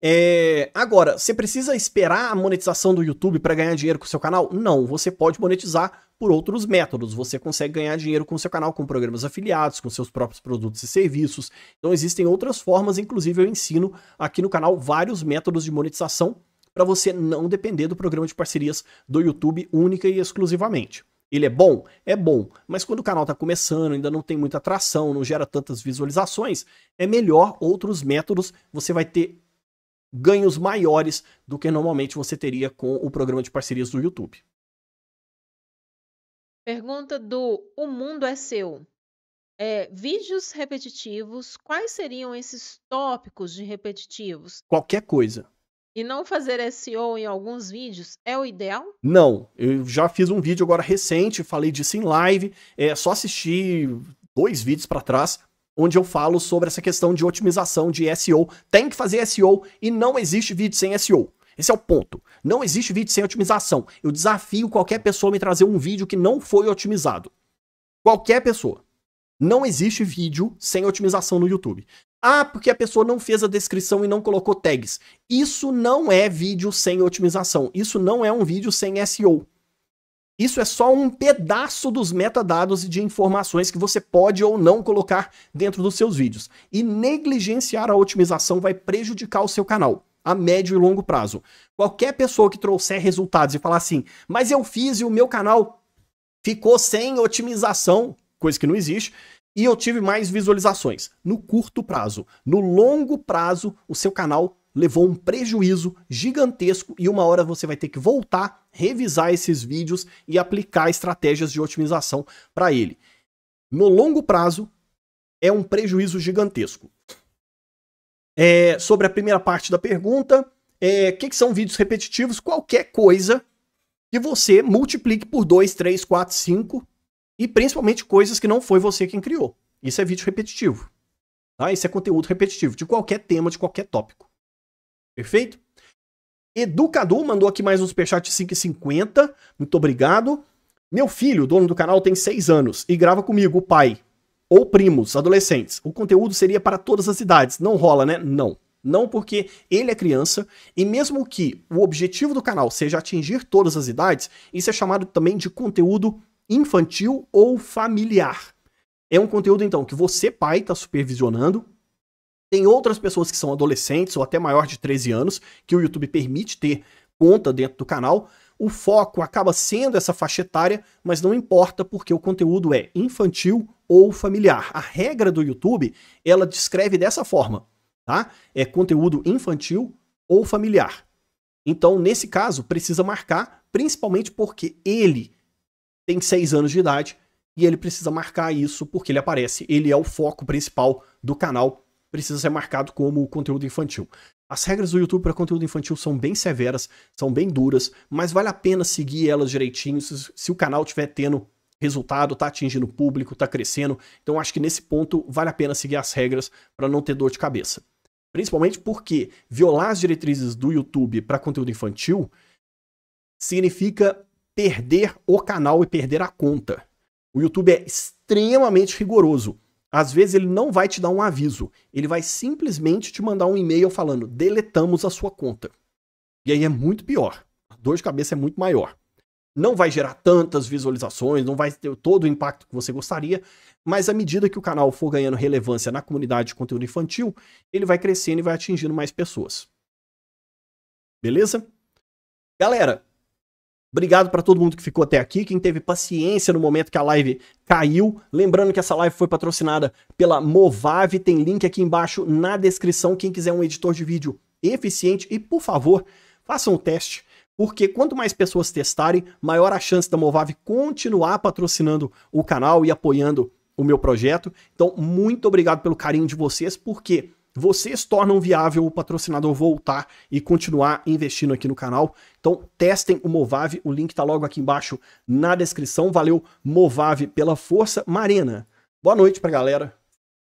É, agora, você precisa esperar a monetização do YouTube para ganhar dinheiro com o seu canal? Não, você pode monetizar por outros métodos. Você consegue ganhar dinheiro com o seu canal, com programas afiliados, com seus próprios produtos e serviços. Então existem outras formas, inclusive eu ensino aqui no canal vários métodos de monetização para você não depender do programa de parcerias do YouTube única e exclusivamente. Ele é bom? É bom, mas quando o canal está começando, ainda não tem muita atração, não gera tantas visualizações, é melhor outros métodos, você vai ter ganhos maiores do que normalmente você teria com o programa de parcerias do YouTube. Pergunta do O Mundo é Seu. É, vídeos repetitivos, quais seriam esses tópicos de repetitivos? Qualquer coisa. E não fazer SEO em alguns vídeos é o ideal? Não. Eu já fiz um vídeo agora recente, falei disso em live. É só assistir dois vídeos para trás onde eu falo sobre essa questão de otimização de SEO. Tem que fazer SEO e não existe vídeo sem SEO. Esse é o ponto. Não existe vídeo sem otimização. Eu desafio qualquer pessoa a me trazer um vídeo que não foi otimizado. Qualquer pessoa. Não existe vídeo sem otimização no YouTube. Ah, porque a pessoa não fez a descrição e não colocou tags. Isso não é vídeo sem otimização. Isso não é um vídeo sem SEO. Isso é só um pedaço dos metadados e de informações que você pode ou não colocar dentro dos seus vídeos. E negligenciar a otimização vai prejudicar o seu canal a médio e longo prazo. Qualquer pessoa que trouxer resultados e falar assim, mas eu fiz e o meu canal ficou sem otimização, coisa que não existe, e eu tive mais visualizações. No curto prazo, no longo prazo, o seu canal levou um prejuízo gigantesco e uma hora você vai ter que voltar, revisar esses vídeos e aplicar estratégias de otimização para ele. No longo prazo, é um prejuízo gigantesco. É, sobre a primeira parte da pergunta, o é, que, que são vídeos repetitivos? Qualquer coisa que você multiplique por 2, 3, 4, 5 e principalmente coisas que não foi você quem criou. Isso é vídeo repetitivo. Tá? Isso é conteúdo repetitivo, de qualquer tema, de qualquer tópico. Perfeito? Educador mandou aqui mais um superchat de 5,50. Muito obrigado. Meu filho, dono do canal, tem 6 anos e grava comigo, o pai ou primos, adolescentes. O conteúdo seria para todas as idades. Não rola, né? Não. Não porque ele é criança e mesmo que o objetivo do canal seja atingir todas as idades, isso é chamado também de conteúdo infantil ou familiar. É um conteúdo então que você pai está supervisionando, tem outras pessoas que são adolescentes ou até maior de 13 anos, que o YouTube permite ter conta dentro do canal. O foco acaba sendo essa faixa etária, mas não importa porque o conteúdo é infantil ou familiar. A regra do YouTube, ela descreve dessa forma, tá? É conteúdo infantil ou familiar. Então, nesse caso, precisa marcar, principalmente porque ele tem 6 anos de idade e ele precisa marcar isso porque ele aparece, ele é o foco principal do canal precisa ser marcado como conteúdo infantil. As regras do YouTube para conteúdo infantil são bem severas, são bem duras, mas vale a pena seguir elas direitinho se, se o canal estiver tendo resultado, está atingindo o público, está crescendo. Então acho que nesse ponto vale a pena seguir as regras para não ter dor de cabeça. Principalmente porque violar as diretrizes do YouTube para conteúdo infantil significa perder o canal e perder a conta. O YouTube é extremamente rigoroso. Às vezes ele não vai te dar um aviso, ele vai simplesmente te mandar um e-mail falando: deletamos a sua conta. E aí é muito pior. A dor de cabeça é muito maior. Não vai gerar tantas visualizações, não vai ter todo o impacto que você gostaria, mas à medida que o canal for ganhando relevância na comunidade de conteúdo infantil, ele vai crescendo e vai atingindo mais pessoas. Beleza? Galera, Obrigado para todo mundo que ficou até aqui, quem teve paciência no momento que a live caiu. Lembrando que essa live foi patrocinada pela Movave, tem link aqui embaixo na descrição. Quem quiser um editor de vídeo eficiente e, por favor, façam o teste, porque quanto mais pessoas testarem, maior a chance da Movave continuar patrocinando o canal e apoiando o meu projeto. Então, muito obrigado pelo carinho de vocês, porque vocês tornam viável o patrocinador voltar e continuar investindo aqui no canal. Então testem o Movave, o link está logo aqui embaixo na descrição. Valeu Movave pela força. Marina, boa noite para a galera.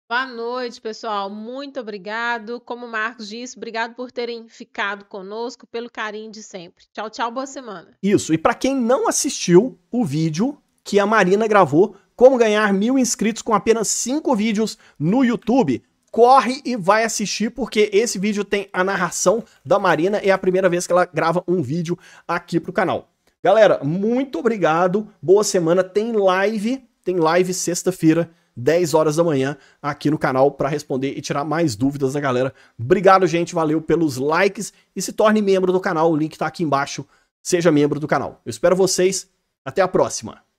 Boa noite, pessoal. Muito obrigado. Como o Marcos disse, obrigado por terem ficado conosco, pelo carinho de sempre. Tchau, tchau, boa semana. Isso. E para quem não assistiu o vídeo que a Marina gravou, como ganhar mil inscritos com apenas cinco vídeos no YouTube, corre e vai assistir, porque esse vídeo tem a narração da Marina, é a primeira vez que ela grava um vídeo aqui pro canal. Galera, muito obrigado, boa semana, tem live, tem live sexta-feira, 10 horas da manhã, aqui no canal para responder e tirar mais dúvidas da galera. Obrigado, gente, valeu pelos likes e se torne membro do canal, o link tá aqui embaixo, seja membro do canal. Eu espero vocês, até a próxima!